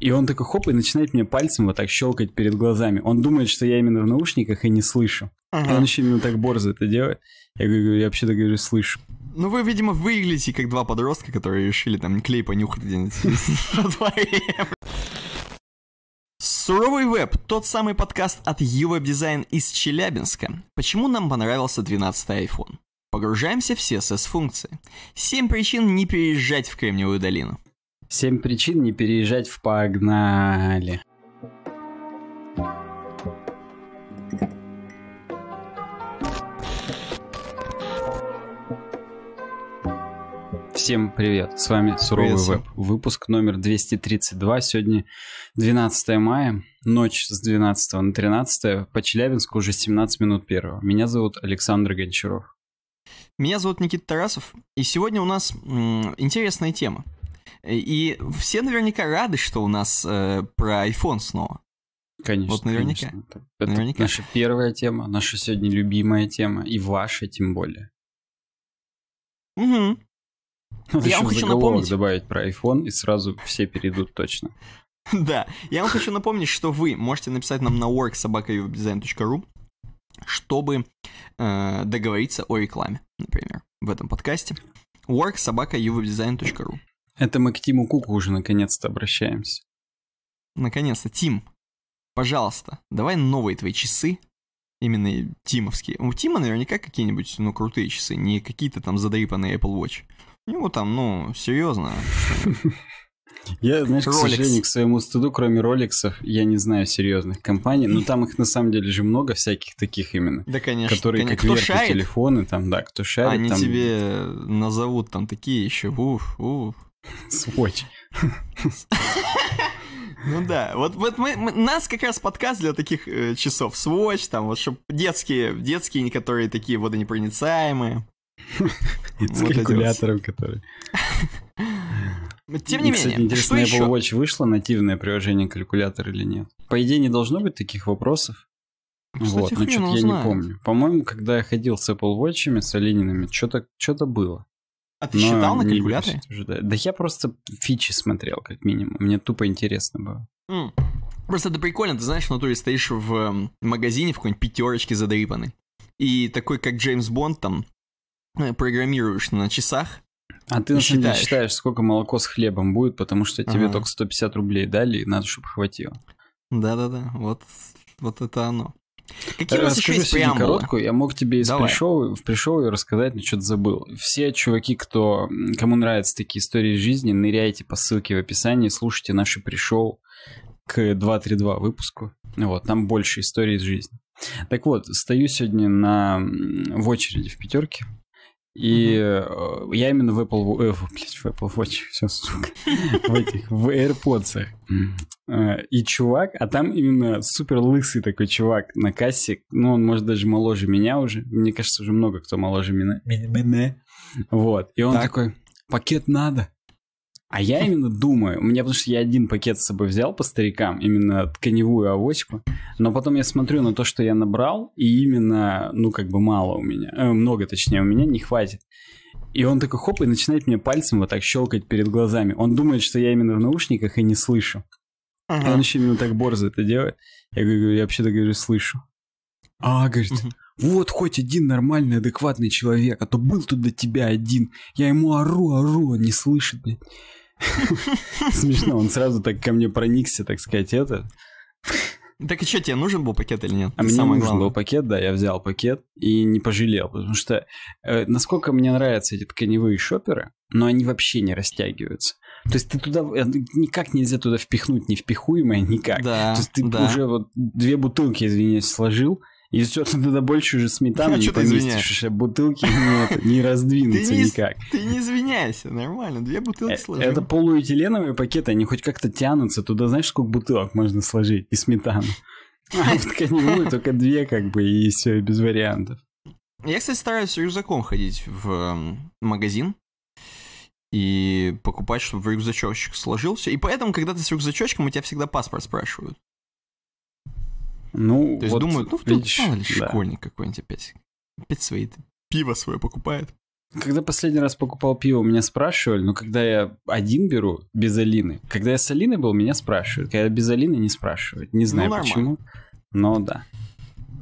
И он такой хоп и начинает мне пальцем вот так щелкать перед глазами. Он думает, что я именно в наушниках и не слышу. Ага. И он еще именно так борзо это делает. Я говорю, я вообще-то говорю, слышу. Ну вы, видимо, выглядите как два подростка, которые решили там клей понюхать где-нибудь. Суровый веб – тот самый подкаст от Uweb Design из Челябинска. Почему нам понравился 12-й iPhone? Погружаемся в CSS-функции. 7 причин не переезжать в Кремниевую долину. Семь причин не переезжать в погнали. Всем привет, с вами Суровый привет, Веб, выпуск номер 232, сегодня 12 мая, ночь с 12 на 13, по Челябинску уже 17 минут первого. Меня зовут Александр Гончаров. Меня зовут Никита Тарасов, и сегодня у нас м, интересная тема – и все наверняка рады, что у нас э, про iPhone снова. Конечно. Вот наверняка. Конечно. Это наверняка. наша первая тема, наша сегодня любимая тема, и ваша тем более. Угу. Надо Я вам хочу напомнить... добавить про iPhone, и сразу все перейдут точно. Да, я вам хочу напомнить, что вы можете написать нам на worksobaka.webdesign.ru, чтобы э, договориться о рекламе, например, в этом подкасте. worksobaka.uwebdesign.ru это мы к Тиму Куку уже наконец-то обращаемся. Наконец-то, Тим, пожалуйста, давай новые твои часы, именно тимовские. У Тима наверняка какие-нибудь, ну, крутые часы, не какие-то там задрипанные Apple Watch. У него там, ну, серьезно. Я, знаешь, к сожалению, к своему стыду, кроме роликсов, я не знаю серьезных компаний, но там их на самом деле же много всяких таких именно. Да, конечно. Которые как кто телефоны, там, да, кто шарит. Они тебе назовут там такие еще, уф, уф. Swatch. Ну да, вот, вот мы, мы, нас как раз подкаст для таких э, часов Swatch, там вот, чтобы детские, детские, которые такие водонепроницаемые. С калькулятором, который... Тем не менее, интересно, Apple Watch вышло нативное приложение калькулятор или нет? По идее, не должно быть таких вопросов. Ну, вот, но что-то я не помню. По-моему, когда я ходил с Apple Watch'ами, с Алиниными, что-то было. А ты Но считал на калькуляторе? да. да я просто фичи смотрел, как минимум. Мне тупо интересно было. Mm. Просто это прикольно, ты знаешь, в натуре стоишь в магазине в какой-нибудь пятерочке задрипанной. И такой, как Джеймс Бонд, там, э, программируешь на часах. А ты на самом деле считаешь, сколько молоко с хлебом будет, потому что тебе ага. только 150 рублей дали, и надо, чтобы хватило. Да-да-да, вот, вот это оно. Какие у нас Расскажу еще короткую, я мог тебе из пришел, в пришел и рассказать, но что-то забыл. Все чуваки, кто, кому нравятся такие истории жизни, ныряйте по ссылке в описании, слушайте наши пришел к 232 выпуску. Вот, там больше историй из жизни. Так вот, стою сегодня на, в очереди в пятерке и mm-hmm. я именно в Apple, э, блядь, в Apple Watch, все, сука, в этих, в AirPods. Э, и чувак, а там именно супер лысый такой чувак на кассе, ну, он, может, даже моложе меня уже, мне кажется, уже много кто моложе меня. Вот, и он такой, пакет надо. А я именно думаю, у меня, потому что я один пакет с собой взял по старикам, именно тканевую авоську, но потом я смотрю на то, что я набрал, и именно, ну, как бы мало у меня, э, много, точнее, у меня не хватит. И он такой хоп и начинает мне пальцем вот так щелкать перед глазами. Он думает, что я именно в наушниках и не слышу. Ага. Он еще именно так борзо это делает. Я говорю, я вообще-то говорю, слышу. А, говорит, угу. вот хоть один нормальный, адекватный человек, а то был тут до тебя один. Я ему ору, ору, он не слышит, блядь. Смешно, он сразу так ко мне проникся, так сказать, это. Так и что, тебе нужен был пакет или нет? А мне нужен главное. был пакет, да, я взял пакет и не пожалел, потому что э, насколько мне нравятся эти тканевые шоперы, но они вообще не растягиваются. То есть ты туда э, никак нельзя туда впихнуть невпихуемое никак. Да, То есть ты да. уже вот две бутылки, извиняюсь, сложил, и что туда больше уже сметаны а не поместишь, а бутылки нет, не раздвинутся ты не, никак. Ты не извиняйся, нормально, две бутылки э, сложим. Это полуэтиленовые пакеты, они хоть как-то тянутся, туда знаешь, сколько бутылок можно сложить и сметану. А в тканевую только две как бы, и все, без вариантов. Я, кстати, стараюсь с рюкзаком ходить в эм, магазин, и покупать, чтобы в рюкзачочек сложился. И поэтому, когда ты с рюкзачочком, у тебя всегда паспорт спрашивают. Ну, То есть вот думают, ну, видишь, мало ли, да. школьник какой-нибудь опять, опять свои пиво свое покупает. Когда последний раз покупал пиво, меня спрашивали, но ну, когда я один беру, без Алины. Когда я с Алиной был, меня спрашивают. Когда я без Алины, не спрашивают. Не ну, знаю ну, почему, но да.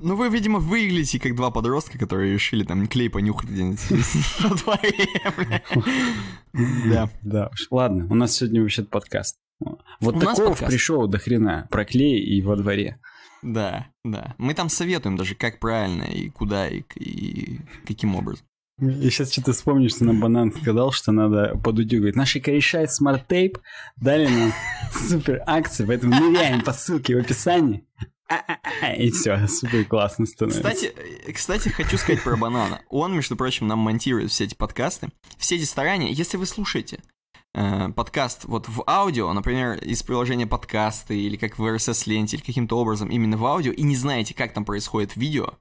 Ну, вы, видимо, выглядите как два подростка, которые решили там клей понюхать где-нибудь Да. Да. Ладно, у нас сегодня вообще подкаст. Вот такого пришел до хрена про клей и во дворе. Да, да. Мы там советуем даже, как правильно, и куда, и, и каким образом. Я сейчас что-то вспомню, что нам банан сказал, что надо подудюгать. Наши кореша смарт-тейп дали нам супер акции, поэтому ныряем по ссылке в описании. И все, супер классно становится. Кстати, кстати, хочу сказать про банана. Он, между прочим, нам монтирует все эти подкасты, все эти старания. Если вы слушаете Э, подкаст вот в аудио, например, из приложения подкасты или как в RSS-ленте или каким-то образом именно в аудио, и не знаете, как там происходит видео,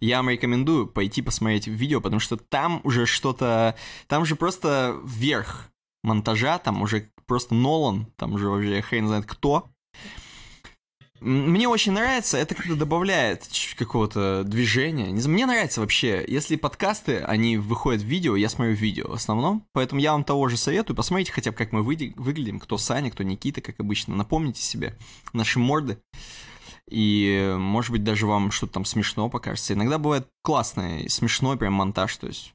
я вам рекомендую пойти посмотреть видео, потому что там уже что-то... Там же просто вверх монтажа, там уже просто Нолан, там же вообще хрен знает кто, мне очень нравится, это как-то добавляет какого-то движения. Мне нравится вообще, если подкасты, они выходят в видео, я смотрю видео в основном, поэтому я вам того же советую. Посмотрите хотя бы, как мы выглядим, кто Саня, кто Никита, как обычно. Напомните себе наши морды. И, может быть, даже вам что-то там смешно покажется. Иногда бывает классный, смешной прям монтаж, то есть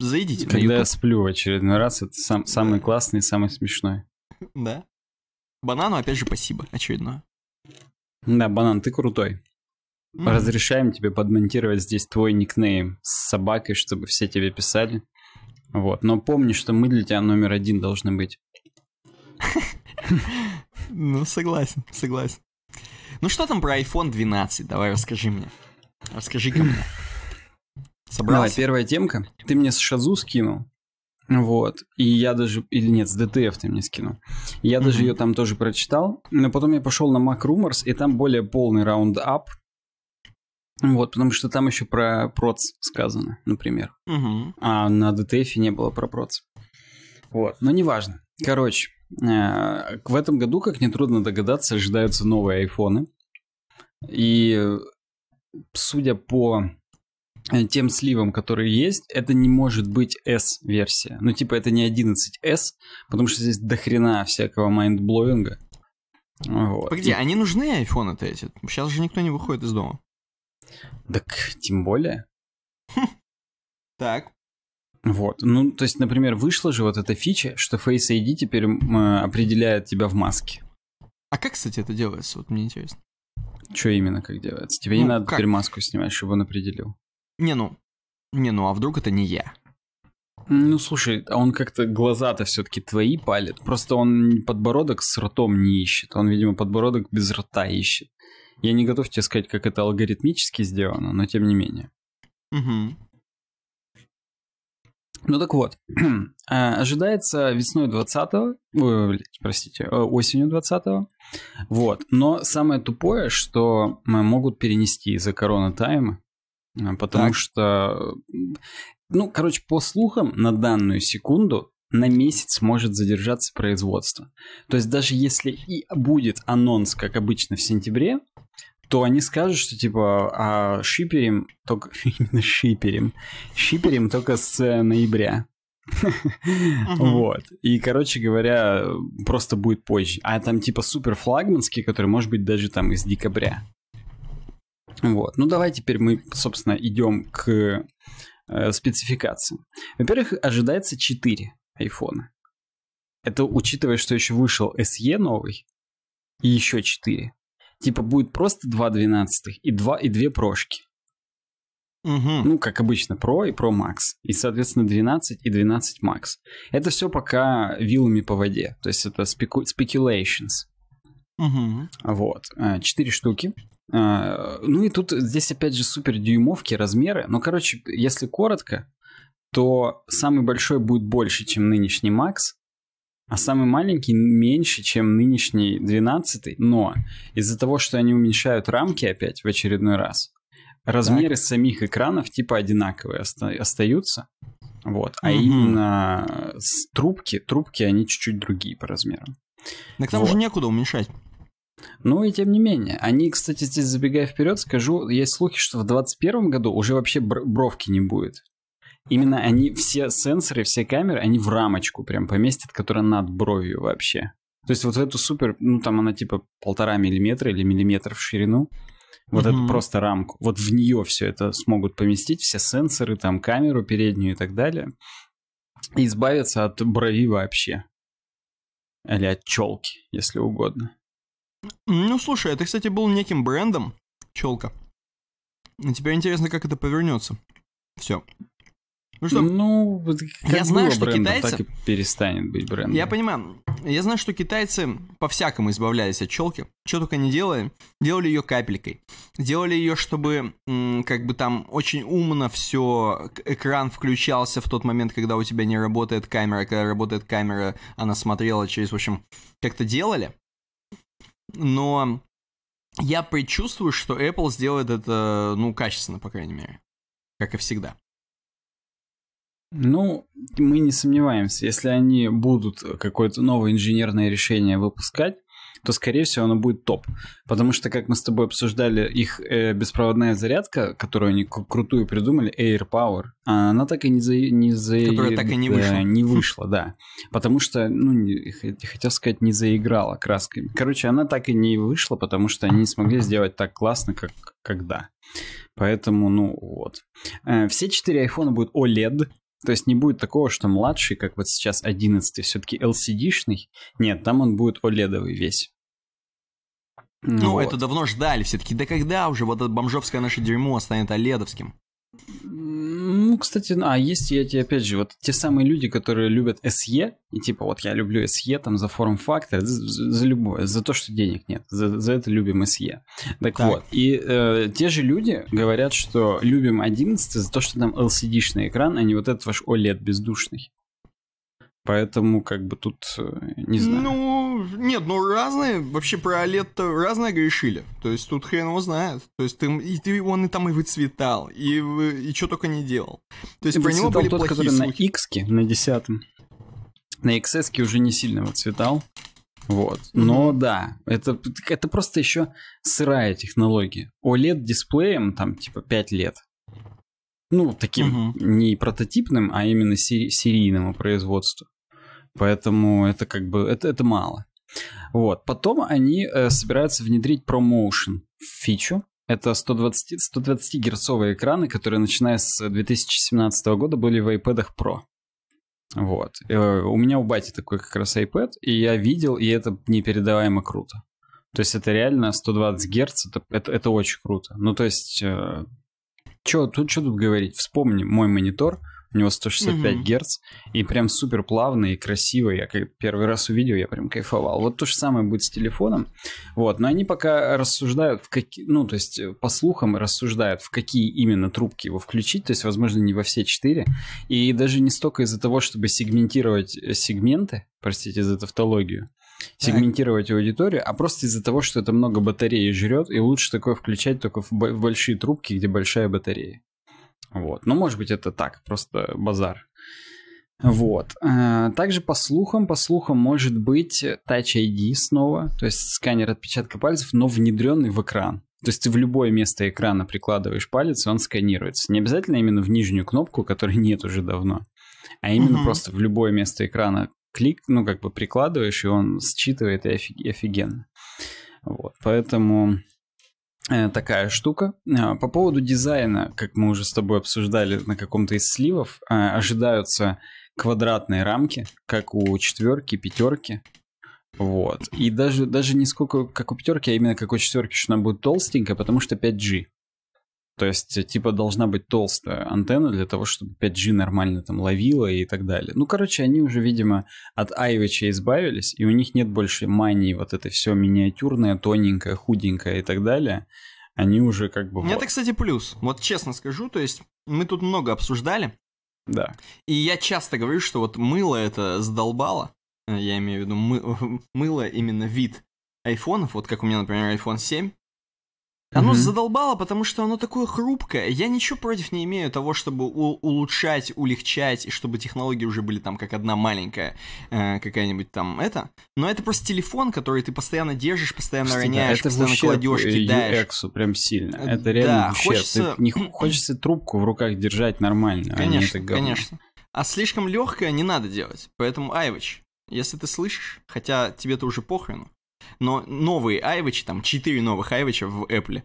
зайдите Когда я сплю в очередной раз, это сам, самый да. классный, самый смешной. Да. Банану, опять же, спасибо, очередное. Да, банан, ты крутой. Mm. Разрешаем тебе подмонтировать здесь твой никнейм с собакой, чтобы все тебе писали. Вот. Но помни, что мы для тебя номер один должны быть. Ну, согласен, согласен. Ну что там про iPhone 12? Давай расскажи мне. Расскажи ко мне. Собрался. Давай, первая темка. Ты мне с Шазу скинул. Вот. И я даже... Или нет, с DTF ты мне скинул. Я mm-hmm. даже ее там тоже прочитал. Но потом я пошел на Mac Rumors, и там более полный раунд-ап. Вот, потому что там еще про проц сказано, например. Mm-hmm. А на DTF не было про проц. Вот. Но неважно. Короче, э, в этом году, как нетрудно догадаться, ожидаются новые айфоны. И судя по Э, тем сливам, которые есть, это не может быть S-версия. Ну, типа, это не 11S, потому что здесь дохрена всякого майндблоинга. Вот. Погоди, они нужны, айфоны-то эти? Сейчас же никто не выходит из дома. Так, тем более. Так. Вот, ну, то есть, например, вышла же вот эта фича, что Face ID теперь э, определяет тебя в маске. А как, кстати, это делается? Вот мне интересно. Что именно как делается? Тебе ну, не надо как? теперь маску снимать, чтобы он определил. Не, ну, не, ну, а вдруг это не я? Ну, слушай, а он как-то глаза-то все-таки твои палит. Просто он подбородок с ртом не ищет. Он, видимо, подбородок без рта ищет. Я не готов тебе сказать, как это алгоритмически сделано, но тем не менее. Угу. Ну так вот, а, ожидается весной 20-го, ой, простите, осенью 20-го. Вот. Но самое тупое, что мы могут перенести из-за корона таймы Э, потому так. что, ну, короче, по слухам, на данную секунду на месяц может задержаться производство. То есть даже если и будет анонс, как обычно, в сентябре, то они скажут, что типа а шиперим только именно шиперим, шиперим только с ноября. Вот. И, короче говоря, просто будет позже. А там типа супер флагманский, который может быть даже там из декабря. Вот. Ну, давай теперь мы, собственно, идем к э, спецификации. Во-первых, ожидается 4 айфона. Это учитывая, что еще вышел SE новый и еще 4. Типа будет просто 2 12 и 2, и 2 прошки. Угу. Ну, как обычно, Pro и Pro Max. И, соответственно, 12 и 12 Max. Это все пока вилами по воде. То есть это спекуляции. Угу. Вот, э, четыре штуки. Э, ну и тут здесь опять же супер дюймовки, размеры. Ну, короче, если коротко, то самый большой будет больше, чем нынешний Макс, а самый маленький меньше, чем нынешний 12 но из-за того, что они уменьшают рамки опять в очередной раз, размеры так. самих экранов типа одинаковые оста остаются, вот, а угу. именно с трубки, трубки они чуть-чуть другие по размерам. Так там вот. же некуда уменьшать. Ну и тем не менее. Они, кстати, здесь забегая вперед, скажу, есть слухи, что в 21 году уже вообще бровки не будет. Именно они, все сенсоры, все камеры, они в рамочку прям поместят, которая над бровью вообще. То есть вот эту супер, ну там она типа полтора миллиметра или миллиметр в ширину. Вот mm-hmm. эту просто рамку. Вот в нее все это смогут поместить, все сенсоры, там камеру переднюю и так далее. И избавиться от брови вообще. Или от челки, если угодно. Ну, слушай, это, кстати, был неким брендом, челка. теперь интересно, как это повернется. Все. Ну что? Ну, я знаю, что брендов, китайцы... так и перестанет быть брендом. Я понимаю. Я знаю, что китайцы по-всякому избавлялись от челки. Что только не делали. Делали ее капелькой. Делали ее, чтобы как бы там очень умно все экран включался в тот момент, когда у тебя не работает камера. Когда работает камера, она смотрела через, в общем, как-то делали. Но я предчувствую, что Apple сделает это, ну, качественно, по крайней мере. Как и всегда. Ну, мы не сомневаемся, если они будут какое-то новое инженерное решение выпускать, то, скорее всего, оно будет топ. Потому что, как мы с тобой обсуждали, их э, беспроводная зарядка, которую они крутую придумали, Air Power, она так и не за... Не за... Которая так и не вышла. Э, не вышла, да. Потому что, ну, не, хотел сказать, не заиграла красками. Короче, она так и не вышла, потому что они не смогли сделать так классно, как когда. Поэтому, ну вот. Э, все четыре айфона будут OLED, то есть не будет такого, что младший, как вот сейчас 11 все-таки LCD-шный. Нет, там он будет oled весь. Ну, вот. это давно ждали все-таки. Да когда уже вот это бомжовское наше дерьмо станет оледовским? Ну, кстати, ну, а есть эти, опять же, вот те самые люди, которые любят SE, и типа вот я люблю SE там за форм фактор, за, за любое, за то, что денег нет, за, за это любим SE. Так, так. вот, и э, те же люди говорят, что любим 11 за то, что там LCD-шный экран, а не вот этот ваш OLED бездушный. Поэтому, как бы тут э, не знаю. Ну, нет, ну разные, вообще про OLED-то разное грешили. То есть тут хрен его знает. То есть ты, и ты, он и там и выцветал, и, и что только не делал. То есть и про него были тот, плохие который слухи. на X, ке на 10 На XS уже не сильно выцветал. Вот. Но mm-hmm. да, это, это просто еще сырая технология. OLED-дисплеем там типа 5 лет. Ну, таким mm-hmm. не прототипным, а именно сери- серийному производству. Поэтому это как бы, это, это мало. Вот. Потом они э, собираются внедрить промоушен фичу. Это 120, 120 герцовые экраны, которые, начиная с 2017 э, года, были в iPad Pro. Вот. Э, у меня у бати такой как раз iPad, и я видел, и это непередаваемо круто. То есть это реально 120 герц это, это, это очень круто. Ну, то есть, э, что тут, чё тут говорить? Вспомни мой монитор — у него 165 угу. Гц, и прям супер плавно и красиво, я первый раз увидел, я прям кайфовал. Вот то же самое будет с телефоном, вот, но они пока рассуждают, в какие, ну, то есть э, по слухам рассуждают, в какие именно трубки его включить, то есть, возможно, не во все четыре, и даже не столько из-за того, чтобы сегментировать э, сегменты, простите за тавтологию, сегментировать так. аудиторию, а просто из-за того, что это много батареи жрет, и лучше такое включать только в большие трубки, где большая батарея. Вот. Ну, может быть, это так, просто базар. Вот. Э, также по слухам, по слухам может быть Touch ID снова, то есть сканер отпечатка пальцев, но внедренный в экран. То есть ты в любое место экрана прикладываешь палец, и он сканируется. Не обязательно именно в нижнюю кнопку, которой нет уже давно, а именно угу. просто в любое место экрана клик, ну как бы прикладываешь, и он считывает, и офигенно. Вот, поэтому Э, такая штука. Э, по поводу дизайна, как мы уже с тобой обсуждали на каком-то из сливов, э, ожидаются квадратные рамки, как у четверки, пятерки. Вот. И даже, даже не сколько как у пятерки, а именно как у четверки, что она будет толстенькая, потому что 5G. То есть, э, типа, должна быть толстая антенна для того, чтобы 5G нормально там ловила и так далее. Ну, короче, они уже, видимо, от Айвича избавились, и у них нет больше мании вот это все миниатюрное, тоненькое, худенькое и так далее. Они уже как бы... Вот. Это, кстати, плюс. Вот честно скажу, то есть мы тут много обсуждали. Да. И я часто говорю, что вот мыло это задолбало. Э, я имею в виду мы... мыло именно вид айфонов. Вот как у меня, например, iPhone 7 оно mm задолбало, потому что оно такое хрупкое. Я ничего против не имею того, чтобы у- улучшать, улегчать, и чтобы технологии уже были там как одна маленькая э, какая-нибудь там это. Но это просто телефон, который ты постоянно держишь, постоянно Кстати, роняешь, это постоянно кладешь, э, кидаешь. UX прям сильно. Э, это реально да, Хочется... Ты не хочется трубку в руках держать нормально. А конечно, а конечно. А слишком легкое не надо делать. Поэтому, Айвич, если ты слышишь, хотя тебе-то уже похрену, но новые Айвичи, там 4 новых Айвича в Apple.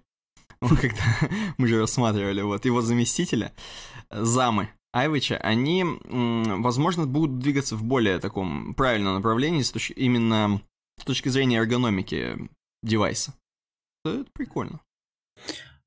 когда мы же рассматривали вот его заместителя, замы Айвича, они, возможно, будут двигаться в более таком правильном направлении, с точки, именно с точки зрения эргономики девайса. Это прикольно.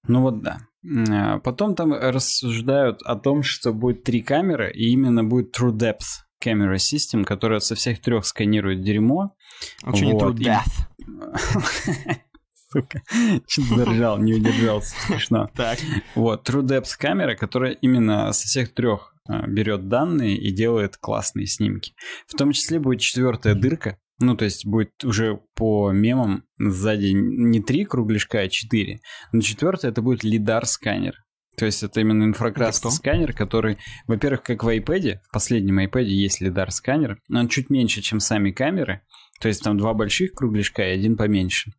Ну вот да. А потом там рассуждают о том, что будет три камеры, и именно будет True Depth Camera System, которая со всех трех сканирует дерьмо, очень что не true death? Сука, что-то заржал, не удержался, смешно. Так. Вот, True Depth камера, которая именно со всех трех а, берет данные и делает классные снимки. В том числе будет четвертая дырка, ну, то есть будет уже по мемам сзади не три кругляшка, а четыре. Но четвертое это будет лидар-сканер. То есть это именно инфракрасный это сканер, который, во-первых, как в iPad, в последнем iPad есть лидар-сканер, но он чуть меньше, чем сами камеры, то есть там два больших кругляшка и один поменьше.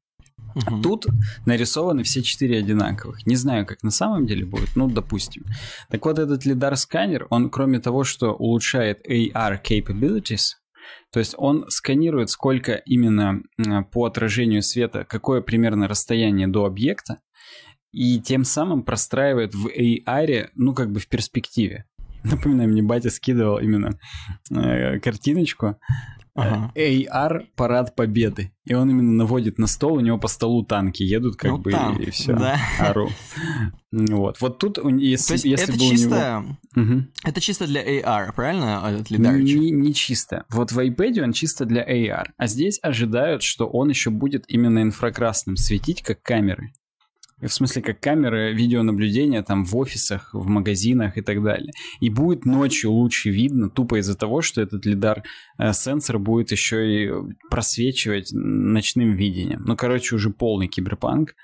Угу. Тут нарисованы все четыре одинаковых. Не знаю, как на самом деле будет, ну, допустим. Так вот, этот лидар-сканер, он, кроме того, что улучшает AR capabilities, то есть он сканирует, сколько именно э, по отражению света, какое примерно расстояние до объекта, и тем самым простраивает в AR, ну, как бы в перспективе. Напоминаю, мне батя скидывал именно э, картиночку Э, ага. AR парад победы. И он именно наводит на стол, у него по столу танки едут, как ну, бы, танк, и все. Да. Ару. Вот. Вот тут, если, То есть если это бы чисто, у него... Это чисто для AR, правильно, Лидарыч? Не, не чисто. Вот в iPad он чисто для AR. А здесь ожидают, что он еще будет именно инфракрасным светить, как камеры в смысле как камеры видеонаблюдения там в офисах, в магазинах и так далее. И будет ночью лучше видно, тупо из-за того, что этот лидар э, сенсор будет еще и просвечивать ночным видением. Ну, короче, уже полный киберпанк.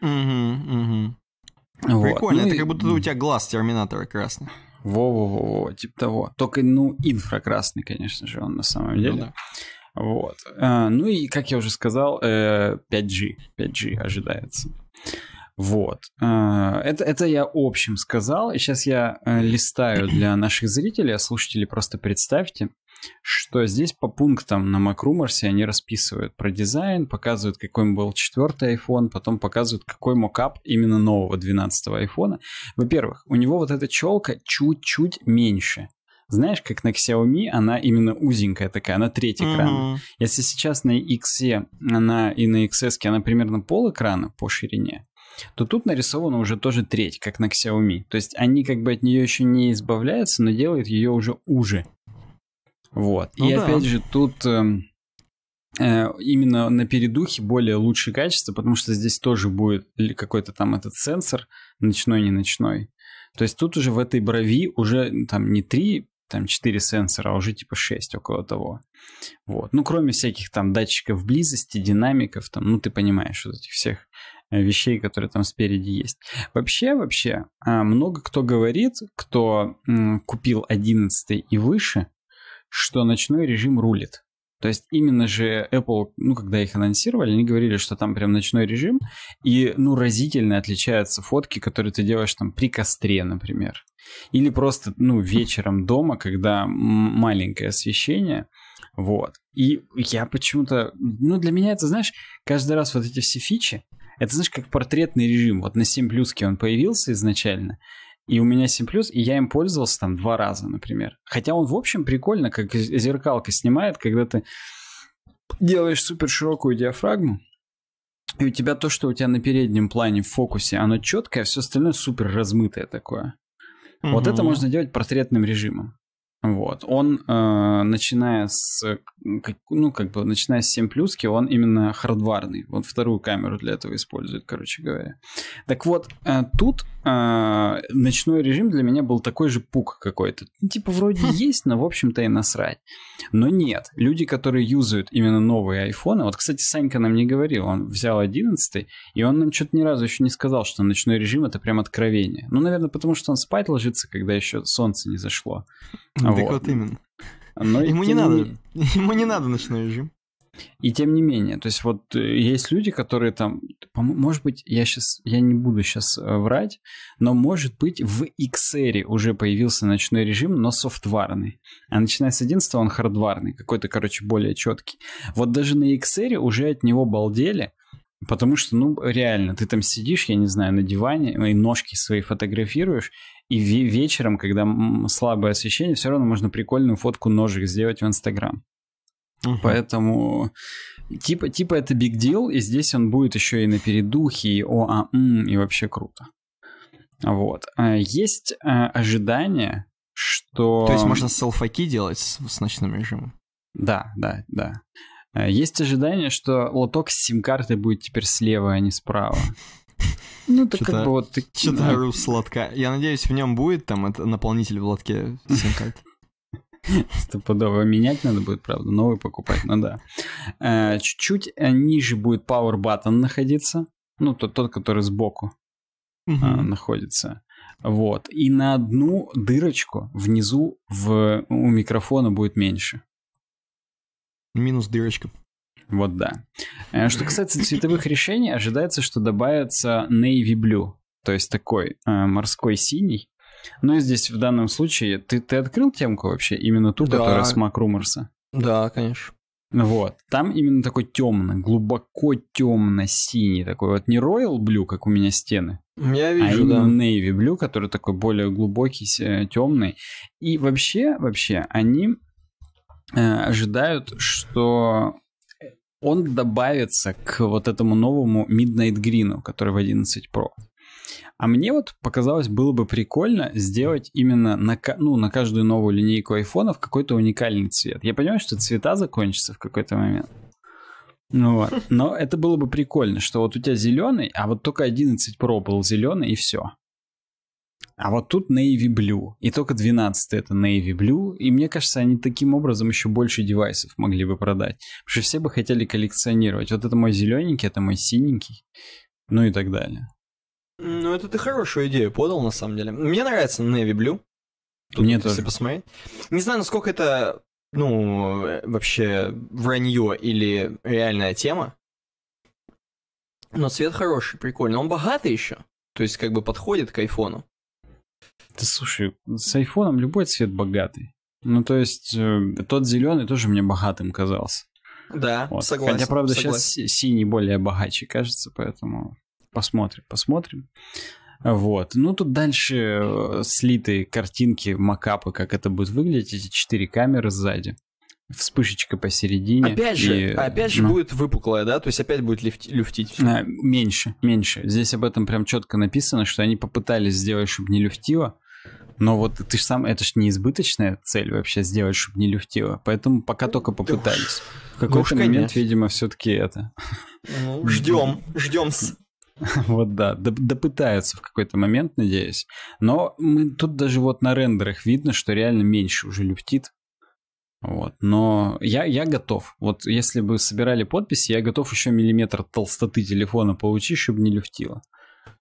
Угу, угу. Вот. Прикольно, ну, это и... как будто у тебя глаз терминатора красный. Во-во-во, типа того. Только, ну, инфракрасный, конечно же, он на самом ну деле. Ну, да. Вот. А, ну и, как я уже сказал, 5G. Э, 5G ожидается. Вот. Э, это, это я общим сказал. И сейчас я э, листаю для наших зрителей, а слушателей просто представьте, что здесь по пунктам на Макрумерсе они расписывают про дизайн, показывают, какой был четвертый iPhone, потом показывают, какой мокап именно нового 12-го айфона. Во-первых, у него вот эта челка чуть-чуть меньше. Знаешь, как на Xiaomi, она именно узенькая такая, она треть экрана. Mm-hmm. Если сейчас на Xe, она и на XS она примерно пол экрана по ширине, то тут нарисована уже тоже треть, как на Xiaomi. То есть они как бы от нее еще не избавляются, но делают ее уже уже. Вот. Ну И да. опять же тут эм, э, именно на передухе более лучшее качество, потому что здесь тоже будет какой-то там этот сенсор, ночной, не ночной. То есть тут уже в этой брови уже там не три, там 4 сенсора, а уже типа 6 около того. Вот. Ну, кроме всяких там датчиков близости, динамиков, там, ну, ты понимаешь, вот этих всех вещей, которые там спереди есть. Вообще, вообще, а, много кто говорит, кто купил 11 и выше, что ночной режим рулит. То есть именно же Apple, ну, когда их анонсировали, они говорили, что там прям ночной режим, и, ну, разительно отличаются фотки, которые ты делаешь там при костре, например. Или просто, ну, вечером дома, когда маленькое освещение, вот. И я почему-то, ну, для меня это, знаешь, каждый раз вот эти все фичи, это, знаешь, как портретный режим. Вот на 7 плюске он появился изначально, и у меня 7 плюс, и я им пользовался там два раза, например. Хотя он, в общем, прикольно, как зеркалка снимает, когда ты делаешь супер широкую диафрагму, и у тебя то, что у тебя на переднем плане в фокусе, оно четкое, а все остальное супер размытое такое. Угу. Вот это можно делать портретным режимом. Вот. Он, э, начиная с, как, ну, как бы, начиная с 7 плюски, он именно хардварный. Вот вторую камеру для этого использует, короче говоря. Так вот, э, тут э, ночной режим для меня был такой же пук какой-то. Ну, типа, вроде хм. есть, но, в общем-то, и насрать. Но нет. Люди, которые юзают именно новые айфоны... Вот, кстати, Санька нам не говорил. Он взял 11 и он нам что-то ни разу еще не сказал, что ночной режим — это прям откровение. Ну, наверное, потому что он спать ложится, когда еще солнце не зашло. А так вот именно. Но ему не надо, не... ему не надо ночной режим. И тем не менее, то есть вот э, есть люди, которые там, может быть, я сейчас, я не буду сейчас э, врать, но может быть в XR уже появился ночной режим, но софтварный. А начиная с 11 он хардварный, какой-то, короче, более четкий. Вот даже на XR уже от него балдели, Потому что, ну, реально, ты там сидишь, я не знаю, на диване, и ножки свои фотографируешь, и вечером, когда слабое освещение, все равно можно прикольную фотку ножек сделать в Инстаграм. Угу. Поэтому типа, типа это big deal, и здесь он будет еще и на передухе, и о, а, м, и вообще круто. Вот. А есть а, ожидание, что... То есть можно селфаки делать с, с ночным режимом? Да, да, да. А есть ожидание, что лоток с сим-карты будет теперь слева, а не справа. Ну, так как бы вот... Что-то Руслатка. Я надеюсь, в нем будет там это наполнитель в лотке симкарт. Стопудово менять надо будет, правда, новый покупать, ну да. Э, чуть-чуть э, ниже будет Power Button находиться. Ну, тот, тот который сбоку э, находится. Вот. И на одну дырочку внизу в, у микрофона будет меньше. Минус дырочка. Вот да. Э, что касается цветовых решений, ожидается, что добавится navy blue, то есть такой э, морской синий. Но здесь в данном случае ты, ты открыл темку вообще, именно ту, да. которая с Макрумерса? Да, конечно. Вот. Там именно такой темно, глубоко темно-синий такой. Вот не Royal Blue, как у меня стены. Я а вижу, а именно да. Navy Blue, который такой более глубокий, э, темный. И вообще, вообще, они э, ожидают, что он добавится к вот этому новому Midnight Green, который в 11 Pro. А мне вот показалось, было бы прикольно сделать именно на, ну, на каждую новую линейку айфонов какой-то уникальный цвет. Я понимаю, что цвета закончатся в какой-то момент. Ну вот. Но это было бы прикольно, что вот у тебя зеленый, а вот только 11 Pro был зеленый и все. А вот тут Navy Blue. И только 12 это Navy Blue. И мне кажется, они таким образом еще больше девайсов могли бы продать. Потому что все бы хотели коллекционировать. Вот это мой зелененький, это мой синенький. Ну и так далее. Ну, это ты хорошую идею подал, на самом деле. Мне нравится Navy Blue. Тут, Мне тоже. посмотреть. Не знаю, насколько это, ну, э, вообще вранье или реальная тема. Но цвет хороший, прикольный. Он богатый еще. То есть, как бы подходит к айфону. Да слушай, с айфоном любой цвет богатый. Ну, то есть, э, тот зеленый тоже мне богатым казался. Да, вот. согласен. Хотя, правда, согласен. сейчас синий более богаче кажется, поэтому посмотрим, посмотрим. Вот. Ну, тут дальше э, слиты картинки, макапы, как это будет выглядеть, эти четыре камеры сзади вспышечка посередине. Опять же, и, опять же ну, будет выпуклая, да? То есть опять будет люфт, люфтить. Э, меньше, меньше. Здесь об этом прям четко написано, что они попытались сделать, чтобы не люфтило. Но вот ты же сам, это же не избыточная цель вообще сделать, чтобы не люфтило. Поэтому пока ну, только попытались. В какой-то ну, момент, видимо, все-таки это. Ну, ждем, ждем. Вот да, допытаются в какой-то момент, надеюсь. Но мы, тут даже вот на рендерах видно, что реально меньше уже люфтит. Вот. Но я, я готов. Вот если бы собирали подписи, я готов еще миллиметр толстоты телефона получить, чтобы не люфтило.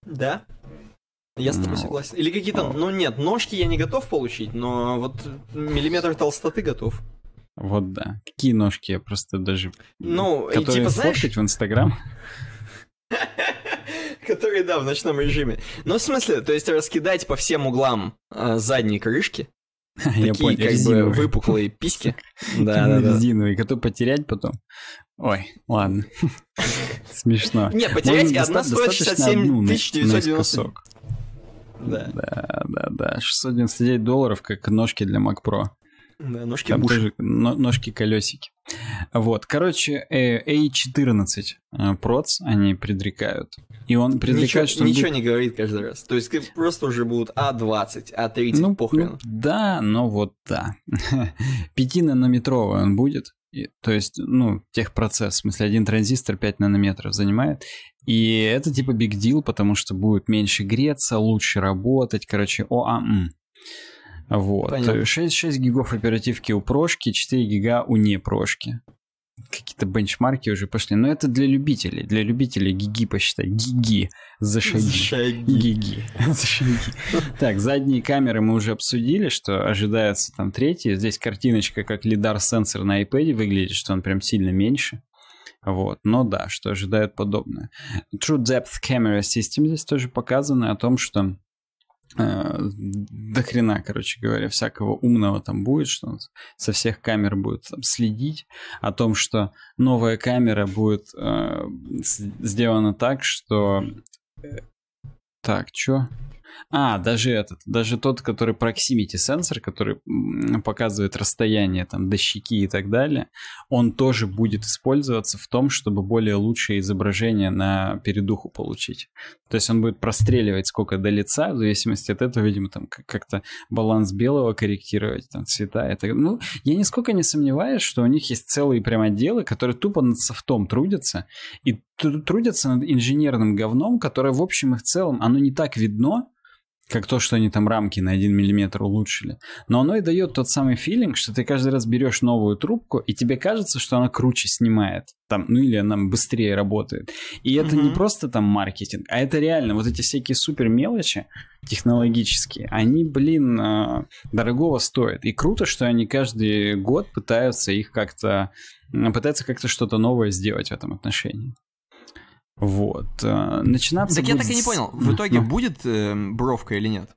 Да? Я с тобой ну, согласен. Или какие-то, ну нет, ножки я не готов получить, но вот миллиметр толстоты готов. Вот да. Какие ножки я просто даже... Ну, которые типа, знаешь... в Инстаграм. Которые, да, в ночном режиме. Ну, в смысле, то есть раскидать по всем углам э, задние крышки, Такие как бы выпуклые письки. Да, да, да. Резиновые, которые потерять потом. Ой, ладно. Смешно. Не, потерять и одна стоит 67 990. Да. да, да, да. 699 долларов, как ножки для Mac Pro. Да, ножки Там тоже ножки-колесики. Вот, короче, э, A14 э, проц они предрекают. И он ну, предрекает, ничего, что... ничего будет... не говорит каждый раз. То есть просто уже будут А20, А30, ну, похрен. Ну, да, но вот да. Пятинанометровый он будет. И, то есть, ну, техпроцесс, в смысле, один транзистор 5 нанометров занимает. И это типа big deal, потому что будет меньше греться, лучше работать, короче, ОАМ. Вот. Понятно. 6, гигов оперативки у прошки, 4 гига у непрошки. Какие-то бенчмарки уже пошли. Но это для любителей. Для любителей гиги посчитать. Гиги. За шаги. За шаги. Гиги. За шаги. Так, задние камеры мы уже обсудили, что ожидается там третья. Здесь картиночка, как лидар-сенсор на iPad выглядит, что он прям сильно меньше. Вот, но да, что ожидают подобное. True Depth Camera System здесь тоже показано о том, что Э, до хрена, короче говоря, всякого умного там будет, что он со всех камер будет там, следить о том, что новая камера будет э, сделана так, что... Э, так, чё? А, даже этот, даже тот, который proximity сенсор, который показывает расстояние там до щеки и так далее, он тоже будет использоваться в том, чтобы более лучшее изображение на передуху получить. То есть он будет простреливать сколько до лица, в зависимости от этого, видимо, там как-то баланс белого корректировать, там цвета это Ну, я нисколько не сомневаюсь, что у них есть целые прям отделы, которые тупо над софтом трудятся, и трудятся над инженерным говном, которое в общем и в целом, оно не так видно, как то, что они там рамки на 1 миллиметр улучшили. Но оно и дает тот самый филинг, что ты каждый раз берешь новую трубку, и тебе кажется, что она круче снимает. Там, ну или она быстрее работает. И это угу. не просто там маркетинг, а это реально вот эти всякие супер мелочи технологические, они, блин, э, дорогого стоят. И круто, что они каждый год пытаются их как-то, пытаются как-то что-то новое сделать в этом отношении. Вот. Э, начинаться Так я так и не понял, в итоге будет эм, бровка или нет?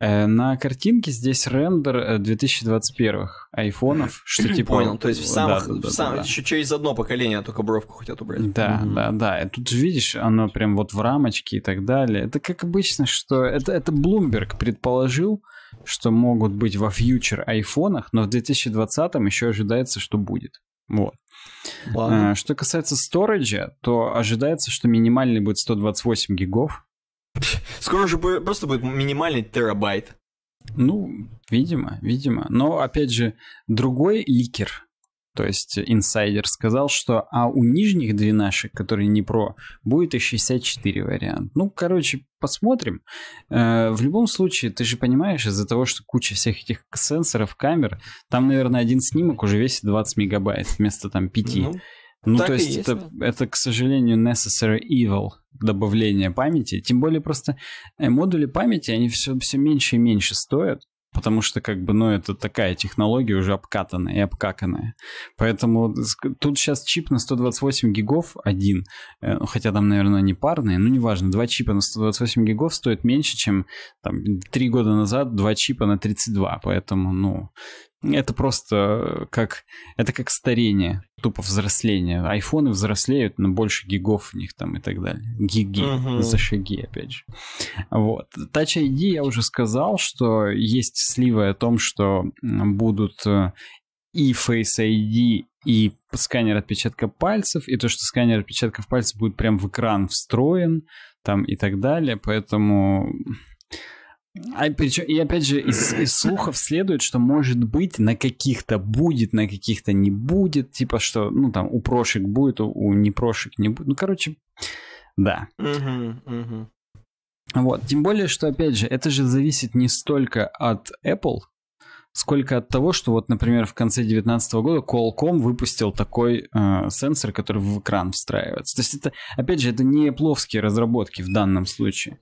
Э, на картинке здесь рендер 2021 э, айфонов, что типа... Понял, то есть в самых... Да, да, в сам, да, да. Еще через одно поколение только бровку хотят убрать. Да, mm-hmm. да, да. И тут же видишь, оно прям вот в рамочке и так далее. Это как обычно, что... Это, это Bloomberg предположил, что могут быть во фьючер айфонах, но в 2020 еще ожидается, что будет. Вот. Ладно. Э, что касается сториджа, то ожидается, что минимальный будет 128 гигов. Скоро же будет, просто будет минимальный терабайт. Ну, видимо, видимо. Но, опять же, другой ликер то есть инсайдер сказал, что а у нижних двенашек, которые не про, будет и 64 вариант. Ну, короче, посмотрим. Э, в любом случае, ты же понимаешь, из-за того, что куча всех этих сенсоров, камер, там, наверное, один снимок уже весит 20 мегабайт вместо там 5. Ну, ну то есть, есть это, это, к сожалению, necessary evil добавление памяти. Тем более просто э, модули памяти, они все, все меньше и меньше стоят потому что как бы, ну, это такая технология уже обкатанная и обкаканная. Поэтому тут сейчас чип на 128 гигов один, э, ну, хотя там, наверное, не парные, ну, неважно, два чипа на 128 гигов стоят меньше, чем там три года назад два чипа на 32, поэтому, ну, это просто как... Это как старение, тупо взросление. Айфоны взрослеют, но больше гигов в них там и так далее. Гиги угу. за шаги, опять же. Вот. Touch ID я уже сказал, что есть сливы о том, что будут э, и Face ID, и сканер отпечатка пальцев, и то, что сканер отпечатков пальцев будет прям в экран встроен, там и так далее, поэтому а причем, и опять же, из, из слухов следует, что может быть на каких-то будет, на каких-то не будет, типа что, ну там у прошек будет, у, у непрошек не будет. Ну, короче, да. Угу, угу. Вот, тем более, что, опять же, это же зависит не столько от Apple, сколько от того, что вот, например, в конце 2019 года Qualcomm выпустил такой э, сенсор, который в экран встраивается. То есть это, опять же, это не эпловские разработки в данном случае.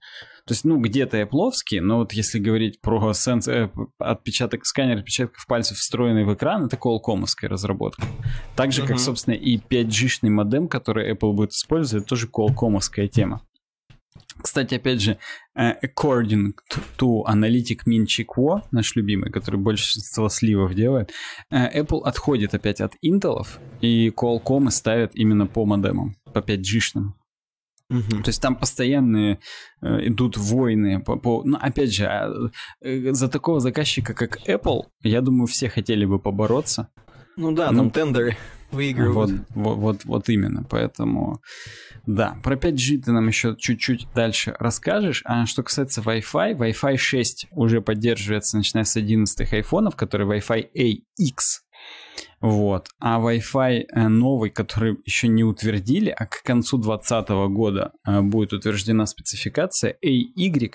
То есть, ну, где-то эпловские, но вот если говорить про сенс... э, отпечаток, сканер отпечатков пальцев, встроенный в экран, это Qualcomm'овская разработка. Так же, uh-huh. как, собственно, и 5G-шный модем, который Apple будет использовать, это тоже Qualcomm'овская тема. Кстати, опять же, э, according to аналитик Мин Чикво, наш любимый, который большинство сливов делает, э, Apple отходит опять от Intel и Qualcomm ставят именно по модемам, по 5G-шным. Угу. То есть там постоянные э, идут войны. По, по... Ну, опять же, а, э, за такого заказчика, как Apple, я думаю, все хотели бы побороться. Ну да, но... Ну, там тендеры выигрывают. Вот, вот, вот, вот именно, поэтому да. Про 5G ты нам еще чуть-чуть дальше расскажешь. А что касается Wi-Fi, Wi-Fi 6 уже поддерживается начиная с 11 айфонов, который Wi-Fi AX. Вот. А Wi-Fi э, новый, который еще не утвердили, а к концу 2020 года э, будет утверждена спецификация AY.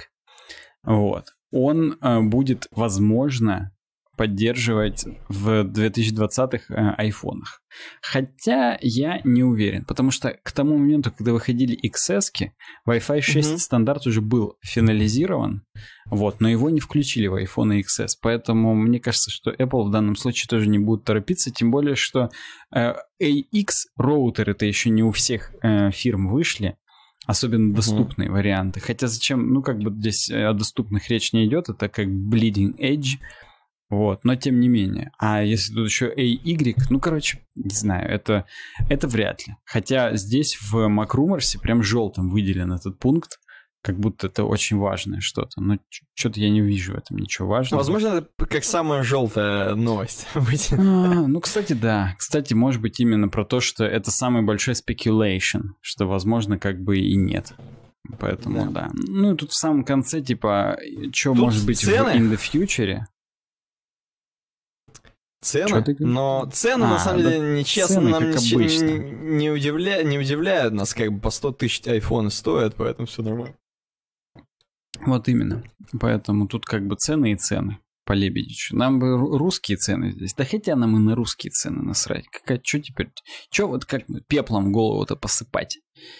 Вот. Он э, будет, возможно, поддерживать в 2020-х э, айфонах. Хотя я не уверен, потому что к тому моменту, когда выходили XS, Wi-Fi 6 угу. стандарт уже был финализирован, вот, но его не включили в iPhone XS, поэтому мне кажется, что Apple в данном случае тоже не будет торопиться, тем более, что э, AX роутеры это еще не у всех э, фирм вышли, особенно доступные угу. варианты. Хотя зачем, ну как бы здесь о доступных речь не идет, это как Bleeding Edge, вот, но тем не менее. А если тут еще AY, ну, короче, не знаю, это, это вряд ли. Хотя здесь в Макрумерсе прям желтым выделен этот пункт, как будто это очень важное что-то. Но что-то я не вижу в этом ничего важного. Возможно, это как самая желтая новость. а, ну, кстати, да. Кстати, может быть, именно про то, что это самый большой speculation, что, возможно, как бы и нет. Поэтому да. да. Ну и тут в самом конце, типа, что может быть цены? в in the future? Цены? Но цены, а, на самом да, деле, нечестно нам не, не, удивля... не удивляют нас, как бы по 100 тысяч айфоны стоят, поэтому все нормально. Вот именно. Поэтому тут как бы цены и цены по Лебедичу. Нам бы русские цены здесь. Да хотя нам и на русские цены насрать. Какая, что теперь? Что вот как пеплом голову-то посыпать?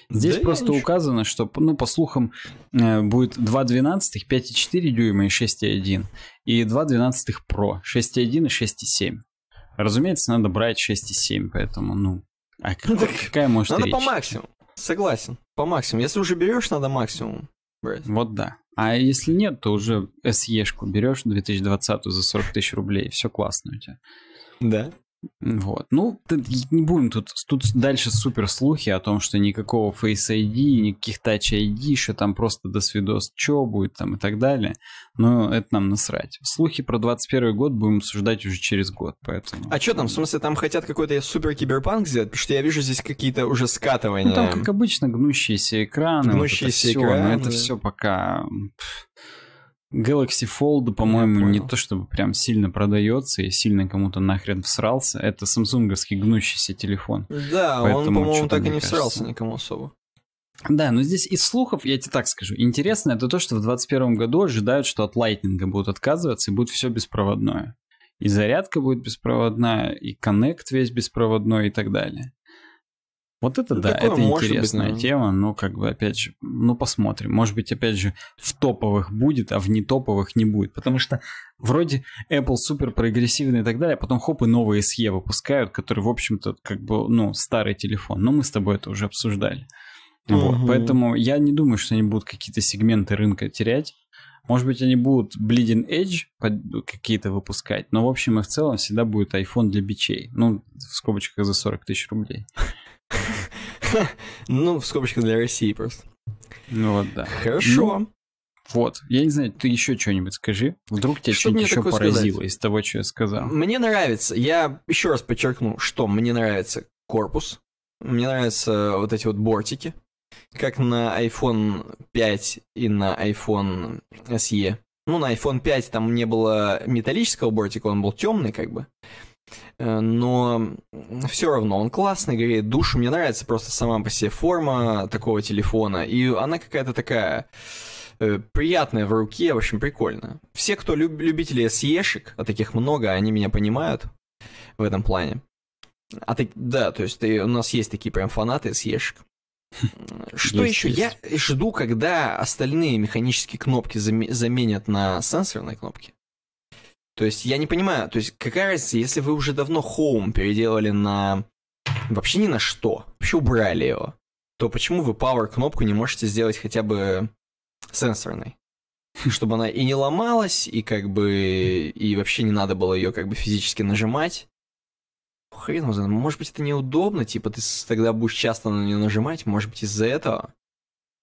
Здесь да просто указано, что, ну, по слухам, э, будет 2 12, 5,4 дюйма и 6,1. И 2 12 Pro, 6,1 и 6,7. Разумеется, надо брать 6,7, поэтому, ну, а как, ну, какая может Надо речь? по максимуму, согласен, по максимуму. Если уже берешь, надо максимум брать. Вот да. А если нет, то уже SE-шку берешь 2020 за 40 тысяч рублей, все классно у тебя. Да. Вот. Ну, не будем тут, тут дальше супер слухи о том, что никакого Face ID, никаких Touch ID, еще там просто до свидос, что будет там и так далее. Но это нам насрать. Слухи про 21 год будем обсуждать уже через год, поэтому... А что там, в смысле, там хотят какой-то супер киберпанк сделать? Потому что я вижу здесь какие-то уже скатывания. Ну, там, как обычно, гнущиеся экраны. Гнущиеся вот это ну, экраны. но это да. все пока... Пфф Galaxy Fold, по-моему, не то чтобы прям сильно продается и сильно кому-то нахрен всрался. Это самсунговский гнущийся телефон. Да, Поэтому он, по-моему, так и не кажется... всрался никому особо. Да, но здесь из слухов, я тебе так скажу, интересно это то, что в 2021 году ожидают, что от лайтнинга будут отказываться и будет все беспроводное. И зарядка будет беспроводная, и коннект весь беспроводной и так далее. Вот это ну, да, это интересная быть, тема, но как бы опять же, ну посмотрим. Может быть, опять же, в топовых будет, а в не топовых не будет. Потому что вроде Apple супер прогрессивный и так далее, а потом хоп и новые SE выпускают, которые, в общем-то, как бы, ну, старый телефон. Но мы с тобой это уже обсуждали. Вот, Поэтому я не думаю, что они будут какие-то сегменты рынка терять. Может быть, они будут Bleeding Edge какие-то выпускать, но, в общем, и в целом всегда будет iPhone для бичей. Ну, в скобочках за 40 тысяч рублей. Ну, в скобочках для России просто. Ну вот, да. Хорошо. Ну, вот, я не знаю, ты еще что-нибудь скажи. Вдруг тебя что-нибудь еще поразило сказать? из того, что я сказал. Мне нравится, я еще раз подчеркну, что мне нравится корпус, мне нравятся вот эти вот бортики, как на iPhone 5 и на iPhone SE. Ну, на iPhone 5 там не было металлического бортика, он был темный как бы. Э, но все равно он классный, греет душу. Мне нравится просто сама по себе форма такого телефона, и она какая-то такая э, приятная в руке, в общем, прикольно. Все, кто люб- любители se а таких много, они меня понимают в этом плане. А так, да, то есть ты, у нас есть такие прям фанаты съешь. Хм, Что еще? Я жду, когда остальные механические кнопки заменят на сенсорные кнопки. То есть я не понимаю, то есть какая разница, если вы уже давно Home переделали на... Вообще ни на что, вообще убрали его, то почему вы Power кнопку не можете сделать хотя бы сенсорной? Чтобы она и не ломалась, и как бы... И вообще не надо было ее как бы физически нажимать. Хрен его знает, может быть это неудобно, типа ты тогда будешь часто на нее нажимать, может быть из-за этого.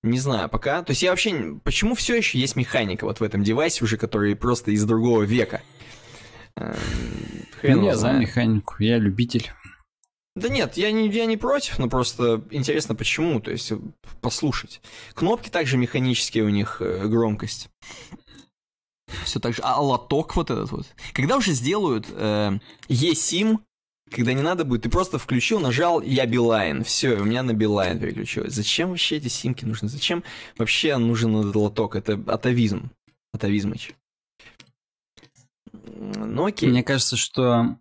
Не знаю пока. То есть я вообще... Почему все еще есть механика вот в этом девайсе уже, который просто из другого века? Хрен ну, я за механику, я любитель. Да нет, я не, я не против, но просто интересно почему, то есть э, послушать. Кнопки также механические у них, э, громкость. Все так же. А лоток вот этот вот. Когда уже сделают э, eSIM, когда не надо будет, ты просто включил, нажал, я Билайн, все, у меня на Билайн переключилось. Зачем вообще эти симки нужны? Зачем вообще нужен этот лоток? Это атовизм, атовизмыч. Ну Мне кажется, что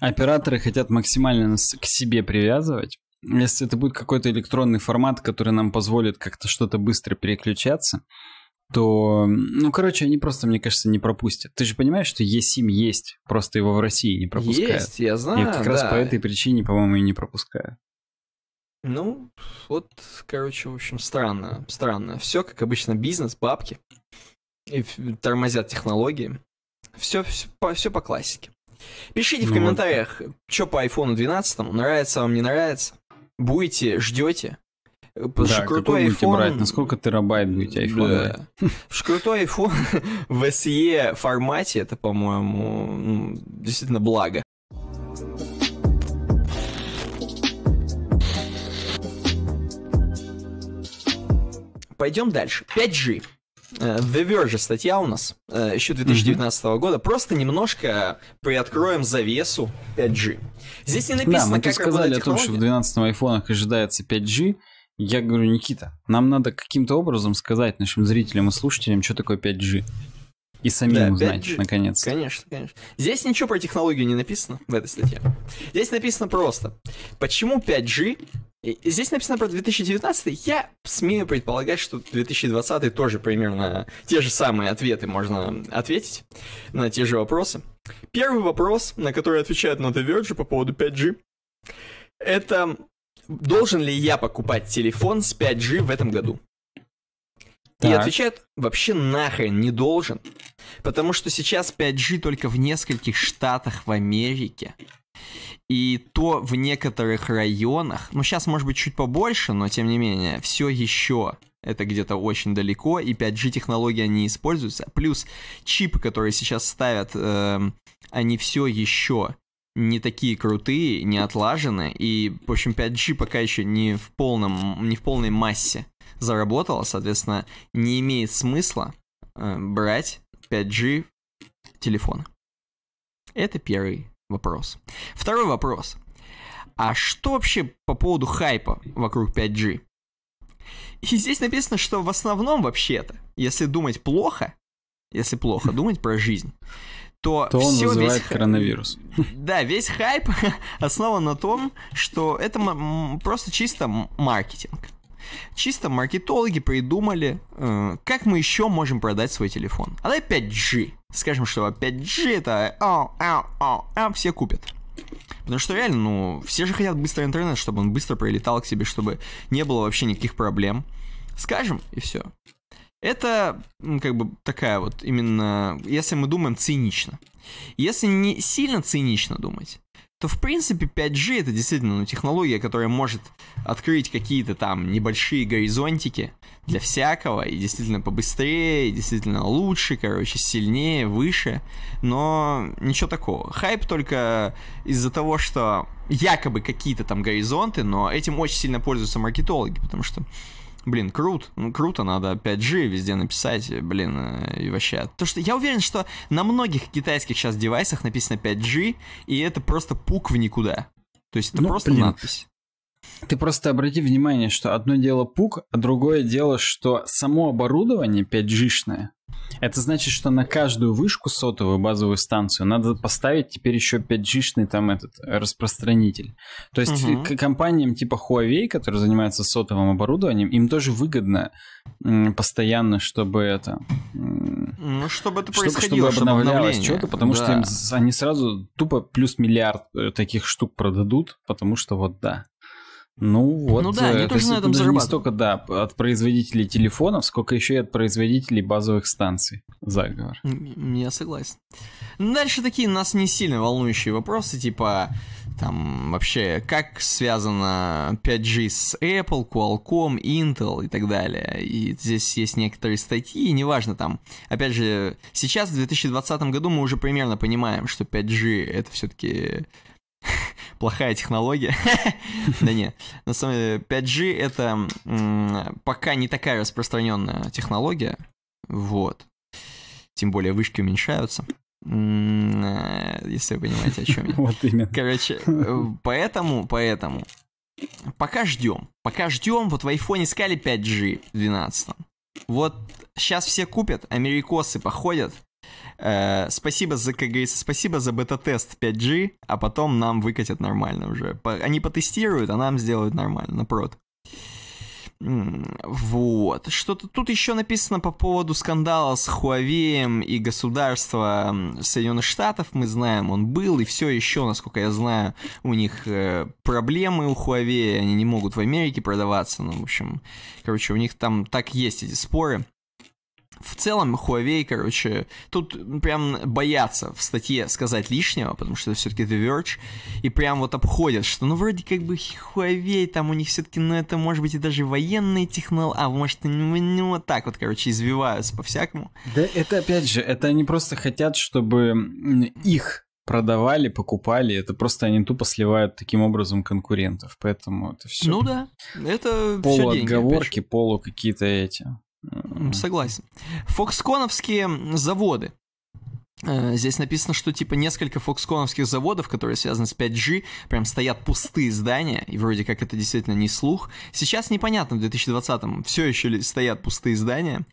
операторы хотят максимально нас к себе привязывать. Если это будет какой-то электронный формат, который нам позволит как-то что-то быстро переключаться, то, ну, короче, они просто, мне кажется, не пропустят. Ты же понимаешь, что eSIM есть, просто его в России не пропускают. Есть, я знаю, И как да. раз по этой причине, по-моему, и не пропускают. Ну, вот, короче, в общем, странно, странно. Все, как обычно, бизнес, бабки. И тормозят технологии. Все, все, по, все по классике. Пишите ну, в комментариях, вот. что по iPhone 12, нравится вам, не нравится. Будете, ждете. Потому э, да, что крутой iPhone... будете брать? Насколько терабайт будете iPhone да. брать? Крутой iPhone в SE формате, это, по-моему, ну, действительно благо. Пойдем дальше. 5G. Э, The Verge статья у нас э, еще 2019 mm-hmm. года. Просто немножко приоткроем завесу 5G. Здесь не написано, да, мы как сказали о том, что в 12 айфонах ожидается 5G. Я говорю, Никита, нам надо каким-то образом сказать нашим зрителям и слушателям, что такое 5G. И самим да, узнать, же, наконец. Конечно, конечно. Здесь ничего про технологию не написано в этой статье. Здесь написано просто. Почему 5G? Здесь написано про 2019. Я смею предполагать, что 2020 тоже примерно те же самые ответы можно ответить на те же вопросы. Первый вопрос, на который отвечает на The Verge по поводу 5G, это должен ли я покупать телефон с 5G в этом году? Так. И отвечает, вообще нахрен не должен. Потому что сейчас 5G только в нескольких штатах в Америке. И то в некоторых районах, ну сейчас может быть чуть побольше, но тем не менее, все еще это где-то очень далеко, и 5G технология не используется. Плюс чипы, которые сейчас ставят, э, они все еще не такие крутые, не отлажены, и, в общем, 5G пока еще не в, полном, не в полной массе заработала, соответственно, не имеет смысла э, брать 5G телефоны. Это первый вопрос. Второй вопрос. А что вообще по поводу хайпа вокруг 5G? И здесь написано, что в основном вообще-то, если думать плохо, если плохо думать про жизнь, то, то все он вызывает весь... коронавирус. Да, весь хайп основан на том, что это просто чисто маркетинг. Чисто маркетологи придумали, э, как мы еще можем продать свой телефон. А дай 5G. Скажем, что 5G это о, о, о, о, все купят. Потому что реально, ну, все же хотят быстрый интернет, чтобы он быстро прилетал к себе, чтобы не было вообще никаких проблем. Скажем, и все. Это, как бы, такая вот именно, если мы думаем цинично. Если не сильно цинично думать, то в принципе 5G это действительно ну, технология, которая может открыть какие-то там небольшие горизонтики для всякого, и действительно побыстрее, и действительно лучше, короче, сильнее, выше, но ничего такого. Хайп только из-за того, что якобы какие-то там горизонты, но этим очень сильно пользуются маркетологи, потому что Блин, крут, ну, круто, надо 5G везде написать, э, блин, э, и вообще. То, что я уверен, что на многих китайских сейчас девайсах написано 5G, и это просто пук в никуда. То есть это ну, просто блин, надпись. Ты просто обрати внимание, что одно дело пук, а другое дело, что само оборудование 5G-шное, это значит, что на каждую вышку сотовую базовую станцию надо поставить теперь еще 5G-шный там этот распространитель. То есть угу. к компаниям типа Huawei, которые занимаются сотовым оборудованием, им тоже выгодно постоянно, чтобы это... Ну, чтобы это чтобы, происходило, чтобы обновлялось чтобы что-то, потому да. что им, они сразу тупо плюс миллиард э, таких штук продадут, потому что вот да. Ну вот. Ну да, они э, тоже на этом зарабатывают. Не столько, да, от производителей телефонов, сколько еще и от производителей базовых станций. Заговор. Я согласен. Дальше такие нас не сильно волнующие вопросы, типа там вообще, как связано 5G с Apple, Qualcomm, Intel и так далее. И здесь есть некоторые статьи, неважно там. Опять же, сейчас, в 2020 году, мы уже примерно понимаем, что 5G это все-таки плохая технология. да не, На самом деле 5G это пока не такая распространенная технология. Вот. Тем более вышки уменьшаются. Э, если вы понимаете, о чем я. Вот именно. Короче, э, поэтому, поэтому пока ждем. Пока ждем. Вот в айфоне искали 5G в 12 Вот сейчас все купят, америкосы походят, Э, спасибо за, как говорится, спасибо за бета-тест 5G, а потом нам выкатят нормально уже. По, они потестируют, а нам сделают нормально, напрот. Вот. Что-то тут еще написано по поводу скандала с Huawei и государства Соединенных Штатов. Мы знаем, он был, и все еще, насколько я знаю, у них э, проблемы у Huawei, они не могут в Америке продаваться. Ну, в общем, короче, у них там так есть эти споры в целом Huawei, короче, тут прям боятся в статье сказать лишнего, потому что это все-таки The Verge, и прям вот обходят, что ну вроде как бы Huawei, там у них все-таки, ну это может быть и даже военные технологии, а может, ну, ну вот так вот, короче, извиваются по-всякому. Да это опять же, это они просто хотят, чтобы их продавали, покупали, это просто они тупо сливают таким образом конкурентов, поэтому это все. Ну да, это полуотговорки, полу какие-то эти. Согласен. Фоксконовские заводы. Э, здесь написано, что типа несколько фоксконовских заводов, которые связаны с 5G, прям стоят пустые здания, и вроде как это действительно не слух. Сейчас непонятно, в 2020-м все еще стоят пустые здания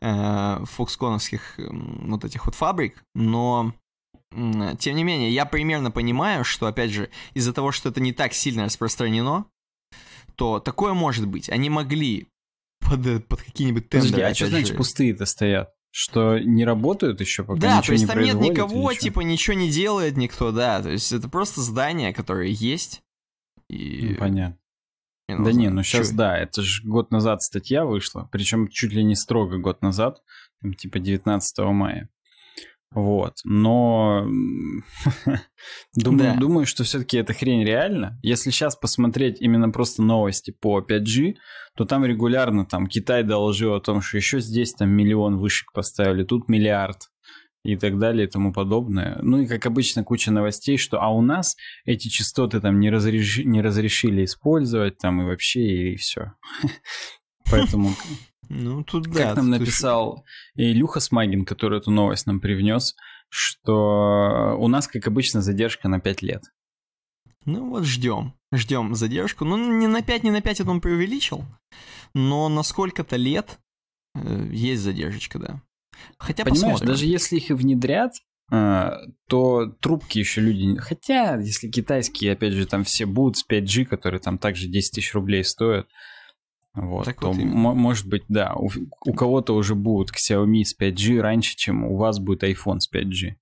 э, фоксконовских э, вот этих вот фабрик, но э, тем не менее, я примерно понимаю, что, опять же, из-за того, что это не так сильно распространено, то такое может быть. Они могли под, под какие-нибудь тендеры. Подожди, а что значит пустые-то стоят? Что не работают еще пока Да, то есть там нет никого, ничего? типа ничего не делает никто, да. То есть это просто здания, которые есть. И... Ну, понятно. Минус, да не, ну сейчас чуть. да, это же год назад статья вышла, причем чуть ли не строго год назад, там, типа 19 мая. Вот. Но думаю, да. думаю, что все-таки эта хрень реально. Если сейчас посмотреть именно просто новости по 5G, то там регулярно там Китай доложил о том, что еще здесь там миллион вышек поставили, тут миллиард и так далее и тому подобное. Ну и как обычно куча новостей, что а у нас эти частоты там не, разреш... не разрешили использовать там и вообще и все. Поэтому ну, тут как да. Как нам слушай. написал Илюха Смагин, который эту новость нам привнес, что у нас, как обычно, задержка на 5 лет. Ну вот ждем, ждем задержку. Ну, не на 5, не на 5 это он преувеличил, но на сколько-то лет э, есть задержечка, да. Хотя Понимаешь, посмотрим. даже если их и внедрят, э, то трубки еще люди... Хотя, если китайские, опять же, там все будут с 5G, которые там также 10 тысяч рублей стоят, вот, так то, вот именно. может быть, да, у, у кого-то уже будут Xiaomi с 5G раньше, чем у вас будет iPhone с 5G.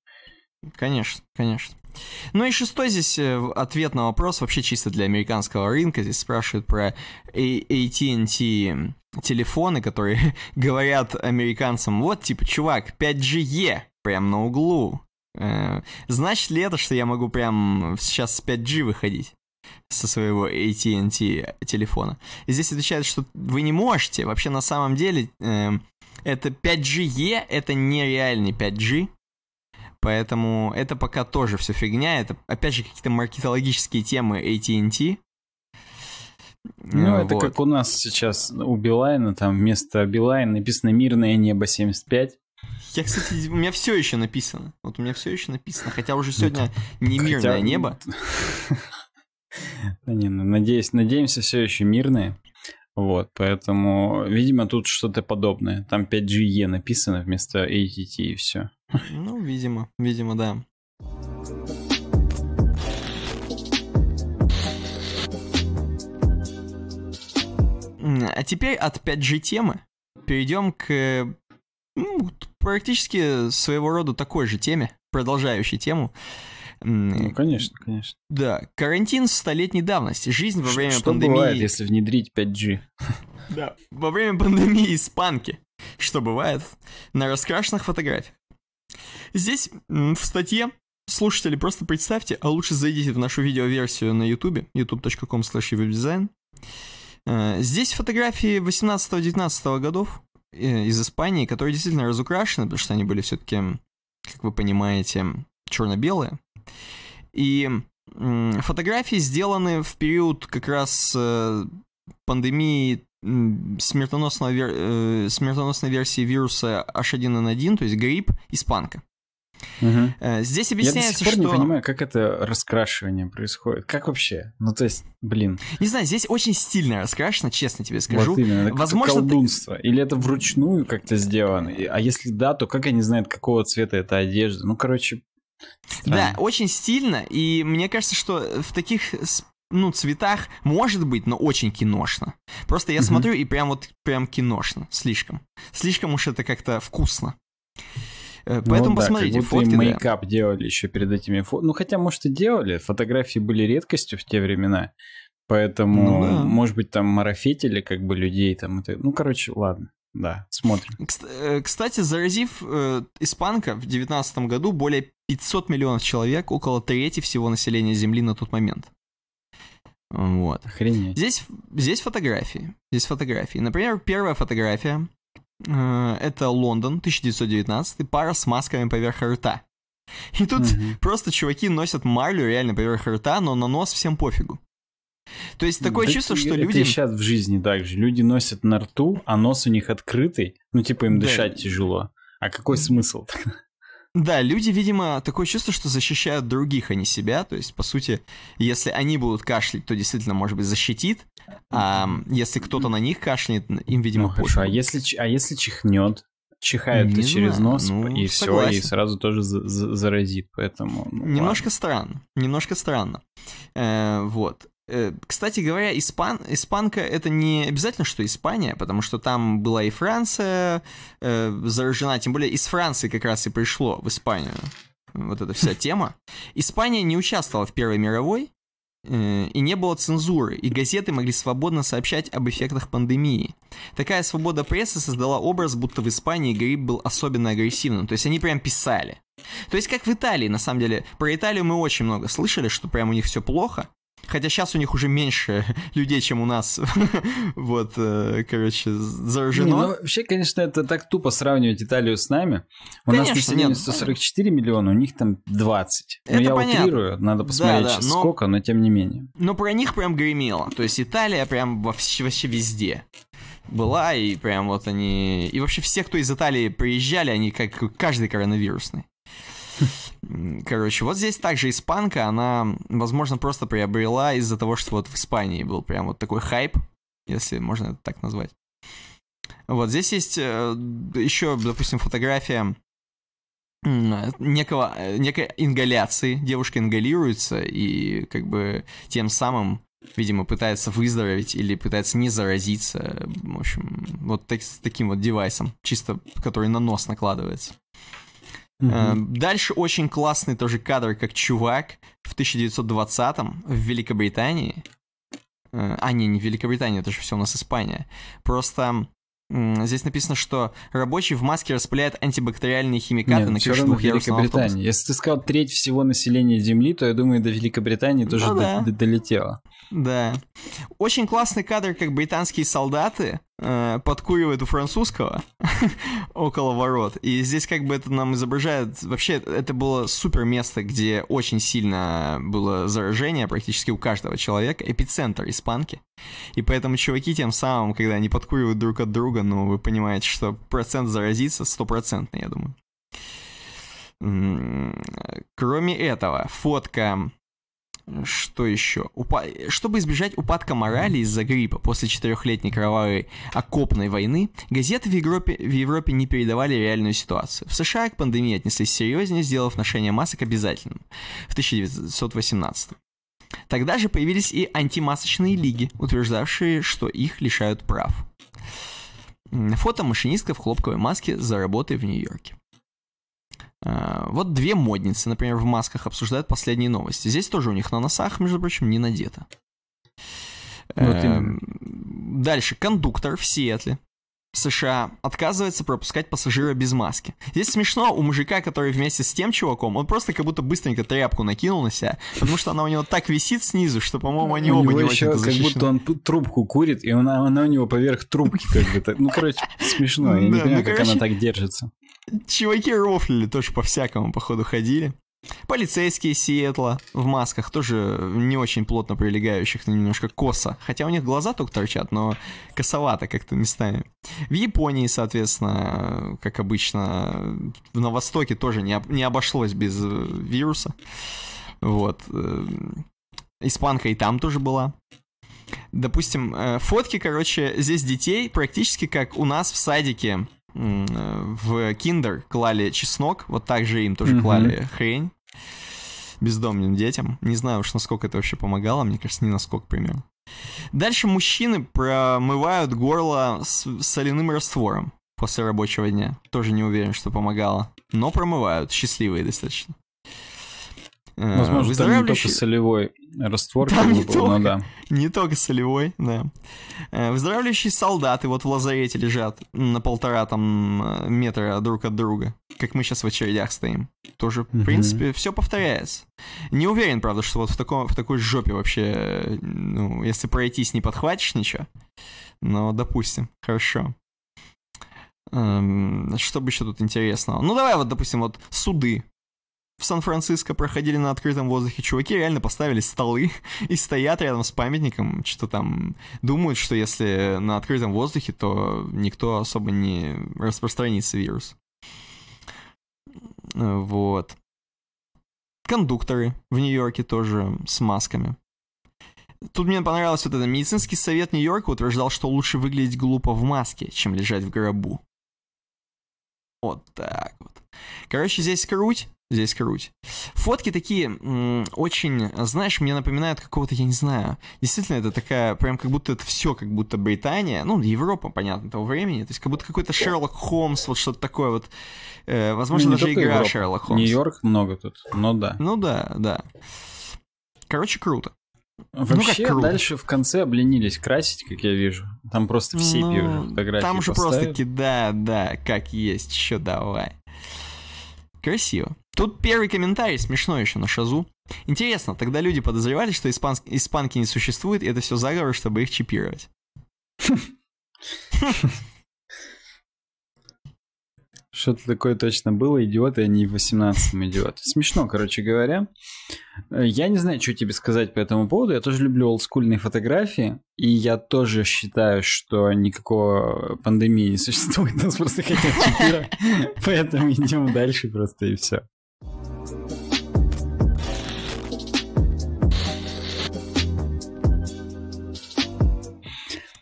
Конечно, конечно. Ну и шестой здесь э, ответ на вопрос, вообще чисто для американского рынка. Здесь спрашивают про AT&T телефоны, которые говорят американцам, вот, типа, чувак, 5 g прям на углу. Э, значит ли это, что я могу прям сейчас с 5G выходить? со своего AT&T телефона. И здесь отвечает, что вы не можете. Вообще, на самом деле, э, это 5G-E, это нереальный 5G, поэтому это пока тоже все фигня. Это, опять же, какие-то маркетологические темы AT&T, ну, э, вот. это как у нас сейчас у Билайна, там вместо Билайн написано «Мирное небо 75». Я, кстати, у меня все еще написано. Вот у меня все еще написано. Хотя уже ну, сегодня не мирное хотя... небо. Не, ну, надеюсь, надеемся, все еще мирные. Вот, поэтому, видимо, тут что-то подобное. Там 5GE написано вместо ATT и все. Ну, видимо, видимо, да. А теперь от 5G темы перейдем к ну, практически своего рода такой же теме, продолжающей тему. Ну, конечно, конечно. Да, карантин столетней давности, жизнь во время что пандемии... Что бывает, если внедрить 5G? Да, во время пандемии испанки. Что бывает на раскрашенных фотографиях. Здесь в статье слушатели просто представьте, а лучше зайдите в нашу видеоверсию на YouTube, youtube.com slash э, Здесь фотографии 18-19 годов э, из Испании, которые действительно разукрашены, потому что они были все-таки, как вы понимаете, черно-белые. И фотографии сделаны в период как раз э, пандемии смертоносного, вер... Э, смертоносной версии вируса H1N1, то есть грипп, испанка. Угу. Здесь объясняется, Я до сих пор что... не понимаю, как это раскрашивание происходит. Как вообще? Ну, то есть, блин. Не знаю, здесь очень стильно раскрашено, честно тебе скажу. Вот именно, это Возможно, колдунство. Ты... Или это вручную как-то сделано? А если да, то как они знают, какого цвета эта одежда? Ну, короче, Странно. Да, очень стильно, и мне кажется, что в таких ну, цветах может быть, но очень киношно. Просто я угу. смотрю и прям вот прям киношно, слишком. Слишком уж это как-то вкусно. Э, ну поэтому ну, да, посмотрите как будто фотки. мейкап да. делали еще перед этими фото. Ну хотя, может, и делали. Фотографии были редкостью в те времена. Поэтому, ну, да. может быть, там марафетили как бы людей там. Это... Ну, короче, ладно. Да, смотрим. Э, кстати, заразив э, испанка в 2019 году более 500 миллионов человек, около трети всего населения Земли на тот момент. Вот. Охренеть. Здесь, здесь фотографии. Здесь фотографии. Например, первая фотография. Э, это Лондон, 1919, пара с масками поверх рта. И тут угу. просто чуваки носят марлю реально поверх рта, но на нос всем пофигу. То есть такое да чувство, что люди... Это сейчас в жизни так же. Люди носят на рту, а нос у них открытый. Ну, типа им да. дышать тяжело. А какой смысл? Да, люди, видимо, такое чувство, что защищают других, а не себя. То есть, по сути, если они будут кашлять, то действительно, может быть, защитит. А если кто-то на них кашляет, им, видимо, ну, хорошо. А если, а если чихнет, чихает не через знаю. нос, ну, и согласен. все, и сразу тоже заразит, поэтому... Ну, немножко ладно. странно, немножко странно. -э вот. Э, кстати говоря, испан... испанка это не обязательно, что Испания, потому что там была и Франция э, заражена, тем более из Франции как раз и пришло в Испанию вот эта вся тема. Испания не участвовала в Первой мировой, э, и не было цензуры, и газеты могли свободно сообщать об эффектах пандемии. Такая свобода прессы создала образ, будто в Испании грипп был особенно агрессивным, то есть они прям писали. То есть как в Италии, на самом деле, про Италию мы очень много слышали, что прям у них все плохо, Хотя сейчас у них уже меньше людей, чем у нас. вот, э, короче, заражено. Не, ну, вообще, конечно, это так тупо сравнивать Италию с нами. У конечно, нас население нет. 144 ну, миллиона, у них там 20. Ну, это ну, я понятно. утрирую, надо посмотреть, да, да, но... сколько, но тем не менее. Но про них прям гремело. То есть Италия прям вообще, вообще везде была, и прям вот они... И вообще все, кто из Италии приезжали, они как каждый коронавирусный. Короче, вот здесь также испанка, она, возможно, просто приобрела из-за того, что вот в Испании был прям вот такой хайп, если можно это так назвать. Вот здесь есть э, еще, допустим, фотография некого, э, некой ингаляции. Девушка ингалируется и как бы тем самым, видимо, пытается выздороветь или пытается не заразиться. В общем, вот так, с таким вот девайсом, чисто который на нос накладывается mm Дальше очень классный тоже кадр, как чувак в 1920-м в Великобритании. Э, а, не, не Великобритания, это же все у нас Испания. Просто здесь написано, что рабочий в маске распыляет антибактериальные химикаты Нет, ну, на крышах двух Великобритании. Если ты сказал треть всего населения Земли, то, я думаю, до Великобритании тоже ну, да. долетело. Да. Очень классный кадр, как британские солдаты э, подкуривают у французского около ворот. И здесь как бы это нам изображает... Вообще, это было супер место, где очень сильно было заражение практически у каждого человека. Эпицентр испанки. И поэтому чуваки тем самым, когда они подкуривают друг от друга, ну, вы понимаете, что процент заразиться стопроцентный, я думаю. Кроме этого, фотка что еще? Упа... Чтобы избежать упадка морали из-за гриппа после четырехлетней кровавой окопной войны, газеты в Европе, в Европе не передавали реальную ситуацию. В США к пандемии отнеслись серьезнее, сделав ношение масок обязательным в 1918 Тогда же появились и антимасочные лиги, утверждавшие, что их лишают прав. Фото машинистка в хлопковой маске за работой в Нью-Йорке. А, вот две модницы, например, в масках обсуждают последние новости. Здесь тоже у них на носах, между прочим, не надето. Вот эм, Дальше. Кондуктор в Сиэтле США отказывается пропускать пассажира без маски. Здесь смешно у мужика, который вместе с тем чуваком, он просто как будто быстренько тряпку накинул на себя, потому что она у него так висит снизу, что, по-моему, они у оба не очень как будто он трубку курит, и она, она у него поверх трубки как бы. Ну, короче, смешно. Я не понимаю, ну, как она так держится. Чуваки рофлили тоже по-всякому, походу, ходили. Полицейские Сиэтла в масках, тоже не очень плотно прилегающих, но немножко косо. Хотя у них глаза только торчат, но косовато как-то местами. В Японии, соответственно, как обычно, на Востоке тоже не, не обошлось без э, вируса. Вот. Э, испанка и там тоже была. Допустим, э, фотки, короче, здесь детей практически как у нас в садике в киндер клали чеснок, вот так же им тоже mm-hmm. клали хрень бездомным детям. Не знаю уж, насколько это вообще помогало, мне кажется, не насколько примерно. Дальше мужчины промывают горло с соляным раствором после рабочего дня. Тоже не уверен, что помогало, но промывают, счастливые достаточно. Э, Возможно, выздоравливающие... там не только солевой раствор там не, был, только, ну, да. не только солевой, да. Э, выздоравливающие солдаты вот в лазарете лежат на полтора там э, метра друг от друга, как мы сейчас в очередях стоим. Тоже, в принципе, все повторяется. Не уверен, правда, что вот в, таком, в такой жопе вообще, ну, если пройтись, не подхватишь ничего. Но, допустим, хорошо. Эм, что бы еще тут интересного? Ну, давай вот, допустим, вот суды в Сан-Франциско проходили на открытом воздухе, чуваки реально поставили столы и стоят рядом с памятником, что там думают, что если на открытом воздухе, то никто особо не распространится вирус. Вот. Кондукторы в Нью-Йорке тоже с масками. Тут мне понравилось вот это. Медицинский совет Нью-Йорка утверждал, что лучше выглядеть глупо в маске, чем лежать в гробу. Вот так вот. Короче, здесь круть здесь круть. Фотки такие очень, знаешь, мне напоминают какого-то, я не знаю, действительно это такая, прям как будто это все, как будто Британия, ну, Европа, понятно, того времени, то есть как будто какой-то Шерлок Холмс, вот что-то такое вот, э, возможно, ну, даже игра Европа. Шерлок Холмс. Нью-Йорк много тут, но да. Ну да, да. Короче, круто. Ну, Вообще ну, круто. дальше в конце обленились красить, как я вижу. Там просто все ну, фотографии Там же поставят. просто кида, да, как есть, еще давай. Красиво. Тут первый комментарий смешной еще на шазу. Интересно, тогда люди подозревали, что испанск... испанки не существует, и это все заговор, чтобы их чипировать. Что-то такое точно было, идиоты, не в 18-м идиоты. Смешно, короче говоря. Э, я не знаю, что тебе сказать по этому поводу. Я тоже люблю олдскульные фотографии, и я тоже считаю, что никакого пандемии не существует. Нас просто хотят чипировать. Поэтому идем дальше просто и все.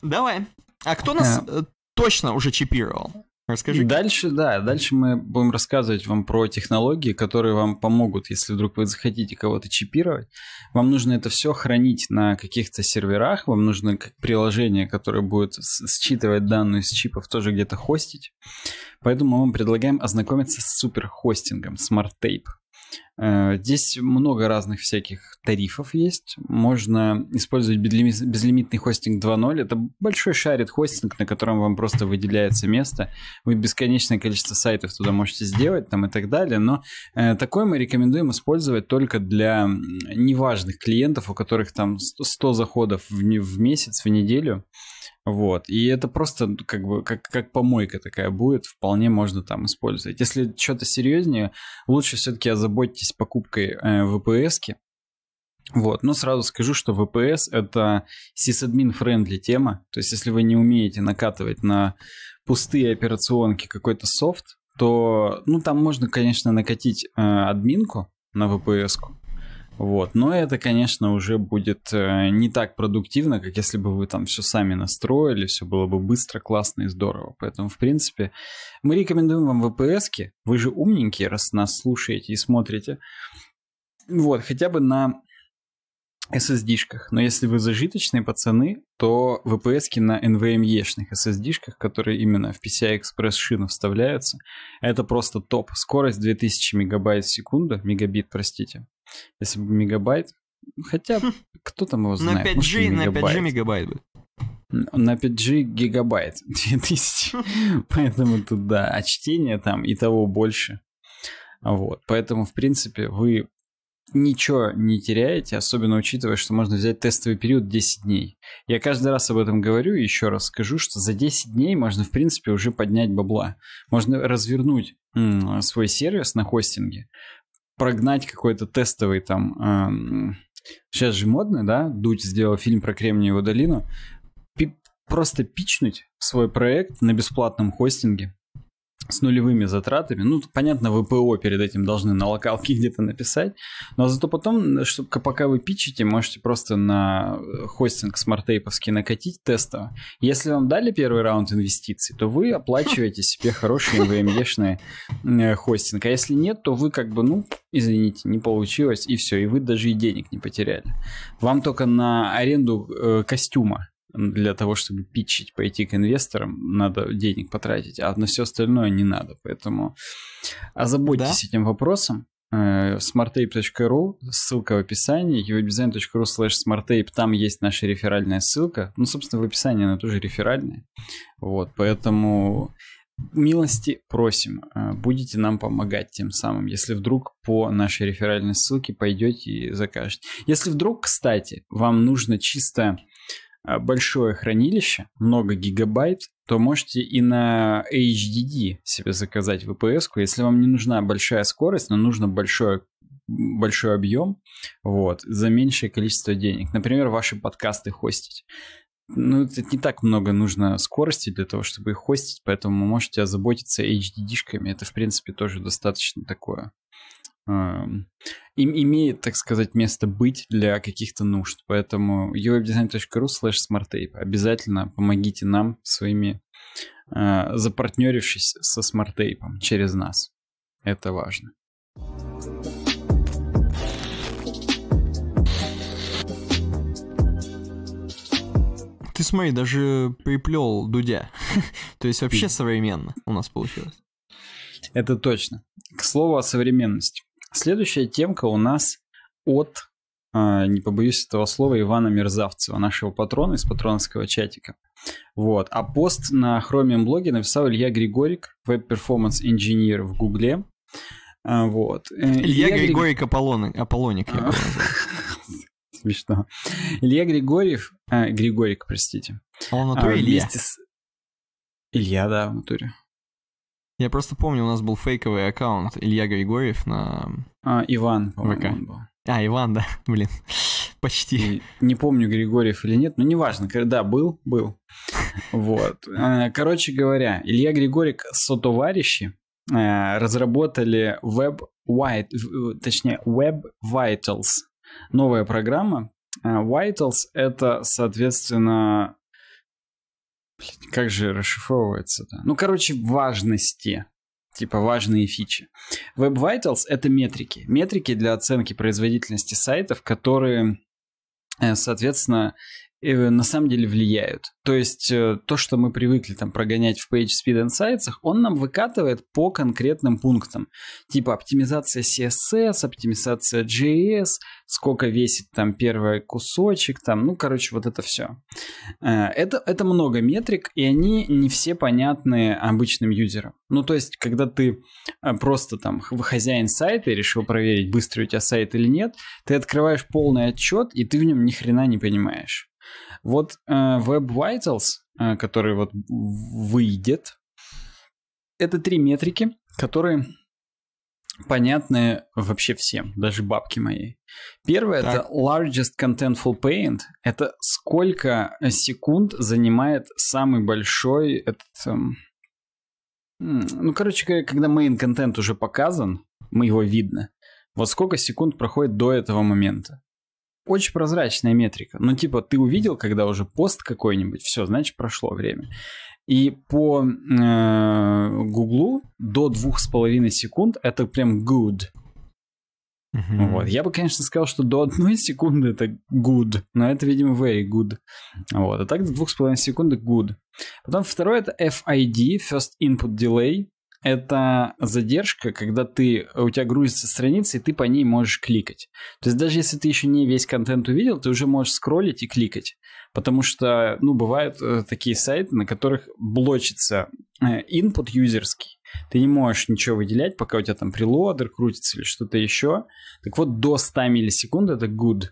Давай. А кто нас э. Э, точно уже чипировал? Расскажи. Дальше, да, дальше мы будем рассказывать вам про технологии, которые вам помогут, если вдруг вы захотите кого-то чипировать. Вам нужно это все хранить на каких-то серверах, вам нужно приложение, которое будет считывать данные с чипов, тоже где-то хостить. Поэтому мы вам предлагаем ознакомиться с суперхостингом Smart Tape. Э, здесь много разных всяких тарифов есть. Можно использовать безлимитный хостинг 2.0. Это большой шарит хостинг, на котором вам просто выделяется место. Вы бесконечное количество сайтов туда можете сделать там и так далее. Но э, такой мы рекомендуем использовать только для неважных клиентов, у которых там 100 заходов в месяц, в неделю. Вот. И это просто ну, как бы как, как помойка такая будет, вполне можно там использовать. Если что-то серьезнее, лучше все-таки озаботьтесь покупкой э, VPS-ки. Вот, но сразу скажу, что VPS это sysadmin friendly тема, то есть если вы не умеете накатывать на пустые операционки какой-то софт, то, ну, там можно, конечно, накатить э, админку на VPS-ку, вот. Но это, конечно, уже будет э, не так продуктивно, как если бы вы там все сами настроили, все было бы быстро, классно и здорово. Поэтому, в принципе, мы рекомендуем вам VPS-ки. Вы же умненькие, раз нас слушаете и смотрите. Вот, хотя бы на SSD-шках. Но если вы зажиточные пацаны, то vps на NVMe-шных эм SSD-шках, которые именно в PCI-Express шину вставляются, это просто топ. Скорость 2000 мегабайт в секунду, мегабит, простите, если бы мегабайт, хотя хм. кто там его знает. На 5G, Может, мегабайт. на 5G мегабайт бы. На 5G гигабайт 2000, поэтому тут, да, а чтение там и того больше. Вот, поэтому, в принципе, вы ничего не теряете, особенно учитывая, что можно взять тестовый период 10 дней. Я каждый раз об этом говорю и еще раз скажу, что за 10 дней можно, в принципе, уже поднять бабла. Можно развернуть свой сервис на хостинге, прогнать какой-то тестовый там... Эм, сейчас же модно, да? Дудь сделал фильм про Кремниевую долину. Пи- просто пичнуть свой проект на бесплатном хостинге с нулевыми затратами. Ну, понятно, вы ПО перед этим должны на локалке где-то написать, но ну, а зато потом, чтобы, пока вы пичете, можете просто на э, хостинг смарттейповский накатить тестово. Если вам дали первый раунд инвестиций, то вы оплачиваете себе хороший NVMe-шный э, хостинг, а если нет, то вы как бы, ну, извините, не получилось, и все, и вы даже и денег не потеряли. Вам только на аренду э, костюма для того, чтобы питчить, пойти к инвесторам, надо денег потратить, а на все остальное не надо. Поэтому озаботьтесь да? этим вопросом. Э, smartape.ru, ссылка в описании, uvdesign.ru slash smartape, там есть наша реферальная ссылка. Ну, собственно, в описании она тоже реферальная. Вот, поэтому милости просим, э, будете нам помогать тем самым, если вдруг по нашей реферальной ссылке пойдете и закажете. Если вдруг, кстати, вам нужно чисто а, большое хранилище, много гигабайт, то можете и на HDD себе заказать VPS, -ку. если вам не нужна большая скорость, но нужно большое большой объем, вот, за меньшее количество денег. Например, ваши подкасты хостить. Ну, это не так много нужно скорости для того, чтобы их хостить, поэтому можете озаботиться HDD-шками. Это, в принципе, тоже достаточно такое имеет, так сказать, место быть для каких-то нужд. Поэтому uwebdesign.ru slash smarttape. Обязательно помогите нам своими а, запартнерившись со смарттейпом через нас. Это важно. Ты смотри, даже приплел Дудя. То есть вообще современно у нас получилось. Это точно. К слову о современности. Следующая темка у нас от, а, не побоюсь этого слова, Ивана Мерзавцева, нашего патрона из патроновского чатика. Вот. А пост на хромиум блоге написал Илья Григорик, веб-перформанс-инженер в Гугле. А, вот. Э, Илья, Илья Григорик Гри... Аполлон... Аполлоник. Я Смешно. Илья Григорьев... Э, Григорик, простите. А Он на а, Илья. С... Илья, да, в натуре. Я просто помню, у нас был фейковый аккаунт Илья Григорьев на... А, Иван, по-моему, А, Иван, да, блин, почти. И не помню, Григорьев или нет, но неважно, да, был, был. Вот. А, короче говоря, Илья Григорик сотоварищи э, разработали Web White, точнее, Web Vitals. Новая программа. Э, Vitals — это, соответственно, Блин, как же расшифровывается-то? Ну, короче, важности типа важные фичи. Web Vitals — это метрики. Метрики для оценки производительности сайтов, которые, э, соответственно, Э, на самом деле влияют. То есть э, то, что мы привыкли там прогонять в PageSpeed Insights, он нам выкатывает по конкретным пунктам. Типа оптимизация CSS, оптимизация JS, сколько весит там первый кусочек, там, ну, короче, вот это все. Э, это, это много метрик, и они не все понятны обычным юзерам. Ну, то есть, когда ты просто там хозяин сайта и решил проверить, быстрый у тебя сайт или нет, ты открываешь полный отчет, и ты в нем ни хрена не понимаешь. Вот э, Web Vitals, э, который вот выйдет, это три метрики, которые понятны вообще всем, даже бабки моей. Первое так. это largest contentful paint. Это сколько секунд занимает самый большой этот... Эм, ну, короче, когда main контент уже показан, мы его видно. Вот сколько секунд проходит до этого момента. Очень прозрачная метрика. Ну, типа, ты увидел, когда уже пост какой-нибудь, все, значит, прошло время. И по э, Гуглу э, до двух с половиной секунд это прям good. uh Вот. Я бы, конечно, сказал, что до одной секунды это good, но это, видимо, very good. Вот. А так до двух с половиной секунды good. Потом второе это FID, First Input Delay это задержка, когда ты, у тебя грузится страница, и ты по ней можешь кликать. То есть даже если ты еще не весь контент увидел, ты уже можешь скроллить и кликать. Потому что, ну, бывают э, такие сайты, на которых блочится э, input юзерский. Ты не можешь ничего выделять, пока у тебя там прилодер крутится или что-то еще. Так вот, до 100 миллисекунд это good.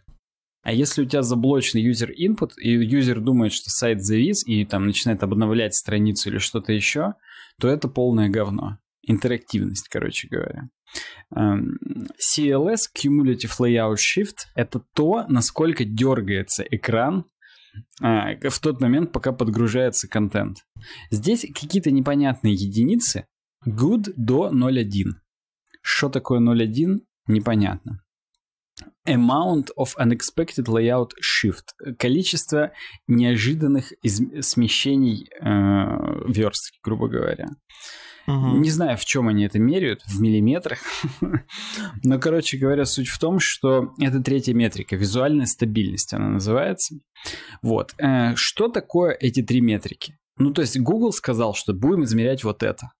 А если у тебя заблочен юзер input, и юзер думает, что сайт завис, и там начинает обновлять страницу или что-то еще, то это полное говно. Интерактивность, короче говоря. Эм, CLS, Cumulative Layout Shift, это то, насколько дергается экран а, в тот момент, пока подгружается контент. Здесь какие-то непонятные единицы. Good до 0.1. Что такое 0.1, непонятно. Amount of unexpected layout shift. Количество неожиданных из- смещений э- верстки, грубо говоря. Угу. Не знаю, в чем они это меряют, в миллиметрах. Но, короче говоря, суть в том, что это третья метрика, визуальная стабильность она называется. Вот. Э, что такое эти три метрики? Ну, то есть Google сказал, что будем измерять вот это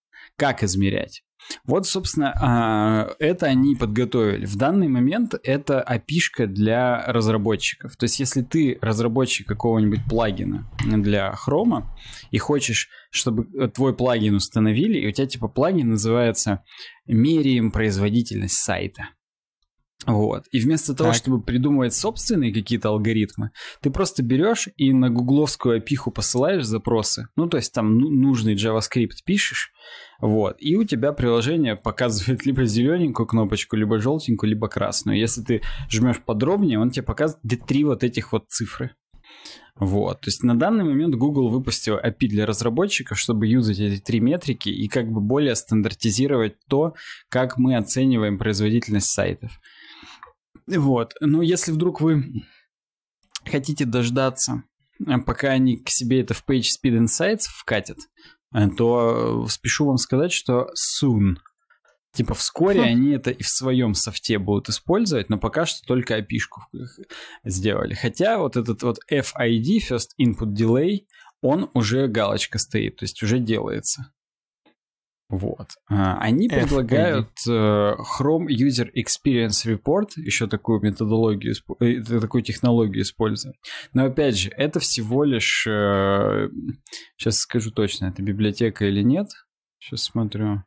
как измерять. Вот, собственно, а, это они подготовили. В данный момент это опишка для разработчиков. То есть, если ты разработчик какого-нибудь плагина для Chrome и хочешь, чтобы э, твой плагин установили, и у тебя типа плагин называется «Меряем производительность сайта», вот. И вместо того, чтобы придумывать собственные какие-то алгоритмы, ты просто берешь и на гугловскую опиху посылаешь запросы. Ну, то есть там ну, нужный JavaScript пишешь, вот. И у тебя приложение показывает либо зелененькую кнопочку, либо желтенькую, либо красную. Если ты жмешь подробнее, он тебе показывает три вот этих вот цифры. Вот. То есть на данный момент Google выпустил API для разработчиков, чтобы юзать эти три метрики и как бы более стандартизировать то, как мы оцениваем производительность сайтов. Вот. Но если вдруг вы хотите дождаться, э, пока они к себе это в Page Speed Insights вкатят, э, то э, спешу вам сказать, что soon. Типа вскоре хм. они это и в своем софте будут использовать, но пока что только опишку сделали. Хотя вот этот вот FID, First Input Delay, он уже галочка стоит, то есть уже делается. Вот. А, они предлагают э, Chrome User Experience Report, еще такую методологию, э, такую технологию использовать. Но опять же, это всего лишь... Сейчас э, скажу точно, это библиотека или нет. Сейчас смотрю.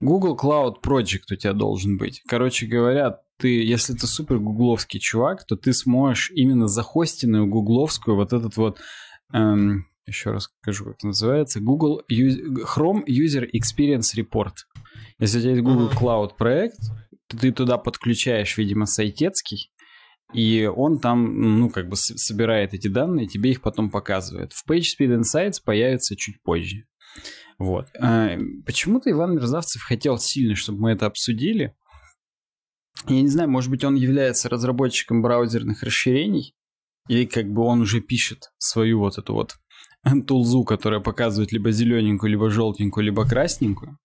Google Cloud Project у тебя должен быть. Короче говоря, ты, если ты супер гугловский чувак, то ты сможешь именно захостенную гугловскую вот этот вот эм, еще раз скажу, как это называется, Google Chrome User Experience Report. Если у тебя есть Google Cloud проект, то ты туда подключаешь, видимо, сайтецкий, и он там, ну, как бы собирает эти данные, тебе их потом показывает. В PageSpeed Insights появится чуть позже. Вот. А, почему-то Иван Мерзавцев хотел сильно, чтобы мы это обсудили. Я не знаю, может быть, он является разработчиком браузерных расширений, или как бы он уже пишет свою вот эту вот тулзу, которая показывает либо зелененькую, либо желтенькую, либо красненькую.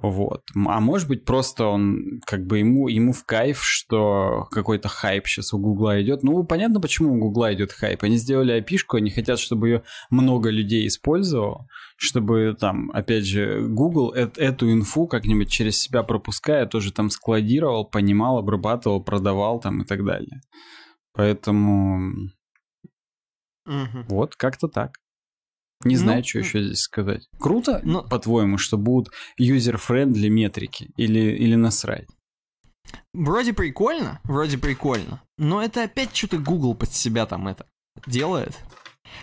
Вот. А может быть, просто он, как бы ему, ему в кайф, что какой-то хайп сейчас у Гугла идет. Ну, понятно, почему у Гугла идет хайп. Они сделали api они хотят, чтобы ее много людей использовал, чтобы там, опять же, Google э- эту инфу как-нибудь через себя пропуская, тоже там складировал, понимал, обрабатывал, продавал там и так далее. Поэтому... Угу. Вот, как-то так. Не ну, знаю, что еще здесь сказать. Круто, ну, по-твоему, что будут юзер-френдли метрики или, или насрать? Вроде прикольно, вроде прикольно, но это опять что-то Google под себя там это делает.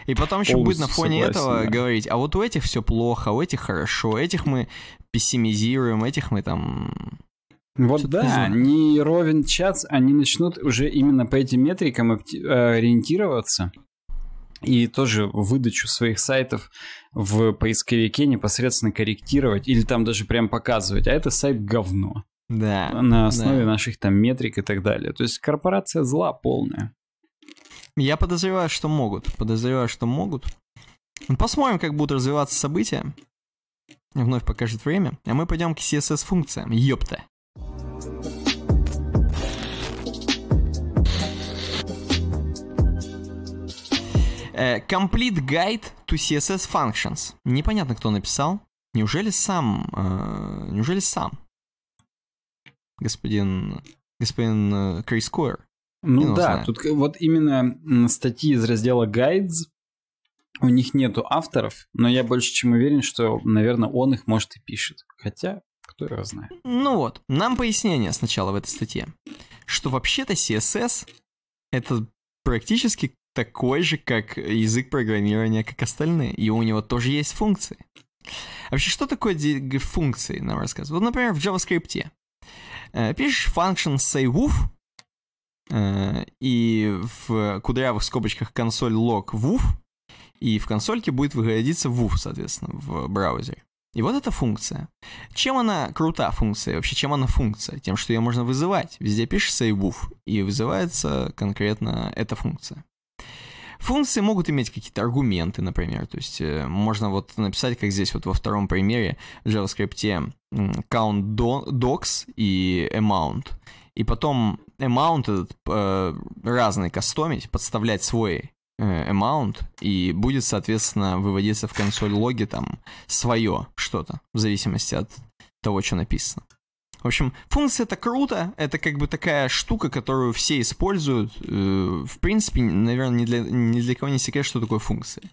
И потом еще будет на фоне согласен, этого да. говорить, а вот у этих все плохо, а у этих хорошо, а этих мы пессимизируем, а этих мы там... Вот да, не ровен час, они начнут уже именно по этим метрикам э, ориентироваться и тоже выдачу своих сайтов в поисковике непосредственно корректировать или там даже прям показывать, а это сайт говно. Да. На основе да. наших там метрик и так далее. То есть корпорация зла полная. Я подозреваю, что могут. Подозреваю, что могут. Ну, посмотрим, как будут развиваться события. Вновь покажет время. А мы пойдем к CSS-функциям. Ёпта. Э, Complete Guide to CSS Functions. Непонятно, кто написал. Неужели сам... Э, неужели сам? Господин... Господин э, Крис Койер. Ну да, тут вот именно статьи из раздела Guides, у них нету авторов, но я больше чем уверен, что, наверное, он их, может, и пишет. Хотя, кто его знает. Ну вот, нам пояснение сначала в этой статье, что вообще-то CSS — это практически такой же, как язык программирования, как остальные, и у него тоже есть функции. А вообще, что такое функции, нам рассказывают? Вот, например, в JavaScript э, пишешь function say woof, э, и в кудрявых скобочках консоль log woof, и в консольке будет выводиться woof, соответственно, в браузере. И вот эта функция. Чем она крута функция? Вообще, чем она функция? Тем, что ее можно вызывать. Везде пишешь say и вызывается конкретно эта функция. Функции могут иметь какие-то аргументы, например. То есть э, можно вот написать, как здесь вот во втором примере в JavaScript count docs и amount. И потом amount этот э, разный кастомить, подставлять свой э, amount, и будет, соответственно, выводиться в консоль логи там свое что-то, в зависимости от того, что написано. В общем, функция это круто, это как бы такая штука, которую все используют. Э, в принципе, наверное, ни для, ни для кого не секрет, что такое функция.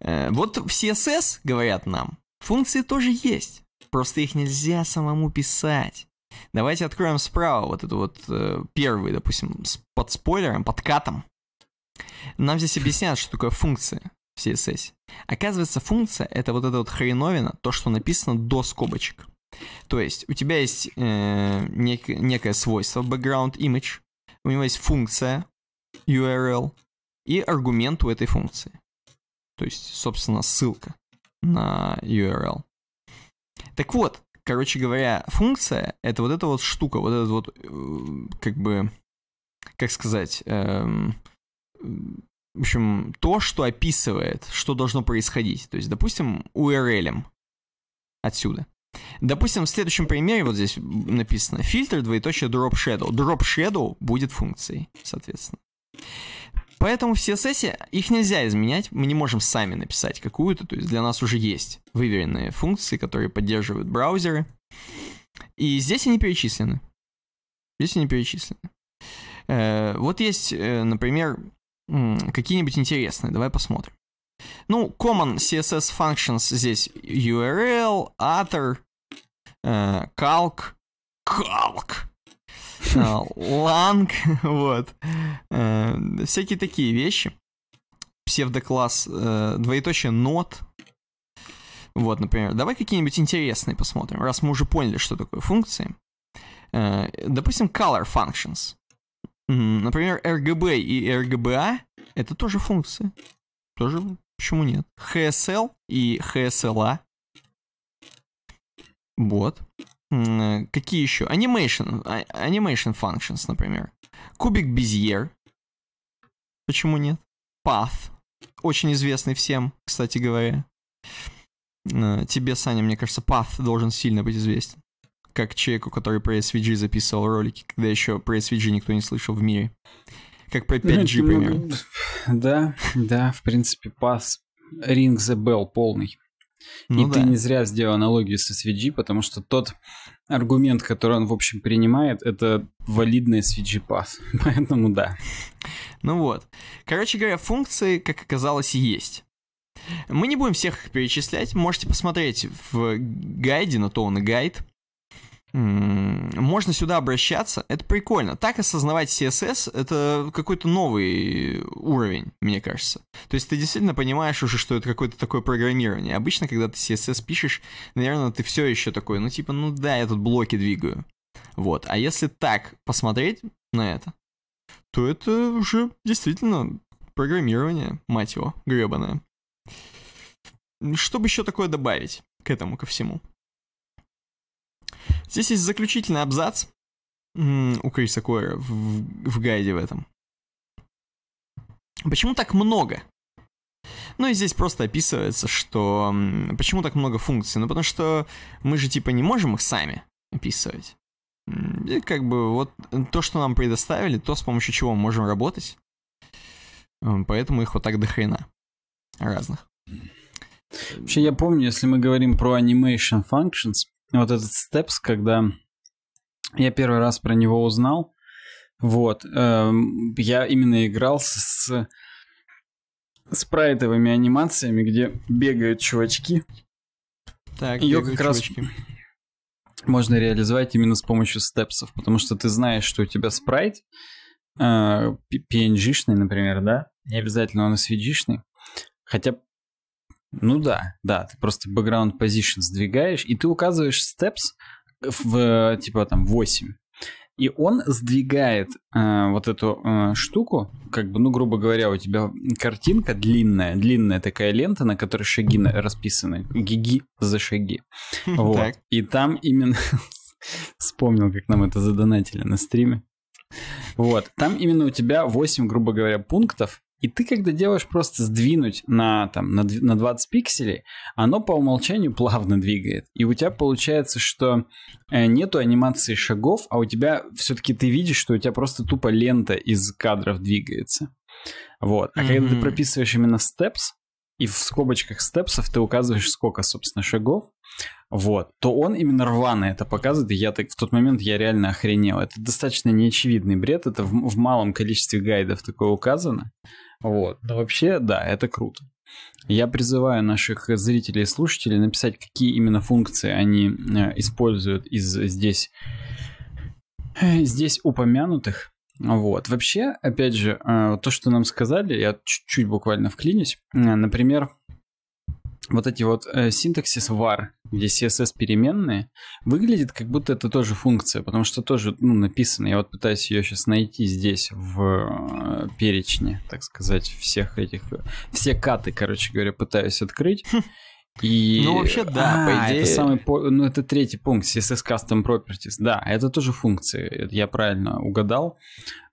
Э, вот в CSS, говорят нам, функции тоже есть, просто их нельзя самому писать. Давайте откроем справа вот эту вот э, первый, допустим, под спойлером, под катом. Нам здесь объясняют, что такое функция в CSS. Оказывается, функция это вот эта вот хреновина, то, что написано до скобочек. То есть у тебя есть э, нек- некое свойство background image, у него есть функция URL и аргумент у этой функции. То есть, собственно, ссылка на URL. Так вот, короче говоря, функция это вот эта вот штука, вот этот вот, э, как бы, как сказать, э, в общем, то, что описывает, что должно происходить. То есть, допустим, URL отсюда. Допустим, в следующем примере вот здесь написано фильтр двоеточие drop shadow. Drop shadow будет функцией, соответственно. Поэтому в CSS их нельзя изменять, мы не можем сами написать какую-то, то есть для нас уже есть выверенные функции, которые поддерживают браузеры. И здесь они перечислены. Здесь они перечислены. Э, вот есть, э, например, какие-нибудь интересные, давай посмотрим. Ну, common CSS functions здесь URL, author, Э, калк, Калк, э, Ланг, вот. Э, всякие такие вещи. Псевдокласс, двоеточие нот. Вот, например, давай какие-нибудь интересные посмотрим, раз мы уже поняли, что такое функции. Допустим, color functions. Например, RGB и RGBA — это тоже функции. Тоже почему нет? HSL и HSLA Бот? Какие еще? Animation, animation functions, например. Кубик Безьер. Почему нет? Path. Очень известный всем, кстати говоря. Э, тебе, Саня, мне кажется, Path должен сильно быть известен. Как человеку, который про SVG записывал ролики, когда еще про SVG никто не слышал в мире. Как про 5G, ну, примерно. Да, да, в принципе, Path. Ring the Bell полный. Ну, и да. ты не зря сделал аналогию со SVG, потому что тот аргумент, который он, в общем, принимает, это валидный SVG пас Поэтому да. Ну вот. Короче говоря, функции, как оказалось, есть. Мы не будем всех их перечислять, можете посмотреть в гайде, на то он и гайд можно сюда обращаться, это прикольно. Так осознавать CSS — это какой-то новый уровень, мне кажется. То есть ты действительно понимаешь уже, что это какое-то такое программирование. Обычно, когда ты CSS пишешь, наверное, ты все еще такой, ну типа, ну да, я тут блоки двигаю. Вот. А если так посмотреть на это, то это уже действительно программирование, мать его, гребаное. Что бы еще такое добавить к этому, ко всему? Здесь есть заключительный абзац у Криса Койра в, в гайде в этом. Почему так много? Ну и здесь просто описывается, что почему так много функций? Ну потому что мы же типа не можем их сами описывать. И как бы вот то, что нам предоставили, то, с помощью чего мы можем работать. Эм, поэтому их вот так до хрена разных. Вообще я помню, если мы говорим про animation functions, и вот этот Steps, когда я первый раз про него узнал, вот, э, я именно играл с спрайтовыми анимациями, где бегают чувачки. Так, Ее как раз можно реализовать именно с помощью степсов, потому что ты знаешь, что у тебя спрайт э, PNG-шный, например, да? Не обязательно он и SVG-шный. Хотя ну да, да, ты просто background position сдвигаешь, и ты указываешь steps в типа там 8. И он сдвигает э, вот эту э, штуку, как бы, ну, грубо говоря, у тебя картинка длинная, длинная такая лента, на которой шаги расписаны, гиги за шаги. Вот. И там именно... Вспомнил, как нам это задонатили на стриме. Вот, там именно у тебя 8, грубо говоря, пунктов, и ты, когда делаешь просто сдвинуть на, там, на, на 20 пикселей, оно по умолчанию плавно двигает. И у тебя получается, что э, нету анимации шагов, а у тебя все-таки ты видишь, что у тебя просто тупо лента из кадров двигается. Вот. А mm-hmm. когда ты прописываешь именно steps, и в скобочках степсов ты указываешь, сколько, собственно, шагов, вот, то он именно рвано это показывает, и я так, в тот момент я реально охренел. Это достаточно неочевидный бред, это в, в малом количестве гайдов такое указано. Вот. Но вообще, да, это круто. Я призываю наших зрителей и слушателей написать, какие именно функции они э, используют из здесь, э, здесь упомянутых. Вот. Вообще, опять же, э, то, что нам сказали, я чуть-чуть буквально вклинюсь. Например, вот эти вот э, синтаксис var, где CSS переменные, выглядит как будто это тоже функция, потому что тоже ну, написано. Я вот пытаюсь ее сейчас найти здесь в э, перечне, так сказать, всех этих... Э, все каты, короче говоря, пытаюсь открыть. И, ну, вообще, да, а, по идее... Это самый, ну, это третий пункт, CSS Custom Properties. Да, это тоже функции, я правильно угадал.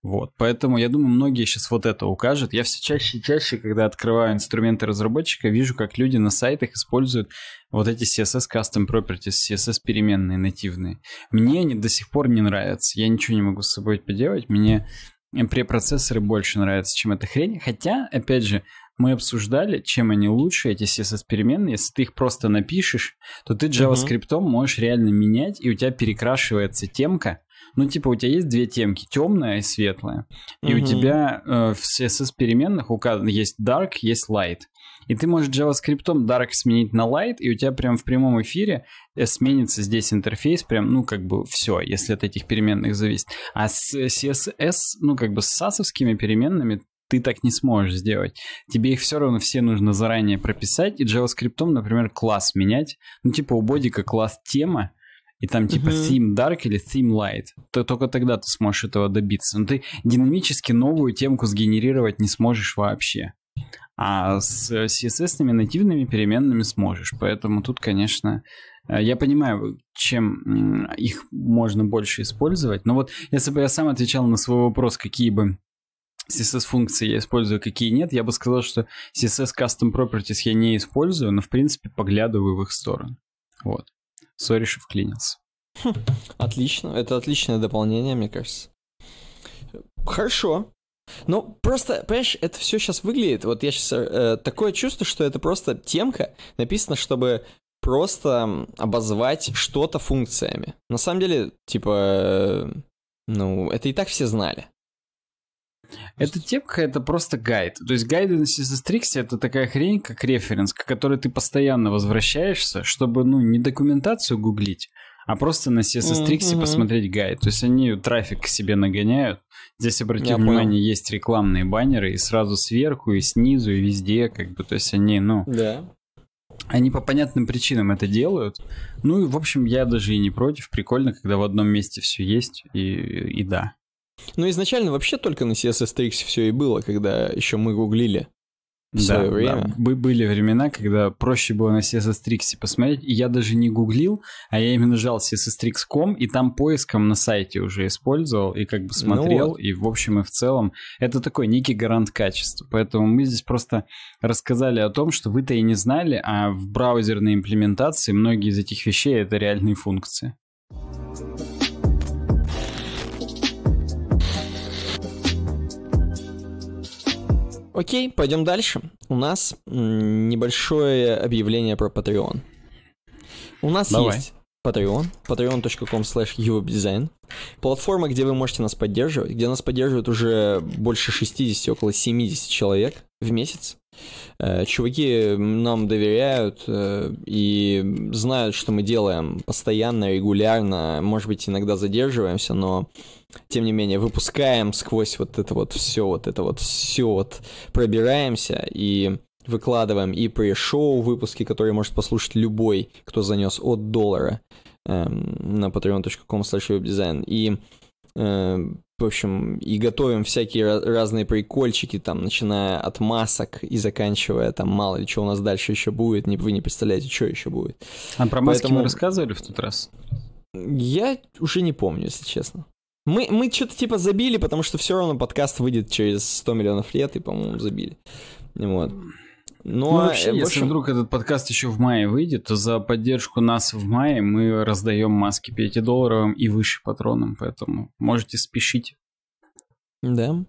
Вот, поэтому я думаю, многие сейчас вот это укажут. Я все чаще и чаще, когда открываю инструменты разработчика, вижу, как люди на сайтах используют вот эти CSS Custom Properties, CSS переменные нативные. Мне они до сих пор не нравятся, я ничего не могу с собой поделать, мне препроцессоры больше нравятся, чем эта хрень. Хотя, опять же, мы обсуждали, чем они лучше, эти CSS переменные. Если ты их просто напишешь, то ты JavaScript можешь реально менять, и у тебя перекрашивается темка. Ну, типа, у тебя есть две темки, темная и светлая. И uh-huh. у тебя э, в CSS э, переменных указано есть dark, есть light. И ты можешь JavaScript dark сменить на light, и у тебя прям в прямом эфире э, сменится здесь интерфейс, прям, ну, как бы все, если от этих переменных зависит. А с CSS, э, ну, как бы с сасовскими переменными ты так не сможешь сделать. Тебе их все равно все нужно заранее прописать, и JavaScript, например, класс менять. Ну, типа у бодика класс тема, и там типа uh-huh. theme dark или theme light, то только тогда ты сможешь этого добиться. Но ты динамически новую темку сгенерировать не сможешь вообще. А с CSS-ными нативными переменными сможешь. Поэтому тут, конечно, э, я понимаю, чем их можно больше использовать. Но вот если бы я сам отвечал на свой вопрос, какие бы CSS-функции я использую, какие нет. Я бы сказал, что CSS Custom Properties я не использую, но, в принципе, поглядываю в их сторону. Вот. Сори, что вклинился. Хм, отлично. Это отличное дополнение, мне кажется. Хорошо. Ну, просто, понимаешь, это все сейчас выглядит. Вот я сейчас э, такое чувство, что это просто темка написано, чтобы просто обозвать что-то функциями. На самом деле, типа, э, ну, это и так все знали. Это тепка это просто гайд. То есть гайденс из Астрикси это такая хрень, как референс, к которой ты постоянно возвращаешься, чтобы, ну, не документацию гуглить, а просто на CSS Trixie mm-hmm. посмотреть гайд. То есть они трафик к себе нагоняют. Здесь, обратите внимание, понял. есть рекламные баннеры и сразу сверху, и снизу, и везде, как бы, то есть они, ну... Да. Они по понятным причинам это делают. Ну и, в общем, я даже и не против. Прикольно, когда в одном месте все есть, и, и да. Ну изначально вообще только на CSS Tricks все и было, когда еще мы гуглили. В да, свое время. Да. Были времена, когда проще было на CSS Tricks посмотреть. И я даже не гуглил, а я именно жал CSSTricks.com и там поиском на сайте уже использовал и как бы ну смотрел. Ну вот. И в общем и в целом это такой некий гарант качества. Поэтому мы здесь просто рассказали о том, что вы-то и не знали, а в браузерной имплементации многие из этих вещей это реальные функции. Окей, пойдем дальше. У нас небольшое объявление про Patreon. У нас Давай. есть Patreon, patreon.com slash Платформа, где вы можете нас поддерживать, где нас поддерживают уже больше 60, около 70 человек в месяц. Э, чуваки нам доверяют э, и знают, что мы делаем постоянно, регулярно, может быть, иногда задерживаемся, но тем не менее выпускаем сквозь вот это вот все, вот это вот все вот пробираемся и выкладываем и pre-шоу выпуски, которые может послушать любой, кто занес от доллара эм, э, на patreon.com slash webdesign. И в общем, и готовим всякие разные прикольчики, там, начиная от масок и заканчивая, там, мало ли, что у нас дальше еще будет, вы не представляете, что еще будет. А про маски Поэтому... мы рассказывали в тот раз? Я уже не помню, если честно. Мы, мы что-то типа забили, потому что все равно подкаст выйдет через 100 миллионов лет, и, по-моему, забили. Вот. Но ну, ну а, вообще, больше... если вдруг этот подкаст еще в мае выйдет, то за поддержку нас в мае мы раздаем маски 5-долларовым и выше патронам, поэтому можете спешить. Да.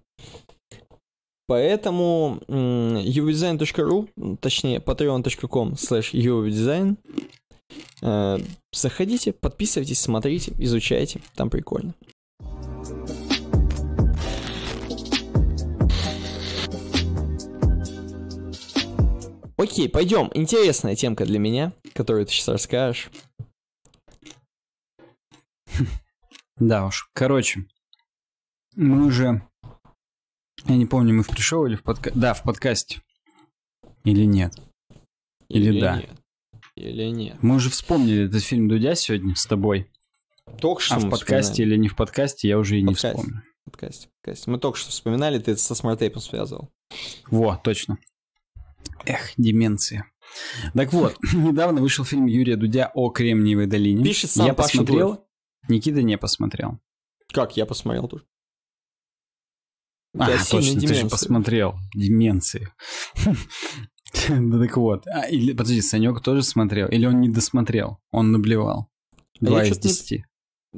Поэтому udesign.ru, точнее patreon.com slash udesign, э, заходите, подписывайтесь, смотрите, изучайте, там прикольно. Окей, пойдем. Интересная темка для меня, которую ты сейчас расскажешь. Да уж. Короче, мы уже... Я не помню, мы в пришел или в подкасте... Да, в подкасте. Или нет. Или, или да. Нет. Или нет. Мы уже вспомнили этот фильм Дудя сегодня с тобой. Только что а в подкасте вспоминаем. или не в подкасте, я уже и Подкаст. не вспомню. Подкасте, подкасте. Мы только что вспоминали, ты это со смарт-тейпом связывал. Во, точно. Эх, деменция. Так вот, недавно вышел фильм Юрия Дудя о Кремниевой долине. Пишет сам Я Паша посмотрел, Дуев. Никита не посмотрел. Как, я посмотрел тоже. А, точно, деменции. ты же посмотрел. Деменции. Так вот. А, подожди, Санек тоже смотрел? Или он не досмотрел? Он наблевал. Два из десяти.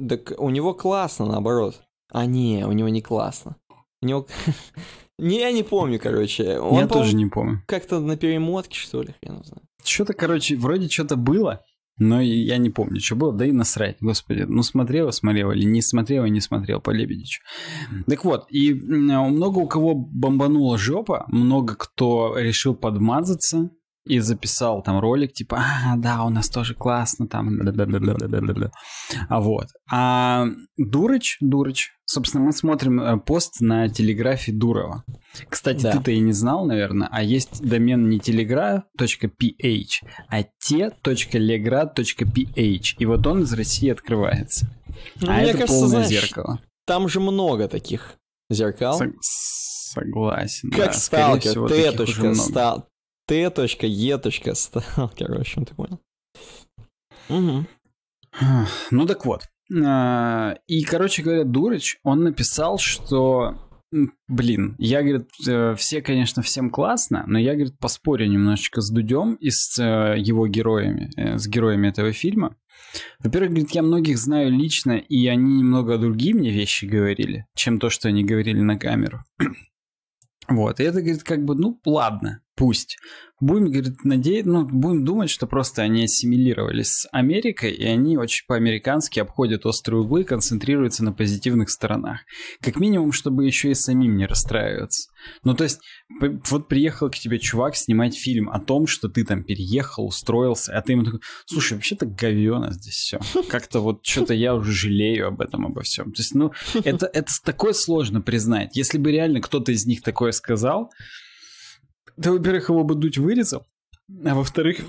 Так у него классно, наоборот. А не, у него не классно. У него... Не, я не помню, короче. Он, я тоже не помню. Как-то на перемотке, что ли, я не знаю. Что-то, короче, вроде что-то было, но я не помню, что было, да и насрать, господи. Ну, смотрела, смотрела, или не смотрела, не смотрел по Лебедичу. Так вот, и много у кого бомбанула жопа, много кто решил подмазаться, и записал там ролик, типа, а, да, у нас тоже классно, там, а вот. А Дурыч, Дурыч, собственно, мы смотрим э, пост на телеграфе Дурова. Кстати, да. ты-то и не знал, наверное, а есть домен не telegraph.ph, а те.legrad.ph, и вот он из России открывается. А ну, а это кажется, полное знаешь, зеркало. Там же много таких зеркал. С- согласен. Как да, сталкер, Т-точка, стал, Т точка, Е стал, короче, ты понял. Угу. Ну так вот. А, и, короче говоря, Дурыч, он написал, что Блин, я, говорит, э, все, конечно, всем классно, но я, говорит, поспорю немножечко с Дудем и с э, его героями, э, с героями этого фильма. Во-первых, говорит, я многих знаю лично, и они немного другие мне вещи говорили, чем то, что они говорили на камеру. Вот, и это, говорит, как бы, ну, ладно пусть. Будем, говорит, надеяться, ну, будем думать, что просто они ассимилировались с Америкой, и они очень по-американски обходят острые углы, концентрируются на позитивных сторонах. Как минимум, чтобы еще и самим не расстраиваться. Ну, то есть, вот приехал к тебе чувак снимать фильм о том, что ты там переехал, устроился, а ты ему такой, слушай, вообще-то говено здесь все. Как-то вот что-то я уже жалею об этом, обо всем. То есть, ну, это, это такое сложно признать. Если бы реально кто-то из них такое сказал, да, во-первых, его бы дуть вырезал, а во-вторых...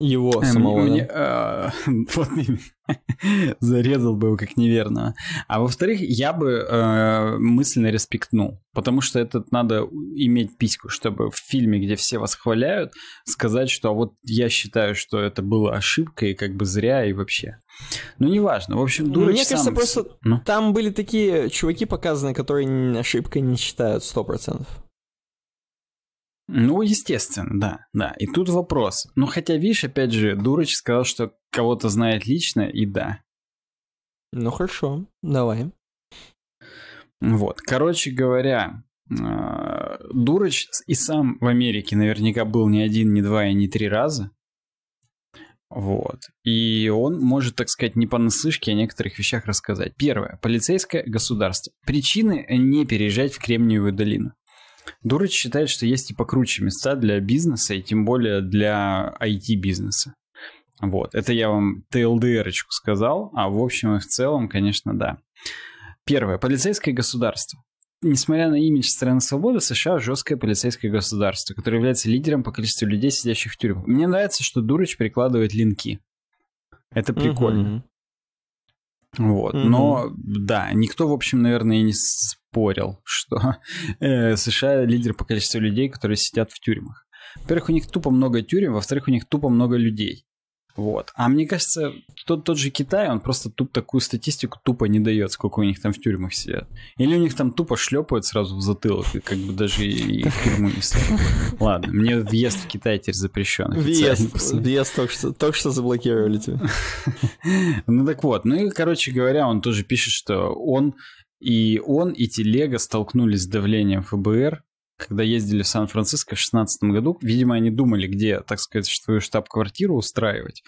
Его э, самого, мне, да? э, вот зарезал бы его как неверно. А во-вторых, я бы э, мысленно респектнул, потому что этот надо иметь письку, чтобы в фильме, где все вас хваляют, сказать, что а вот я считаю, что это была ошибка и как бы зря и вообще. Ну, неважно. В общем, Дурыч Мне кажется, сам... просто ну? там были такие чуваки показаны, которые ошибкой не считают сто процентов. Ну, естественно, да, да. И тут вопрос. Ну, хотя, видишь, опять же, Дурач сказал, что кого-то знает лично, и да. Ну, хорошо, давай. Вот, короче говоря, а, Дурач и сам в Америке наверняка был не один, не два и не три раза. Вот. И он может, так сказать, не понаслышке о некоторых вещах рассказать. Первое. Полицейское государство. Причины не переезжать в Кремниевую долину. Дурыч считает, что есть и типа покруче места для бизнеса, и тем более для IT-бизнеса. Вот, это я вам ТЛДРочку сказал, а в общем и в целом, конечно, да. Первое. Полицейское государство. Несмотря на имидж страны свободы, США жесткое полицейское государство, которое является лидером по количеству людей, сидящих в тюрьмах. Мне нравится, что Дурыч прикладывает линки. Это прикольно. Угу. Вот, угу. но да, никто, в общем, наверное, и не спорил, что э, США лидер по количеству людей, которые сидят в тюрьмах. Во-первых, у них тупо много тюрем, во-вторых, у них тупо много людей. Вот. А мне кажется, тот, тот же Китай, он просто туп такую статистику тупо не дает, сколько у них там в тюрьмах сидят. Или у них там тупо шлепают сразу в затылок, и как бы даже и, и в тюрьму не ставят. Ладно, мне въезд в Китай теперь запрещен. Въезд, въезд только что, только что заблокировали тебя. Ну так вот, ну и, короче говоря, он тоже пишет, что он и он и телега столкнулись с давлением ФБР, когда ездили в Сан-Франциско в 2016 году. Видимо, они думали, где, так сказать, свою штаб-квартиру устраивать.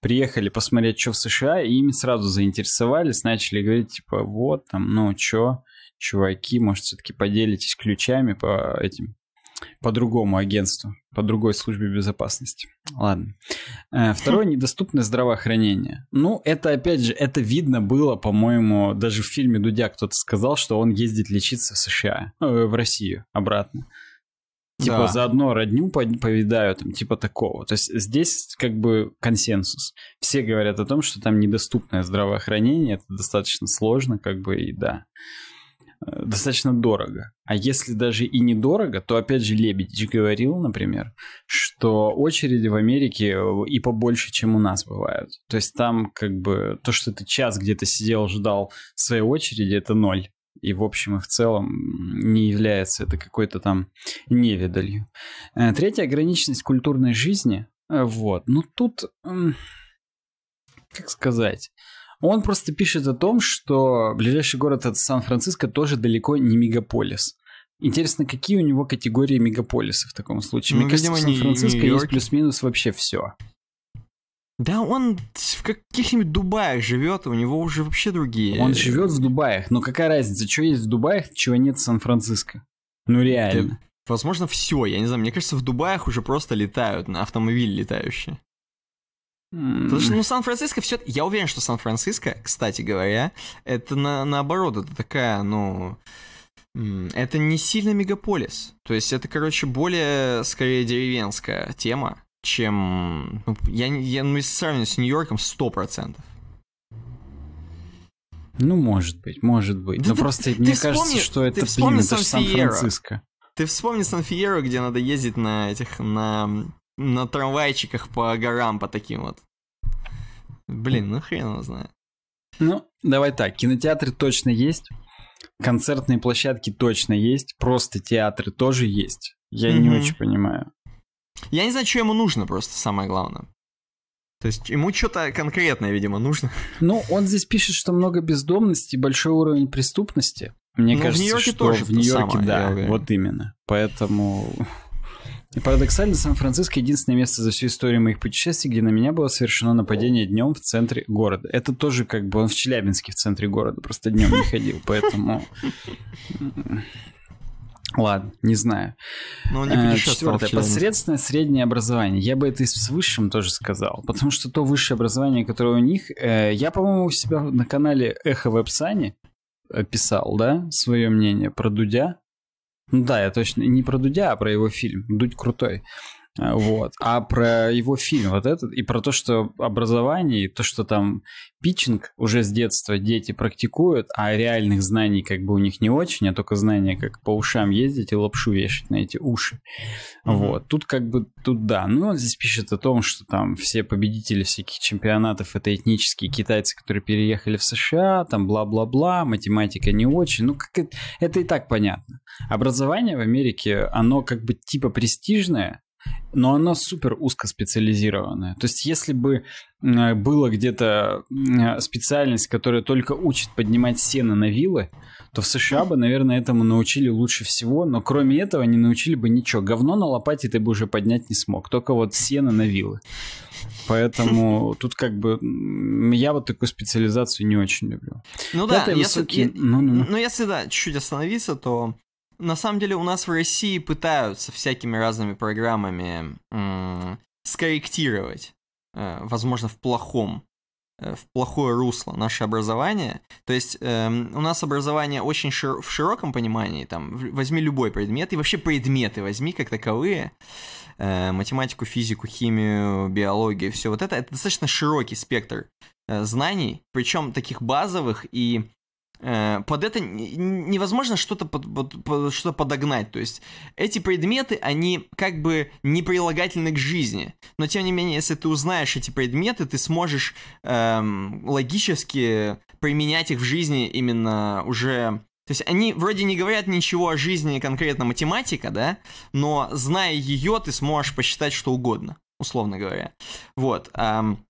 Приехали посмотреть, что в США, и ими сразу заинтересовались, начали говорить, типа, вот там, ну, что, чуваки, может, все-таки поделитесь ключами по этим по другому агентству, по другой службе безопасности. Ладно. Э, второе недоступное здравоохранение. Ну, это опять же, это видно было, по-моему, даже в фильме Дудя кто-то сказал, что он ездит лечиться в США, э, в Россию обратно. Типа да. заодно родню повидаю, там, типа такого. То есть здесь как бы консенсус. Все говорят о том, что там недоступное здравоохранение, это достаточно сложно, как бы и да. Э, достаточно дорого. А если даже и недорого, то опять же Лебедь говорил, например, что очереди в Америке э, и побольше, чем у нас бывают. То есть там как бы то, что ты час где-то сидел, ждал своей очереди, это ноль. И в общем и в целом не является это какой-то там невидалью. Э, третья ограниченность культурной жизни. Вот. Ну тут, как сказать, он просто пишет о том, что ближайший город от Сан-Франциско тоже далеко не мегаполис. Интересно, какие у него категории мегаполисов в таком случае? Ну, Мне видимо, в Сан-Франциско есть плюс-минус вообще все. Да он в каких-нибудь Дубаях живет, у него уже вообще другие. Он живет в Дубаях, но какая разница, что есть в Дубаях, чего нет в Сан-Франциско? Ну реально. Да, возможно, все. Я не знаю, мне кажется, в Дубаях уже просто летают на автомобиле летающие. Потому что, ну, Сан-Франциско все... Я уверен, что Сан-Франциско, кстати говоря, это на, наоборот, это такая, ну... Это не сильно мегаполис. То есть это, короче, более, скорее, деревенская тема, чем... Ну, я, я ну, если сравнивать с Нью-Йорком, 100%. Ну, может быть, может быть. Да Но ты, просто ты мне вспомни, кажется, что это, блин, это Сан-Франциско. Ты вспомни Сан-Фиеро, где надо ездить на этих, на на трамвайчиках по горам, по таким вот. Блин, ну хрен его знает. Ну, давай так, кинотеатры точно есть, концертные площадки точно есть, просто театры тоже есть. Я mm-hmm. не очень понимаю. Я не знаю, что ему нужно просто, самое главное. То есть ему что-то конкретное, видимо, нужно. Ну, он здесь пишет, что много бездомности, большой уровень преступности. Мне ну, кажется, в Нью-Йорке что тоже в Нью-Йорке, самое, да, вот именно. Поэтому и парадоксально, Сан-Франциско единственное место за всю историю моих путешествий, где на меня было совершено нападение днем в центре города. Это тоже как бы он в Челябинске в центре города, просто днем не ходил, поэтому... Ладно, не знаю. Но ну, не э, Четвертое. Посредственное среднее образование. Я бы это и с высшим тоже сказал. Потому что то высшее образование, которое у них... Э, я, по-моему, у себя на канале Эхо Вебсани э, писал, да, свое мнение про Дудя. Да, я точно не про Дудя, а про его фильм. Дудь крутой. Э, вот. А про его фильм вот этот, и про то, что образование, и то, что там питчинг уже с детства дети практикуют, а реальных знаний как бы у них не очень, а только знания, как по ушам ездить и лапшу вешать на эти уши. Вот. Тут как бы, тут да. Ну, он здесь пишет о том, что там все победители всяких чемпионатов это этнические китайцы, которые переехали в США, там бла-бла-бла, математика не очень. Ну, как это, это и так понятно. Образование в Америке, оно как бы типа престижное, но она супер узко специализированная. То есть, если бы э, было где-то э, специальность, которая только учит поднимать сено на вилы, то в США бы, наверное, этому научили лучше всего, но кроме этого не научили бы ничего. Говно на лопате ты бы уже поднять не смог, только вот сено на вилы. Поэтому тут как бы я вот такую специализацию не очень люблю. Ну да, если, высокие... я, ну, ну. ну если да, чуть-чуть остановиться, то на самом деле у нас в России пытаются всякими разными программами м- скорректировать, э, возможно, в плохом э, в плохое русло наше образование. То есть эм, у нас образование очень шир в широком понимании, там, возьми любой предмет, и вообще предметы возьми как таковые, э, математику, физику, химию, биологию, все вот это, это достаточно широкий спектр э, знаний, причем таких базовых и Э, под это невозможно что-то под, под, под, что подогнать. То есть эти предметы, они как бы не прилагательны к жизни. Но тем не менее, если ты узнаешь эти предметы, ты сможешь эм, логически применять их в жизни именно уже... То есть они вроде не говорят ничего о жизни конкретно математика, да, но зная ее, ты сможешь посчитать что угодно, условно говоря. Вот. Эм,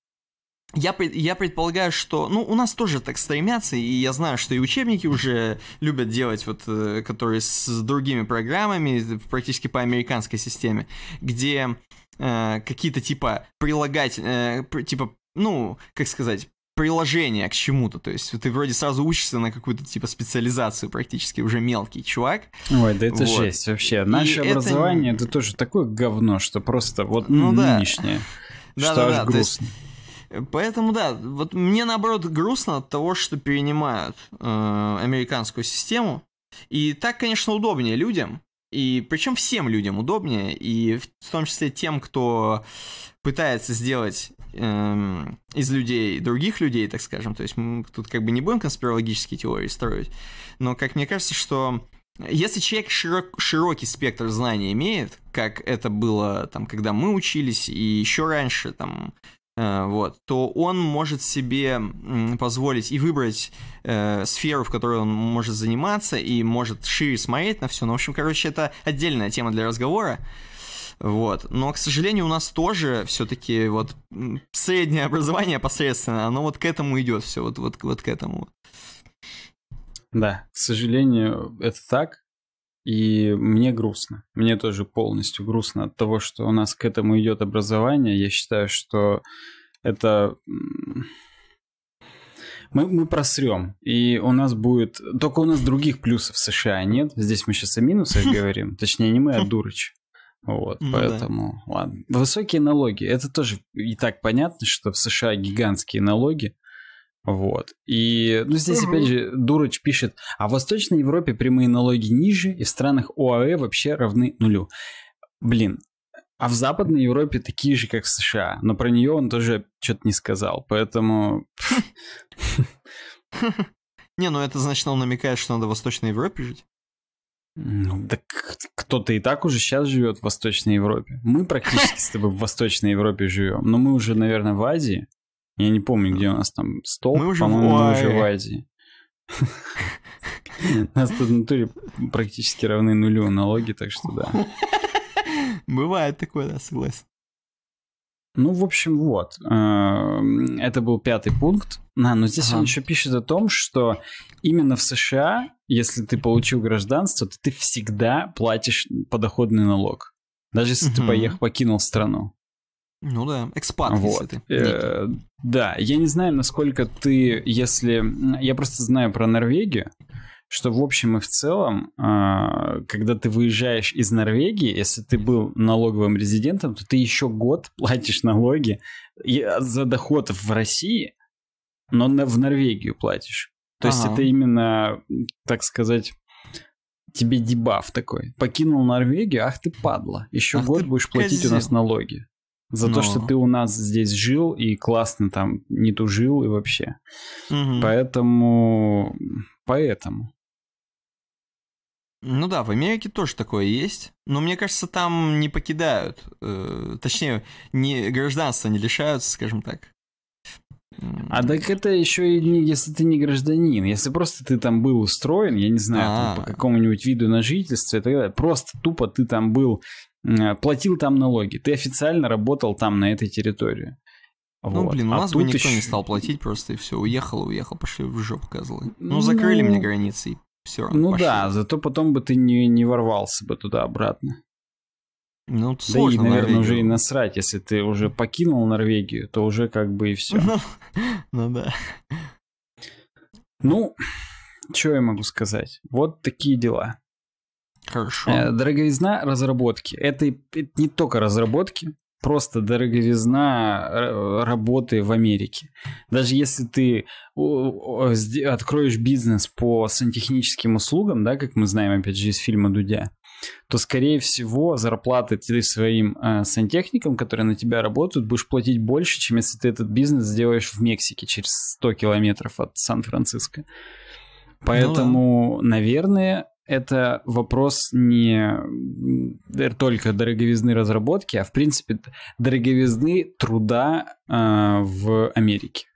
я, я предполагаю, что, ну, у нас тоже так стремятся, и я знаю, что и учебники уже любят делать, вот, э, которые с другими программами, практически по американской системе, где э, какие-то типа прилагать, э, типа, ну, как сказать, приложение к чему-то. То есть ты вроде сразу учишься на какую-то типа специализацию практически, уже мелкий чувак. Ой, да это вот. жесть вообще. Наше И образование это... это тоже такое говно, что просто вот ну, нынешнее. Да. Что да, аж да, грустно. То Поэтому, да, вот мне, наоборот, грустно от того, что перенимают э, американскую систему. И так, конечно, удобнее людям. И причем всем людям удобнее, и в том числе тем, кто пытается сделать эм, из людей других людей, так скажем. То есть мы тут как бы не будем конспирологические теории строить, но как мне кажется, что если человек широк, широкий спектр знаний имеет, как это было там, когда мы учились, и еще раньше, там, Э, вот, то он может себе позволить и выбрать э, сферу, в которой он может заниматься, и может шире смотреть на все. Ну, в общем, короче, это отдельная тема для разговора. Вот. Но, к сожалению, у нас тоже все-таки вот среднее образование посредственно, оно вот к этому идет все, вот, вот, вот к этому. Да, к сожалению, это так. И мне грустно. Мне тоже полностью грустно от того, что у нас к этому идет образование. Я считаю, что это мы, мы просрем. И у нас будет... Только у нас других плюсов в США нет. Здесь мы сейчас о минусах говорим. Точнее, не мы, а Дурыч. Вот, ну, поэтому, да. ладно. Высокие налоги. Это тоже и так понятно, что в США гигантские налоги. Вот. И ну, здесь, опять же, Дурач пишет, а в Восточной Европе прямые налоги ниже, и в странах ОАЭ вообще равны нулю. Блин, а в Западной Европе такие же, как в США, но про нее он тоже что-то не сказал, поэтому... Не, ну это значит, он намекает, что надо в Восточной Европе жить. Ну, так кто-то и так уже сейчас живет в Восточной Европе. Мы практически с тобой в Восточной Европе живем, но мы уже, наверное, в Азии. Я не помню, где у нас там стол, мы уже в мы уже в Азии. Нас тут в натуре практически равны нулю налоги, так что да. Бывает такое, да, согласен. Ну, в общем, вот. Эм, это был пятый пункт. А, но здесь ага. он еще пишет о том, что именно в США, если ты получил гражданство, то ты всегда платишь подоходный налог. Даже если угу. ты поехал, покинул страну. Ну да, экспат, вот. если ты. Э, да, я не знаю, насколько ты, если... Я просто знаю про Норвегию, что в общем и в целом, а, когда ты выезжаешь из Норвегии, если ты был налоговым резидентом, то ты еще год платишь налоги а, за доход в России, но в Норвегию платишь. То ага. есть это именно, так сказать, тебе дебаф такой. Покинул Норвегию, ах ты падла, еще ах год будешь платить козел. у нас налоги. За Но... то, что ну. ты у нас здесь жил и классно там не тужил и вообще. Угу. Поэтому... Поэтому. Ну да, в Америке тоже такое есть, но мне кажется, там не покидают, э, точнее, не, гражданство не лишаются, скажем так. А так это еще и не, если ты не гражданин, если просто ты там был устроен, я не знаю, там, а. по какому-нибудь виду на жительство и так далее, просто тупо ты там был Э, платил там налоги, ты официально работал там на этой территории. Ну, блин, у а нас а бы никто еще... не стал платить просто, и все, уехал, уехал, пошли в жопу, козлы. Ну, ну закрыли мне границы, и все равно Ну пошли. да, зато потом бы ты не, не ворвался бы туда-обратно. Ну, да сложно, и, наверное, Норвегию. уже и насрать, если ты уже покинул Норвегию, то уже как бы и все. Ну, ну да. Ну, что я могу сказать? Вот такие дела. Хорошо. Э, дороговизна разработки. Это, это не только разработки, просто дороговизна э, работы в Америке. Даже если ты откроешь бизнес по сантехническим услугам, да, как мы знаем, опять же, из фильма Дудя, то, скорее всего, зарплаты ты своим э, сантехникам, которые на тебя работают, будешь платить больше, чем если ты этот бизнес сделаешь в Мексике через 100 километров от Сан-Франциско. Ну Поэтому, ну, наверное, это вопрос не только дороговизны разработки, а в принципе дороговизны труда э, в Америке.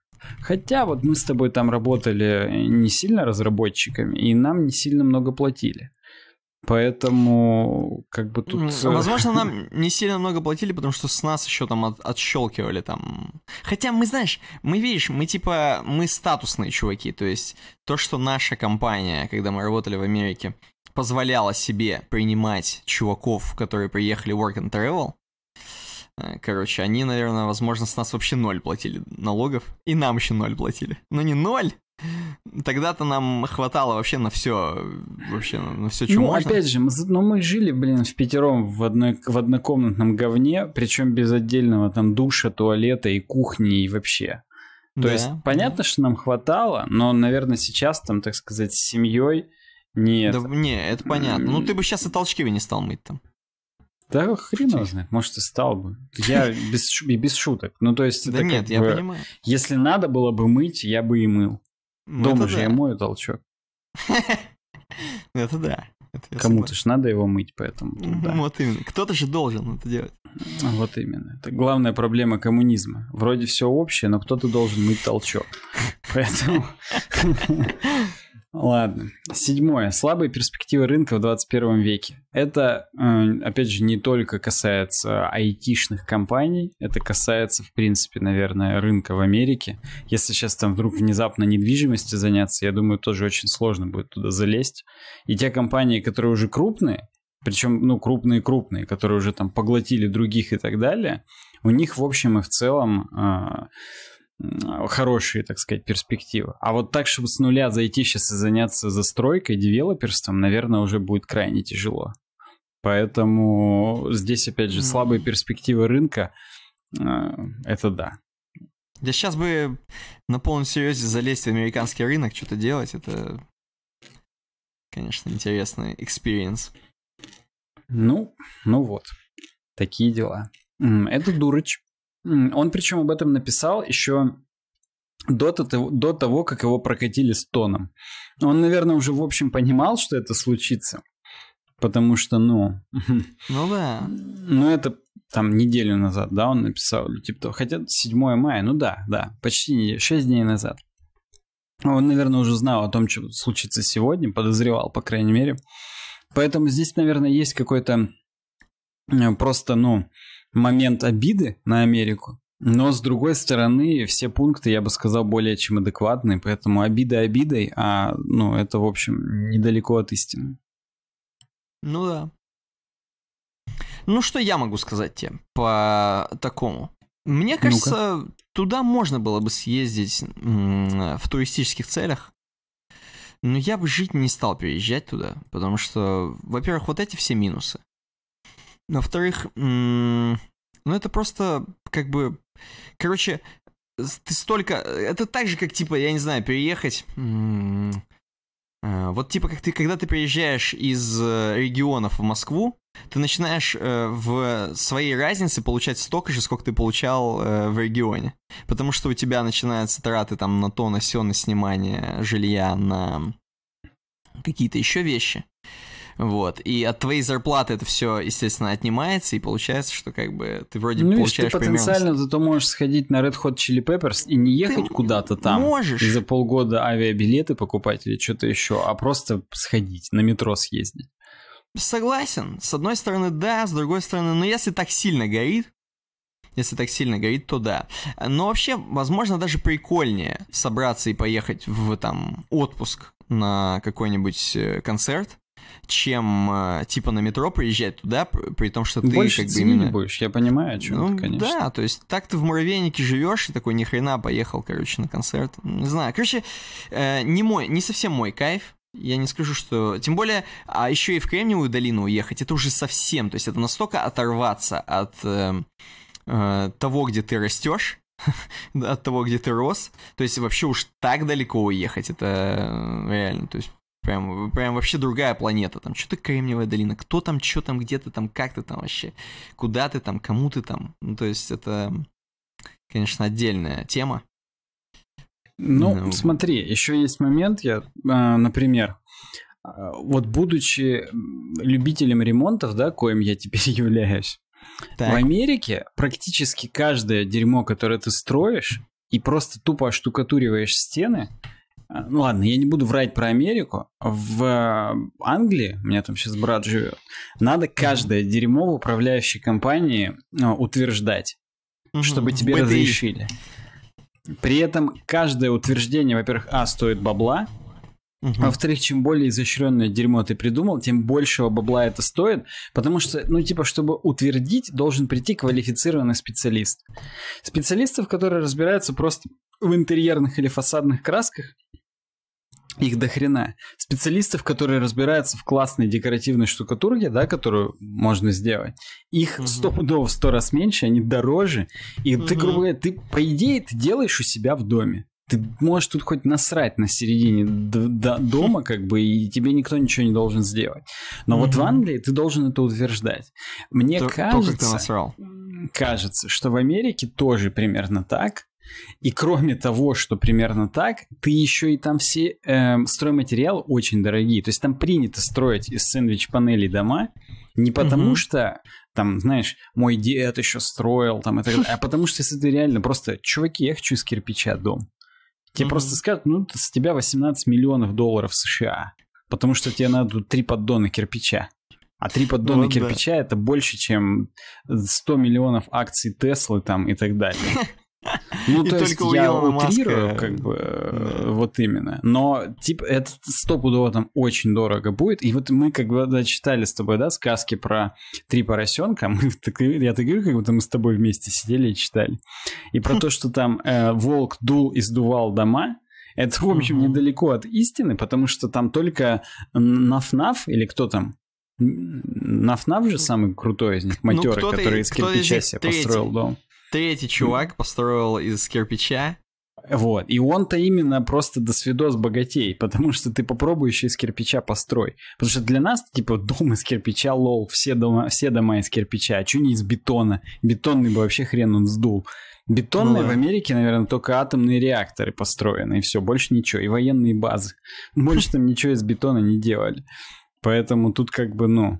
Хотя вот мы с тобой там работали э, не сильно разработчиками, и нам не сильно много платили. Поэтому, как бы тут... Э, возможно, нам не сильно много платили, потому что с нас еще там от, отщелкивали там. Хотя мы, знаешь, мы, видишь, мы типа, мы статусные чуваки. То есть то, что наша компания, когда мы работали в Америке, позволяла себе принимать чуваков, которые приехали work and travel, э, Короче, они, наверное, возможно, с нас вообще ноль платили налогов, и нам еще ноль платили. Но не ноль, Тогда-то нам хватало вообще на все, вообще на все, что ну, можно. опять же, мы, но ну, мы жили, блин, в пятером в, одной, в однокомнатном говне, причем без отдельного там душа, туалета и кухни и вообще. То да, есть понятно, да. что нам хватало, но, наверное, сейчас там, так сказать, с семьей нет. Да, не, это понятно. Ну ты бы сейчас и толчки бы не стал мыть там. Да хрен его знает, может и стал бы. Я без, без шуток. Ну то есть... Да нет, я бы, понимаю. Если надо было бы мыть, я бы и мыл. Ну, Дома же я мою толчок. Это да. Кому-то же надо его мыть, поэтому... Вот именно. Кто-то же должен это делать. А, вот именно. Это главная проблема коммунизма. Вроде все общее, но кто-то должен мыть толчок. Поэтому... Ладно. Седьмое. Слабые перспективы рынка в 21 веке. Это, э, опять же, не только касается айтишных компаний, это касается, в принципе, наверное, рынка в Америке. Если сейчас там вдруг внезапно недвижимостью заняться, я думаю, тоже очень сложно будет туда залезть. И те компании, которые уже крупные, причем, ну, крупные-крупные, которые уже там поглотили других и так далее, у них, в общем и в целом, а, хорошие, так сказать, перспективы. А вот так, чтобы с нуля зайти сейчас и заняться застройкой, девелоперством, наверное, уже будет крайне тяжело. Поэтому здесь, опять же, слабые перспективы рынка, а, это да. Да сейчас бы на полном серьезе залезть в американский рынок, что-то делать, это, конечно, интересный экспириенс. Ну, ну вот, такие дела. Это Дурыч. Он причем об этом написал еще до того, до того, как его прокатили с тоном. Он, наверное, уже в общем понимал, что это случится. Потому что, ну... Ну да. Ну это там неделю назад, да, он написал, типа того. Хотя 7 мая, ну да, да, почти неделю, 6 дней назад. Он, наверное, уже знал о том, что случится сегодня, подозревал, по крайней мере. Поэтому здесь, наверное, есть какой-то просто, ну, момент обиды на Америку. Но, с другой стороны, все пункты, я бы сказал, более чем адекватные, поэтому обида обидой, а, ну, это, в общем, недалеко от истины. Ну да. Ну, что я могу сказать тебе по такому? Мне кажется, ну -ка. туда можно было бы съездить в туристических целях, но я бы жить не стал переезжать туда, потому что, во-первых, вот эти все минусы. Во-вторых, ну это просто как бы... Короче, ты столько... Э, это так же, как, типа, я не знаю, переехать... Э, вот типа как ты, когда ты приезжаешь из э, регионов в Москву, ты начинаешь э, в своей разнице получать столько же, сколько ты получал э, в регионе. Потому что у тебя начинаются траты там на то, на все, на снимание жилья, на какие-то еще вещи. Э, вот. И от твоей зарплаты это все, естественно, отнимается, и получается, что как бы ты вроде ну, получаешь ты потенциально примерно... то можешь сходить на Red Hot Chili Peppers и не ехать куда-то там. Можешь. И за полгода авиабилеты покупать или что-то еще, а просто сходить, на метро съездить. Согласен. С одной стороны, да, с другой стороны, но ну, если так сильно горит, если так сильно горит, то да. Но вообще, возможно, даже прикольнее собраться и поехать в там отпуск на какой-нибудь э, концерт, чем э, типа на метро приезжать туда, при том, что ты Больше как бы именно... будешь, я понимаю, о чем ну, ты, конечно. Да, то есть так ты в муравейнике живешь и такой ни хрена поехал, короче, на концерт. Не знаю, короче, э, не мой, не совсем мой кайф. Я не скажу, что... Тем более, а еще и в Кремниевую долину уехать, это уже совсем, то есть это настолько оторваться от э, того, где ты растешь, от того, где ты рос. То есть вообще уж так далеко уехать, это реально. То есть Прям, прям вообще другая планета. Там что-то Кремниевая долина. Кто там, что там, где ты там, как ты там вообще. Куда ты там, кому ты там. Ну, то есть это, конечно, отдельная тема. Ну, ну смотри, еще есть момент, я, а, например, а, вот будучи любителем ремонтов, да, коим я теперь являюсь, так. в Америке практически каждое дерьмо, которое ты строишь и просто тупо оштукатуриваешь стены, а, ну ладно, я не буду врать про Америку. В э, Англии, у меня там сейчас брат живет, надо каждое дерьмо в управляющей компании э, утверждать, угу, чтобы тебе разрешили. При этом каждое утверждение, во-первых, а стоит бабла, Угу. Во-вторых, чем более изощренное дерьмо ты придумал, тем большего бабла это стоит, потому что, ну, типа, чтобы утвердить, должен прийти квалифицированный специалист. Специалистов, которые разбираются просто в интерьерных или фасадных красках, их до хрена. Специалистов, которые разбираются в классной декоративной штукатурке, да, которую можно сделать, их сто пудов, в сто раз меньше, они дороже. И угу. ты, грубо говоря, ты, по идее, ты делаешь у себя в доме. Ты можешь тут хоть насрать на середине дома, как бы, и тебе никто ничего не должен сделать. Но угу. вот в Англии ты должен это утверждать. Мне то, кажется, то, как ты насрал. кажется, что в Америке тоже примерно так. И кроме того, что примерно так, ты еще и там все э, стройматериалы очень дорогие. То есть там принято строить из сэндвич-панелей дома не потому угу. что там, знаешь, мой дед еще строил, там, это, а потому что если ты реально просто, чуваки, я хочу из кирпича дом. Тебе угу. просто скажут, ну, с тебя 18 миллионов долларов США, потому что тебе надо три поддона кирпича. А три поддона вот кирпича да. это больше, чем 100 миллионов акций Теслы там и так далее. Ну, и то есть я Илона Маска, утрирую, э, как бы, да. вот именно. Но, типа, это стопудово там очень дорого будет. И вот мы, как бы, читали с тобой, да, сказки про три поросенка, мы, так, я так говорю, как будто мы с тобой вместе сидели и читали. И про то, что там э, волк дул и сдувал дома, это, в общем, угу. недалеко от истины, потому что там только Нафнаф или кто там, Нафнаф же ну, самый крутой из них, ну, матерый, ну, который из кирпича себе построил дом. Третий чувак построил из кирпича. Вот. И он-то именно просто досвидос богатей, потому что ты попробуй еще из кирпича построй. Потому что для нас, типа, дом из кирпича, лол, все дома, все дома из кирпича, а что не из бетона? Бетонный бы вообще хрен он сдул. Бетонные ну, в Америке, наверное, только атомные реакторы построены, и все, больше ничего, и военные базы. Больше там ничего из бетона не делали. Поэтому тут как бы, ну,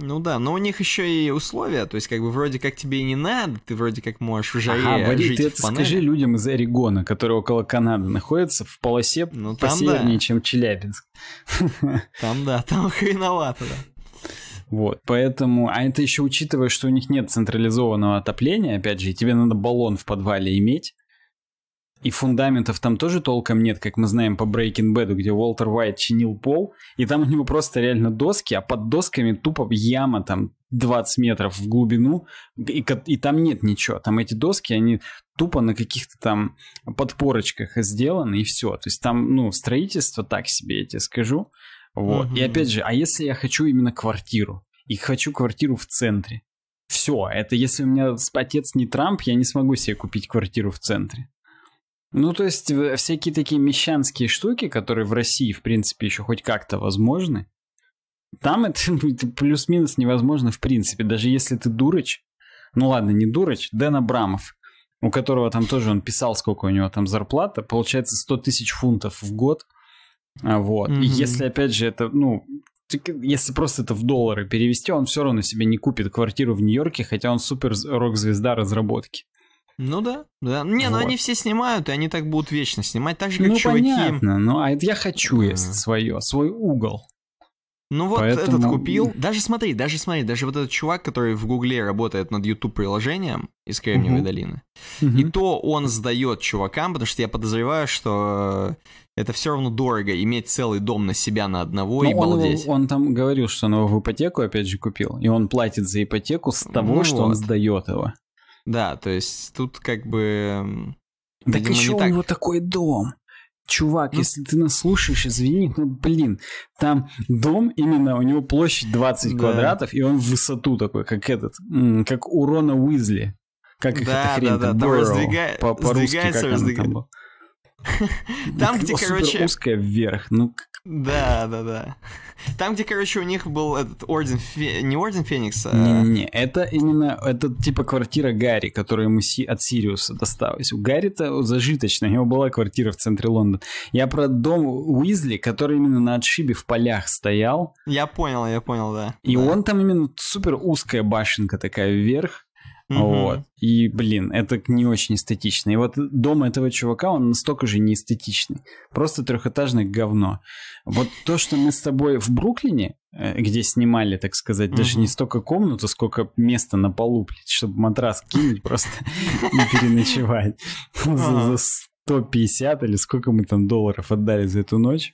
ну да, но у них еще и условия, то есть как бы вроде как тебе и не надо, ты вроде как можешь в ага, Вадим, жить ты это панели. скажи людям из Орегона, которые около Канады находятся, в полосе ну, там посевернее, да. чем Челябинск. Там да, там хреновато, да. Вот, поэтому, а это еще учитывая, что у них нет централизованного отопления, опять же, и тебе надо баллон в подвале иметь, и фундаментов там тоже толком нет, как мы знаем по Breaking Bad, где Уолтер Уайт чинил пол, и там у него просто реально доски, а под досками тупо яма там 20 метров в глубину, и, и там нет ничего. Там эти доски, они тупо на каких-то там подпорочках сделаны, и все. То есть там, ну, строительство так себе, я тебе скажу. Вот. Угу. И опять же, а если я хочу именно квартиру, и хочу квартиру в центре, все, это если у меня отец не Трамп, я не смогу себе купить квартиру в центре. Ну, то есть всякие такие мещанские штуки, которые в России, в принципе, еще хоть как-то возможны, там это, плюс-минус невозможно в принципе. Даже если ты дурач, ну ладно, не дурач, Дэн Абрамов, у которого там тоже он писал, сколько у него там зарплата, получается 100 тысяч фунтов в год. А, вот. Mm-hmm. И если, опять же, это, ну, если просто это в доллары перевести, он все равно себе не купит квартиру в Нью-Йорке, хотя он супер рок-звезда разработки. Ну да, да. Не, ну вот. ну они все снимают, и они так будут вечно снимать, так же, как ну, чуваки. понятно, ну а это я хочу есть свое, свой угол. Ну вот Поэтому... этот купил. Даже смотри, даже смотри, даже вот этот чувак, который в Гугле работает над YouTube приложением из Кремниевой угу. долины, угу. и то он сдает чувакам, потому что я подозреваю, что это все равно дорого иметь целый дом на себя на одного Но ну, и он, балдеть. Он, он там говорил, что он его в ипотеку опять же купил, и он платит за ипотеку с ну того, ну что вот. он сдает его. Да, то есть тут как бы... Так видимо, еще так... у него такой дом. Чувак, ну... если ты нас слушаешь, извини, ну блин, там дом именно, у него площадь 20 да. квадратов, и он в высоту такой, как этот, как урона Уизли. Как их да, эта хрень да, да, там раздвига... по- по-русски, как раздвига... она там была. Там, где, короче... узкая вверх, ну да, да, да. Там, где, короче, у них был этот орден, Фе... не орден Феникса. Не, не, не, это именно, это типа квартира Гарри, которую ему си... от Сириуса досталась. У Гарри-то зажиточно, у него была квартира в центре Лондона. Я про дом Уизли, который именно на отшибе в полях стоял. Я понял, я понял, да. И да. он там именно супер узкая башенка такая вверх, Угу. Вот. И, блин, это не очень эстетично. И вот дом этого чувака, он настолько же не эстетичный, Просто трехэтажное говно. Вот то, что мы с тобой в Бруклине, э, где снимали, так сказать, даже не столько комнату, сколько места на полу, блядь, чтобы матрас кинуть просто и переночевать. за 150 или сколько мы там долларов отдали за эту ночь.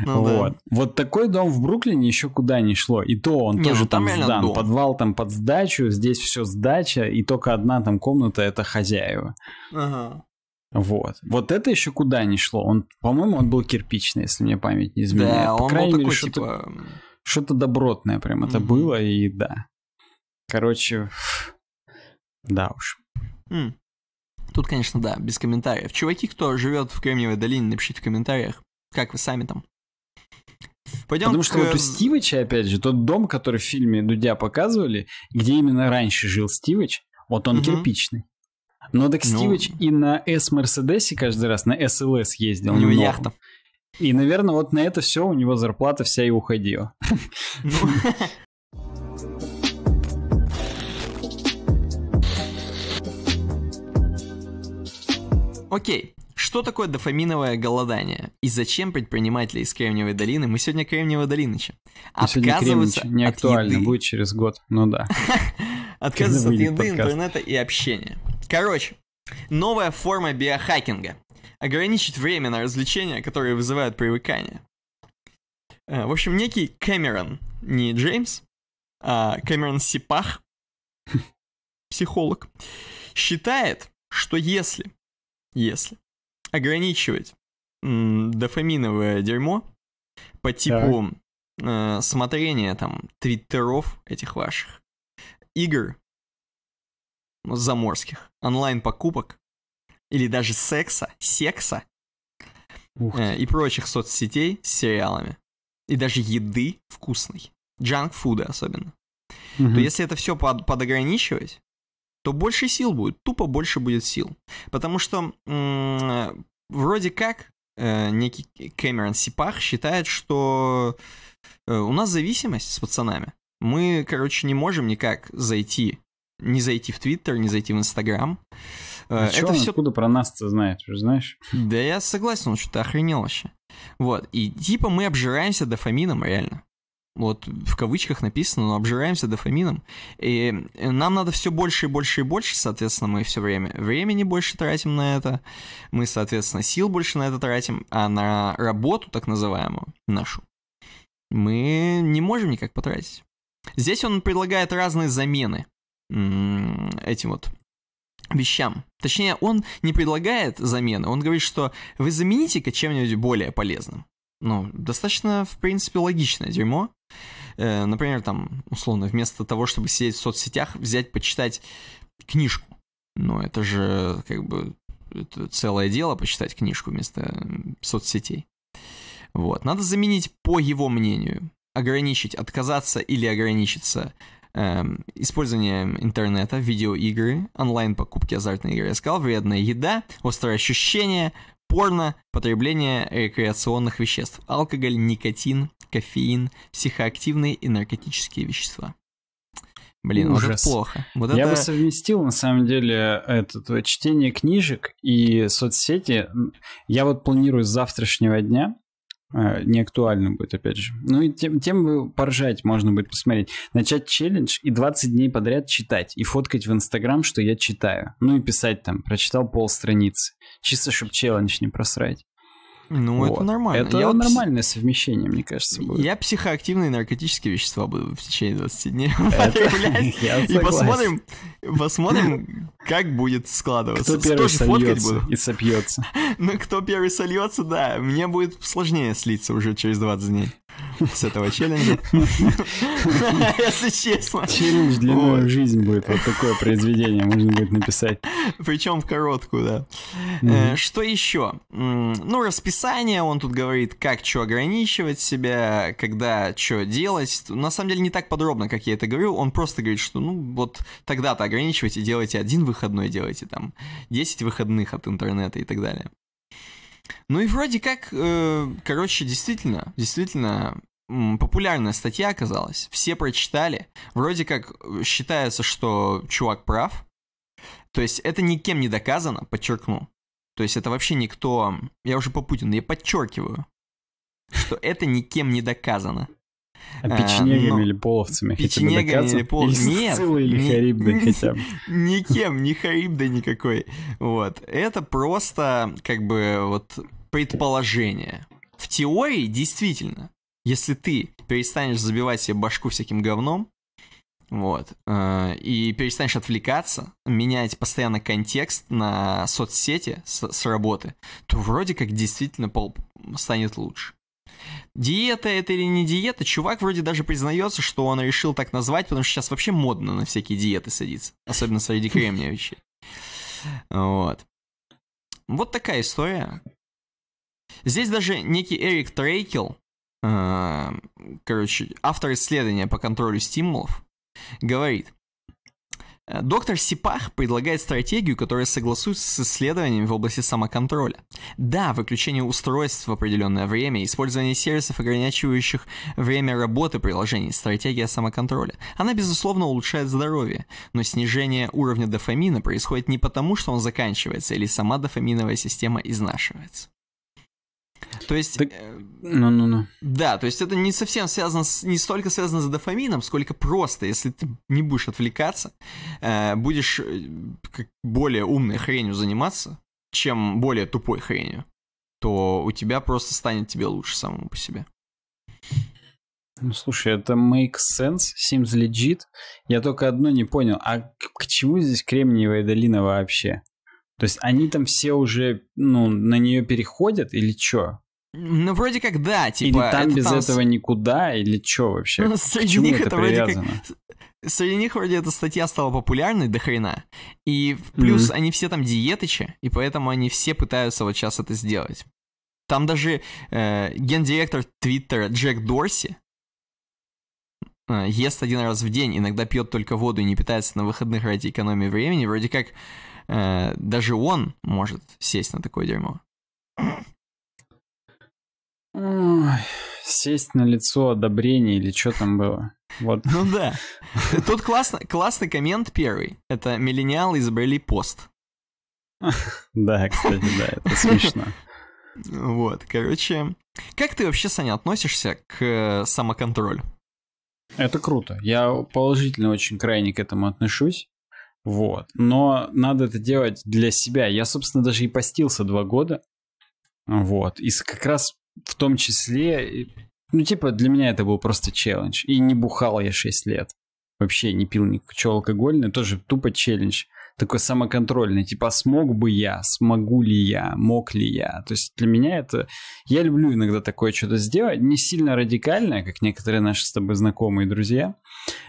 Ну, вот. Да. вот такой дом в Бруклине еще куда не шло. И то он не, тоже ну, там, там сдан. Дом. Подвал там под сдачу, здесь все сдача, и только одна там комната это хозяева. Ага. Вот. Вот это еще куда не шло. Он, по-моему, он был кирпичный, если мне память не изменяет. Да, По он крайней был мере, такой, что-то, типа... что-то добротное прям это mm было, и да. Короче, да уж. Тут, конечно, да, без комментариев. Чуваки, кто живет в Кремниевой долине, напишите в комментариях, как вы сами там. Пойдем Потому к... что вот у эм, Стивыча, опять же, тот дом, который в фильме Дудя показывали, где именно раньше жил Стивыч, вот он угу. кирпичный. Но так ну. Стивыч ну... и на С-Мерседесе каждый раз, на СЛС ездил. У него яхта. И, наверное, вот на это все у него зарплата вся и уходила. Ну. Окей, что такое дофаминовое голодание? И зачем предприниматели из Кремниевой долины, мы сегодня Кремниевой долиныча, отказываются не от актуально, еды. будет через год, ну да. Отказываются от еды, интернета и общения. Короче, новая форма биохакинга. Ограничить время на развлечения, которые вызывают привыкание. Э, в общем, некий Кэмерон, не Джеймс, а Кэмерон Сипах, психолог, считает, что если, если ограничивать дофаминовое дерьмо по типу э, смотрения там твиттеров этих ваших, игр заморских, онлайн-покупок или даже секса, секса э, и прочих соцсетей с сериалами. И даже еды вкусной. Джанк-фуда особенно. Угу. То если это все под, подограничивать, то больше сил будет, тупо больше будет сил. Потому что м- вроде как э, некий Кэмерон Сипах считает, что э, у нас зависимость с пацанами. Мы, короче, не можем никак зайти, не зайти в Твиттер, не зайти в Инстаграм. Э, а это он, все... откуда про нас ты знаешь, уже знаешь? Да я согласен, он что-то охренел вообще. Вот, и типа мы обжираемся дофамином реально вот в кавычках написано, но обжираемся дофамином. И э, нам надо все больше и больше и больше, соответственно, мы все время времени больше тратим на это, мы, соответственно, сил больше на это тратим, а на работу, так называемую, нашу, мы не можем никак потратить. Здесь он предлагает разные замены этим вот вещам. Точнее, он не предлагает замены, он говорит, что вы замените-ка чем-нибудь более полезным. Ну, достаточно, в принципе, логичное дерьмо. Э, например, там, условно, вместо того, чтобы сидеть в соцсетях, взять, почитать книжку. Но это же как бы это целое дело почитать книжку вместо соцсетей. Вот. Надо заменить по его мнению. Ограничить, отказаться или ограничиться эм, использование интернета, видеоигры, онлайн-покупки азартной игры, я сказал, вредная еда, острые ощущения, порно, потребление рекреационных веществ, алкоголь, никотин, кофеин, психоактивные и наркотические вещества. Блин, уже вот плохо. Вот Я это... бы совместил, на самом деле, это э, чтение книжек и соцсети. Я вот планирую с завтрашнего дня, э, не актуально будет, опять же. Ну и тем, тем поржать можно будет посмотреть. Начать челлендж и 20 дней подряд читать. И фоткать в Инстаграм, что я читаю. Ну и писать там, прочитал пол страницы. Чисто, чтобы челлендж не просрать. Ну, вот. это нормально. Это я нормальное пс... совмещение, мне кажется, будет. Я психоактивные наркотические вещества буду в течение 20 дней И посмотрим, посмотрим, как будет складываться. Кто первый сольется и сопьется. Ну, кто первый сольется, да. Мне будет сложнее слиться уже через 20 дней с этого челленджа. Если честно. Челлендж длиной в жизнь будет. Вот такое произведение можно будет написать. Причем в короткую, да. Э, что еще? Ну, расписание, он тут говорит, как что ограничивать себя, когда что делать. На самом деле не так подробно, как я это говорю. Он просто говорит, что ну вот тогда-то ограничивайте, делайте один выходной, делайте там 10 выходных от интернета и так далее. Ну и вроде как, э, короче, действительно, действительно популярная статья оказалась. Все прочитали. Вроде как э, считается, что чувак прав. То есть это никем не доказано, подчеркну. То есть это вообще никто... Я уже по Путину, я подчеркиваю, что это никем не доказано. А э, печенегами но... или половцами Печенегами или половцами. Нет. Или ни... харибдой хотя бы. Никем, не харибдой никакой. Вот. Это просто как бы вот предположение. В теории действительно, если ты перестанешь забивать себе башку всяким говном, вот. Э, и перестанешь отвлекаться, менять постоянно контекст на соцсети с, с работы, то вроде как действительно пол станет лучше. Диета это или не диета, чувак вроде даже признается, что он решил так назвать, потому что сейчас вообще модно на всякие диеты садиться, особенно среди кремниевичей. Вот. Вот такая история. Здесь даже некий Эрик Трейкел, э, короче, автор исследования по контролю стимулов, говорит, Э, доктор Сипах предлагает стратегию, которая согласуется с исследованиями в области самоконтроля. Да, выключение устройств в определенное время, использование сервисов, ограничивающих время работы приложений, стратегия самоконтроля. Она, безусловно, улучшает здоровье, но снижение уровня дофамина происходит не потому, что он заканчивается или сама дофаминовая система изнашивается. То есть... Так... Ну, ну, ну. Да, то есть это не совсем связано, с, не столько связано с дофамином, сколько просто, если ты не будешь отвлекаться, э, будешь э, более умной хренью заниматься, чем более тупой хренью, то у тебя просто станет тебе лучше самому по себе. Ну, слушай, это makes sense, seems legit. Я только одно не понял, а к, к чему здесь Кремниевая долина вообще? То есть они там все уже, ну, на нее переходят или что? Ну, вроде как да, типа... Или там это без там... этого никуда, или что вообще? Ну, среди них это, это вроде как... Среди них вроде эта статья стала популярной до хрена. И плюс mm-hmm. они все там диетычи, и поэтому они все пытаются вот сейчас это сделать. Там даже э, гендиректор Твиттера Джек Дорси э, ест один раз в день, иногда пьет только воду и не питается на выходных ради экономии времени. Вроде как э, даже он может сесть на такое дерьмо. Ой, сесть на лицо одобрение или что там было. Вот. Ну да. Тут классно, классный коммент первый. Это миллениалы изобрели пост. Да, кстати, да, это смешно. Вот, короче. Как ты вообще, Саня, относишься к э, самоконтролю? Это круто. Я положительно очень крайне к этому отношусь. Вот. Но надо это делать для себя. Я, собственно, даже и постился два года. Вот. И как раз в том числе, ну, типа, для меня это был просто челлендж. И не бухал я 6 лет. Вообще не пил ничего алкогольного, тоже тупо челлендж. Такой самоконтрольный, типа, а смог бы я, смогу ли я, мог ли я. То есть для меня это... Я люблю иногда такое что-то сделать, не сильно радикальное, как некоторые наши с тобой знакомые друзья.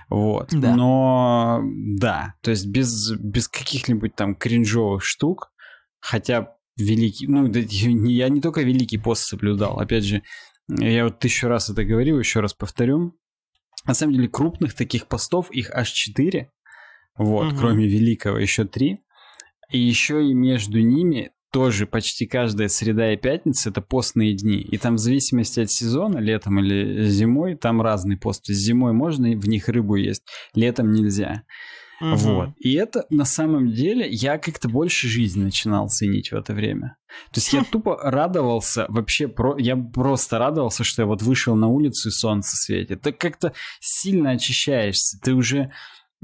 Вот. Да. Но да, то есть без, без каких-нибудь там кринжовых штук, хотя великий, ну, я не только великий пост соблюдал, опять же, я вот тысячу раз это говорил, еще раз повторю. На самом деле крупных таких постов, их аж четыре, вот, угу. кроме великого еще три. И еще и между ними тоже почти каждая среда и пятница это постные дни. И там в зависимости от сезона, летом или зимой, там разный пост. Зимой можно в них рыбу есть, летом нельзя. Угу. Вот. И это на самом деле я как-то больше жизни начинал ценить в это время. То есть я хм. тупо радовался, вообще про... я просто радовался, что я вот вышел на улицу и солнце светит. Ты как-то сильно очищаешься, ты уже...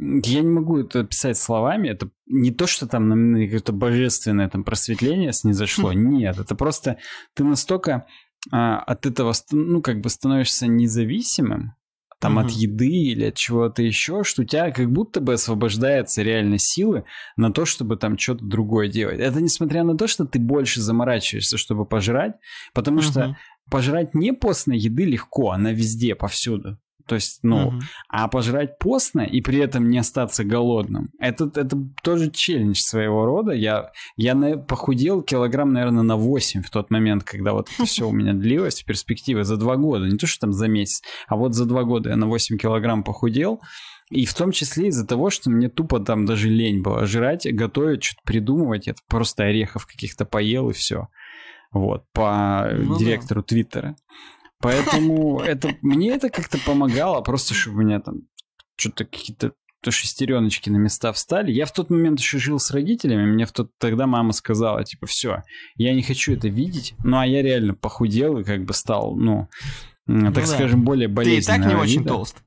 Я не могу это описать словами, это не то, что там какое-то божественное там просветление снизошло, хм. нет, это просто ты настолько а, от этого, ну, как бы становишься независимым, там угу. от еды или от чего-то еще, что у тебя как будто бы освобождается реально силы на то, чтобы там что-то другое делать. Это несмотря на то, что ты больше заморачиваешься, чтобы пожрать, потому угу. что пожрать не постной еды легко, она везде, повсюду. То есть, ну, uh а пожрать постно и при этом не остаться голодным, это, это тоже челлендж своего рода. Я, я на, похудел килограмм, наверное, на 8 в тот момент, когда вот это все у меня длилось, перспектива за 2 года, не то, что там за месяц, а вот за 2 года я на 8 килограмм похудел. И в том числе из-за того, что мне тупо там даже лень было жрать, готовить, что-то придумывать. Это просто орехов каких-то поел и все. Вот, по ну, директору да. Твиттера. Поэтому это, мне это как-то помогало, просто чтобы у меня там что-то какие-то то шестереночки на места встали. Я в тот момент еще жил с родителями, мне в тот тогда мама сказала, типа, все, я не хочу это видеть. Ну, а я реально похудел и как бы стал, ну, ну так ну, да. скажем, более болезненного. Ты и так не очень толст.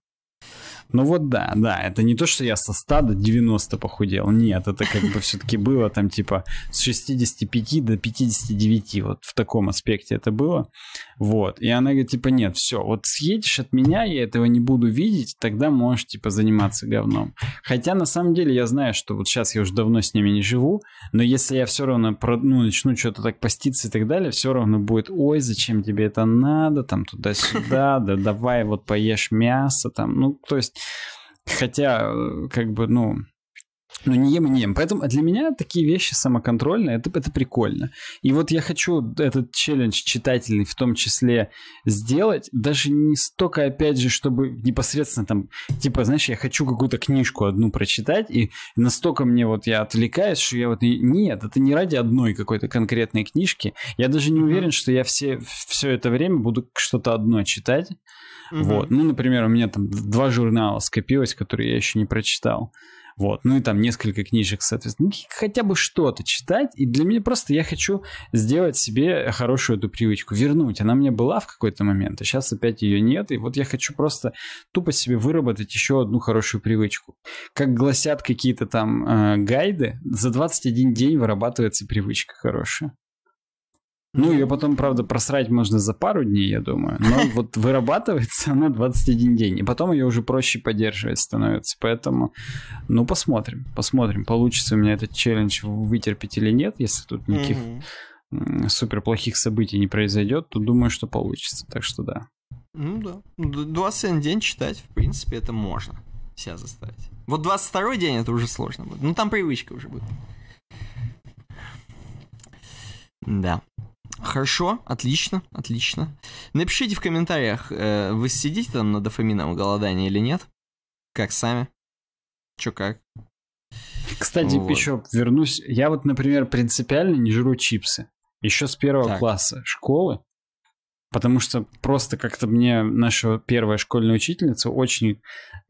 Ну вот да, да, это не то, что я со 100 до 90 похудел, нет, это как бы все-таки было там типа с 65 до 59, вот в таком аспекте это было, вот, и она говорит, типа, нет, все, вот съедешь от меня, я этого не буду видеть, тогда можешь, типа, заниматься говном. Хотя, на самом деле, я знаю, что вот сейчас я уже давно с ними не живу, но если я все равно ну, начну что-то так поститься и так далее, все равно будет, ой, зачем тебе это надо, там, туда-сюда, да давай вот поешь мясо, там, ну, то есть Хотя, э, как бы, ну, ну, не ем и не ем. Поэтому для меня такие вещи самоконтрольные, это, это прикольно. И вот я хочу этот челлендж читательный в том числе сделать, даже не столько, опять же, чтобы непосредственно там, типа, знаешь, я хочу какую-то книжку одну прочитать, и настолько мне вот я отвлекаюсь, что я вот... Нет, это не ради одной какой-то конкретной книжки. Я даже не уверен, что я все, все это время буду что-то одно читать. Угу. Вот. Ну, например, у меня там два журнала скопилось, которые я еще не прочитал. Вот. Ну и там несколько книжек, соответственно. Ну, хотя бы что-то читать. И для меня просто я хочу сделать себе хорошую эту привычку, вернуть. Она мне была в какой-то момент, а сейчас опять ее нет. И вот я хочу просто тупо себе выработать еще одну хорошую привычку. Как гласят какие-то там э, гайды, за 21 день вырабатывается привычка хорошая. Ну, ее потом, правда, просрать можно за пару дней, я думаю. Но вот вырабатывается она 21 день. И потом ее уже проще поддерживать становится. Поэтому, ну, посмотрим. Посмотрим, получится у меня этот челлендж вытерпеть или нет. Если тут никаких супер плохих событий не произойдет, то думаю, что получится. Так что да. Ну да. 21 ну, день читать, в принципе, это можно себя заставить. Вот 22 день это уже сложно будет. Ну, там привычка уже будет. Да. Хорошо, отлично, отлично. Напишите в комментариях, э, вы сидите там на дофамином голодании или нет? Как сами? Чё как? Кстати, вот. еще вернусь. Я вот, например, принципиально не жру чипсы. Еще с первого так. класса школы Потому что просто как-то мне наша первая школьная учительница очень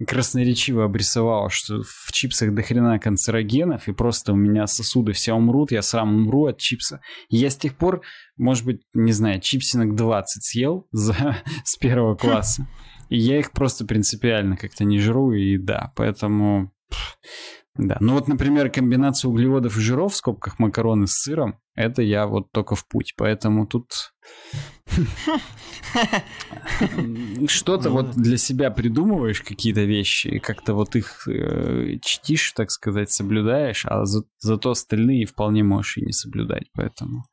красноречиво обрисовала, что в чипсах дохрена канцерогенов, и просто у меня сосуды все умрут, я сам умру от чипса. И я с тех пор, может быть, не знаю, чипсинок 20 съел за, с первого класса. И я их просто принципиально как-то не жру, и да, поэтому... Пфф, да. Ну вот, например, комбинация углеводов и жиров в скобках макароны с сыром, это я вот только в путь. Поэтому тут что-то вот ну для себя придумываешь какие-то вещи, и как-то вот их э, чтишь, так сказать, соблюдаешь, а зато остальные вполне можешь и не соблюдать. Поэтому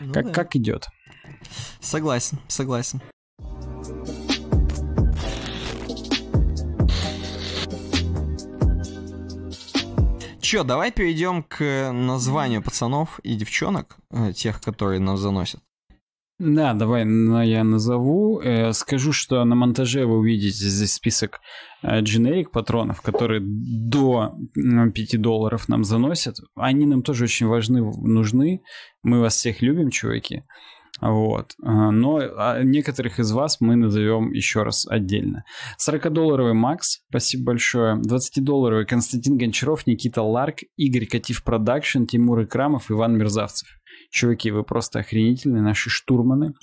ну как, как идет. Согласен, согласен. Че, давай перейдем к э, названию пацанов и девчонок, э, тех, которые нам заносят. Да, давай ну, я назову. Э, скажу, что на монтаже вы увидите здесь список дженерик патронов, которые до 5 долларов нам заносят. Они нам тоже очень важны, нужны. Мы вас всех любим, чуваки. Вот. А, но а, некоторых из вас мы назовем еще раз отдельно. 40-долларовый Макс, спасибо большое. 20-долларовый Константин Гончаров, Никита Ларк, Игорь Катив Продакшн, Тимур Икрамов, Иван Мерзавцев. Чуваки, вы просто охренительные, наши штурманы.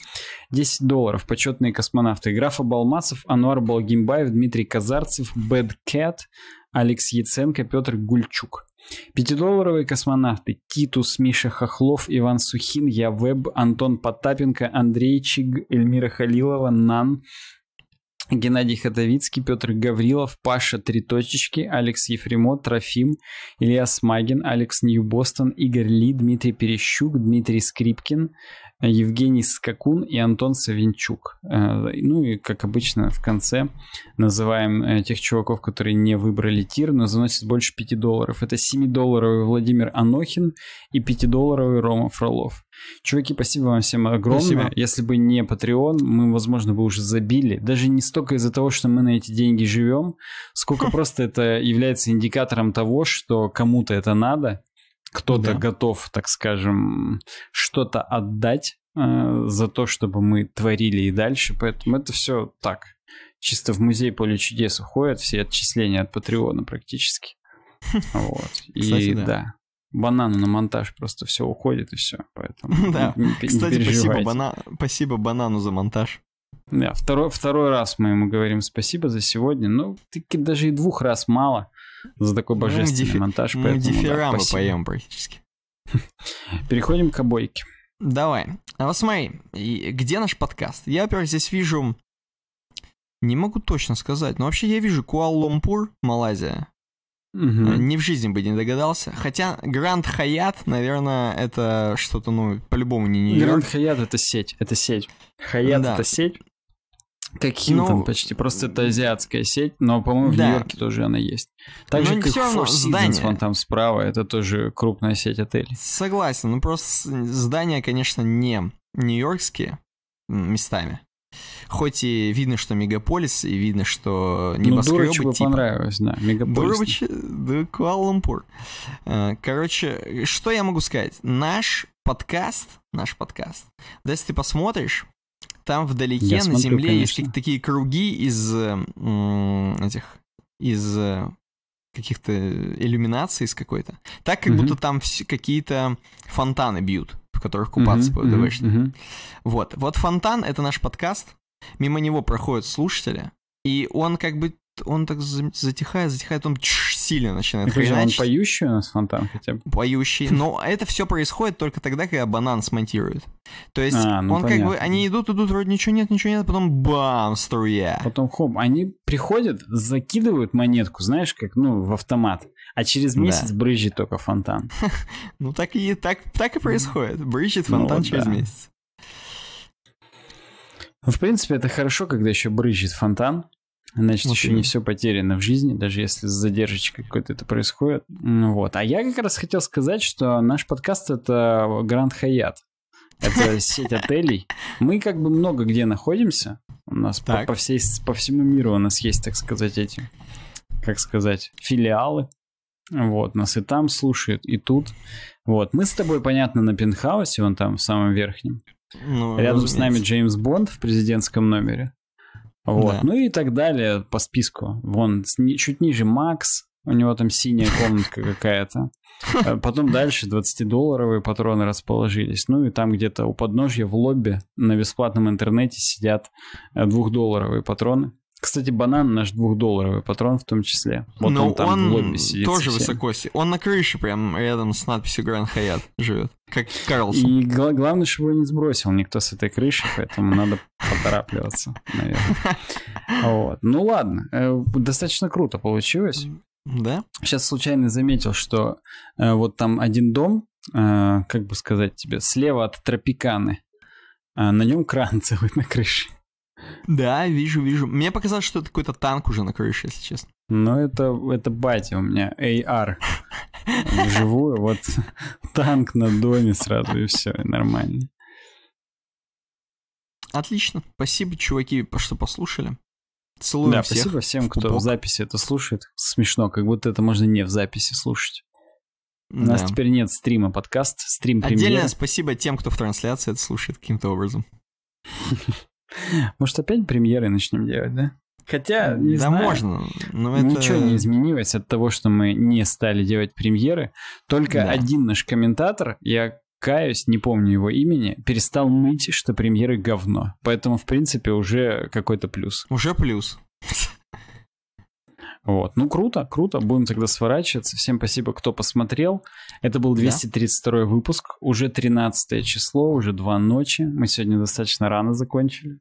10 долларов, почетные космонавты. Графа Балмасов, Ануар Балгимбаев, Дмитрий Казарцев, Бэд Кэт, Алекс Яценко, Петр Гульчук. Пятидолларовые космонавты Титус, Миша Хохлов, Иван Сухин, Явеб, Антон Потапенко, Андрей Чиг, Эльмира Халилова, Нан, Геннадий Хатовицкий, Петр Гаврилов, Паша Три точечки, Алекс Ефремо, Трофим, Илья Смагин, Алекс Нью-Бостон, Игорь Ли, Дмитрий Перещук, Дмитрий Скрипкин, Евгений Скакун и Антон Савинчук. Э, ну и, как обычно, в конце называем э, тех чуваков, которые не выбрали тир, но заносят больше 5 долларов. Это 7-долларовый Владимир Анохин и 5-долларовый Рома Фролов. Чуваки, спасибо вам всем огромное. Спасибо. Если бы не Patreon, мы, возможно, бы уже забили. Даже не столько из-за того, что мы на эти деньги живем, сколько просто это является индикатором того, что кому-то это надо, кто-то да. готов, так скажем, что-то отдать э, за то, чтобы мы творили и дальше. Поэтому это все так. Чисто в музей поле чудес уходят все отчисления от Патреона практически. Вот. И да банану на монтаж просто все уходит и все, поэтому да. не, не Кстати, спасибо, бана... спасибо банану за монтаж. Да, второй, второй раз мы ему говорим спасибо за сегодня, ну, таки даже и двух раз мало за такой ну, божественный ну, монтаж. Мы дифирамбы да, поем практически. Переходим к обойке. Давай. А вот смотри, где наш подкаст? Я, во-первых, здесь вижу... Не могу точно сказать, но вообще я вижу Куала-Лумпур, Малайзия. Угу. Не в жизни бы не догадался. Хотя Гранд Хаят, наверное, это что-то, ну, по-любому не Нью-Йорк. Гранд Хаят это сеть, это сеть. Хаят да. это сеть как Хилтон ну, почти, просто это азиатская сеть, но, по-моему, да. в Нью-Йорке тоже она есть. Так же, как Four Seasons, здание. вон там справа, это тоже крупная сеть отелей. Согласен, Ну просто здания, конечно, не нью-йоркские местами. Хоть и видно, что мегаполис, и видно, что ну, небоскребы ну, типа... понравилось, да, мегаполис. Дурович, да, Куала-Лумпур. А, короче, что я могу сказать? Наш подкаст, наш подкаст, да, если ты посмотришь, там вдалеке Я на смотрю, Земле конечно. есть какие-то такие круги из этих из э, каких-то э, иллюминаций, из какой-то. Так как угу. будто там какие-то фонтаны бьют, в которых купаться угу, ДВшники. Угу, угу. Вот, вот фонтан это наш подкаст. Мимо него проходят слушатели, и он как бы он так затихает, затихает, он сильно начинает Подожди, хреначить. он поющий у нас фонтан хотя бы? Поющий, но это все происходит только тогда, когда банан смонтируют. То есть а, ну он понятно. как бы, они идут, идут, вроде ничего нет, ничего нет, а потом бам, струя. Потом хоп, они приходят, закидывают монетку, знаешь, как, ну, в автомат, а через месяц да. брызжет только фонтан. Ну так и, так, так и происходит, брызжет ну фонтан через месяц. Ну, в принципе, это хорошо, когда еще брызжет фонтан, Значит, вот еще не все потеряно в жизни, даже если с задержечкой какой-то это происходит. Ну вот. А я как раз хотел сказать, что наш подкаст — это Гранд Хаят. Это сеть отелей. Мы как бы много где находимся. У нас по, по, всей, по всему миру у нас есть, так сказать, эти, как сказать, филиалы. Вот, нас и там слушают, и тут. Вот, мы с тобой, понятно, на пентхаусе, вон там, в самом верхнем. Ну, Рядом разумеется. с нами Джеймс Бонд в президентском номере. Вот. Да. Ну и так далее по списку. Вон, чуть ниже Макс, у него там синяя комнатка какая-то. Э, потом дальше 20-долларовые патроны расположились. Ну и там где-то у подножья в лобби на бесплатном интернете сидят 2-долларовые э, патроны. Кстати, банан наш двухдолларовый патрон в том числе. Вот Но он там он в лобби сидит. тоже совсем. высоко сидит. Он на крыше прям рядом с надписью Гранд Хаят живет, как Карлсон. И гла- главное, чтобы его не сбросил никто с этой крыши, поэтому надо поторапливаться, наверное. Вот. Ну ладно, э, достаточно круто получилось. Да? Сейчас случайно заметил, что э, вот там один дом, э, как бы сказать тебе, слева от Тропиканы, а на нем кран целый на крыше. Да, вижу, вижу. Мне показалось, что это какой-то танк уже на крыше, если честно. Ну, это, это батя у меня, AR. Живую, вот танк на доме сразу, и все, нормально. Отлично. Спасибо, чуваки, что послушали. Целую да, всех. спасибо всем, кто пупок. в записи это слушает. Смешно, как будто это можно не в записи слушать. У нас теперь нет стрима подкаст, стрим премьер. Отдельное спасибо тем, кто в трансляции это слушает каким-то образом. Может, опять премьеры начнем делать, да? Хотя, не да знаю. можно, но ну, это... Ничего не изменилось от того, что мы не стали делать премьеры. Только да. один наш комментатор, я каюсь, не помню его имени, перестал мыть, что премьеры говно. Поэтому, в принципе, уже какой-то плюс. Уже плюс. Вот. Ну, круто, круто. Будем тогда сворачиваться. Всем спасибо, кто посмотрел. Это был 232 да. выпуск. Уже 13 число, уже 2 ночи. Мы сегодня достаточно рано закончили.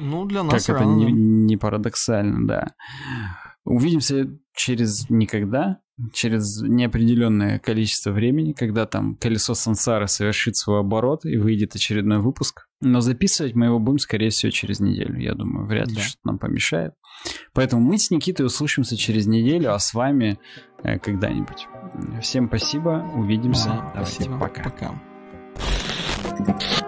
Ну, для нас Как рано. это не, не парадоксально, да. Увидимся через никогда, через неопределенное количество времени, когда там колесо сансары совершит свой оборот и выйдет очередной выпуск. Но записывать мы его будем, скорее всего, через неделю. Я думаю, вряд ли что-то нам помешает. Поэтому мы с Никитой услышимся через неделю, а с вами э, когда-нибудь. Всем спасибо, увидимся. Да, Давайте, спасибо. пока. пока.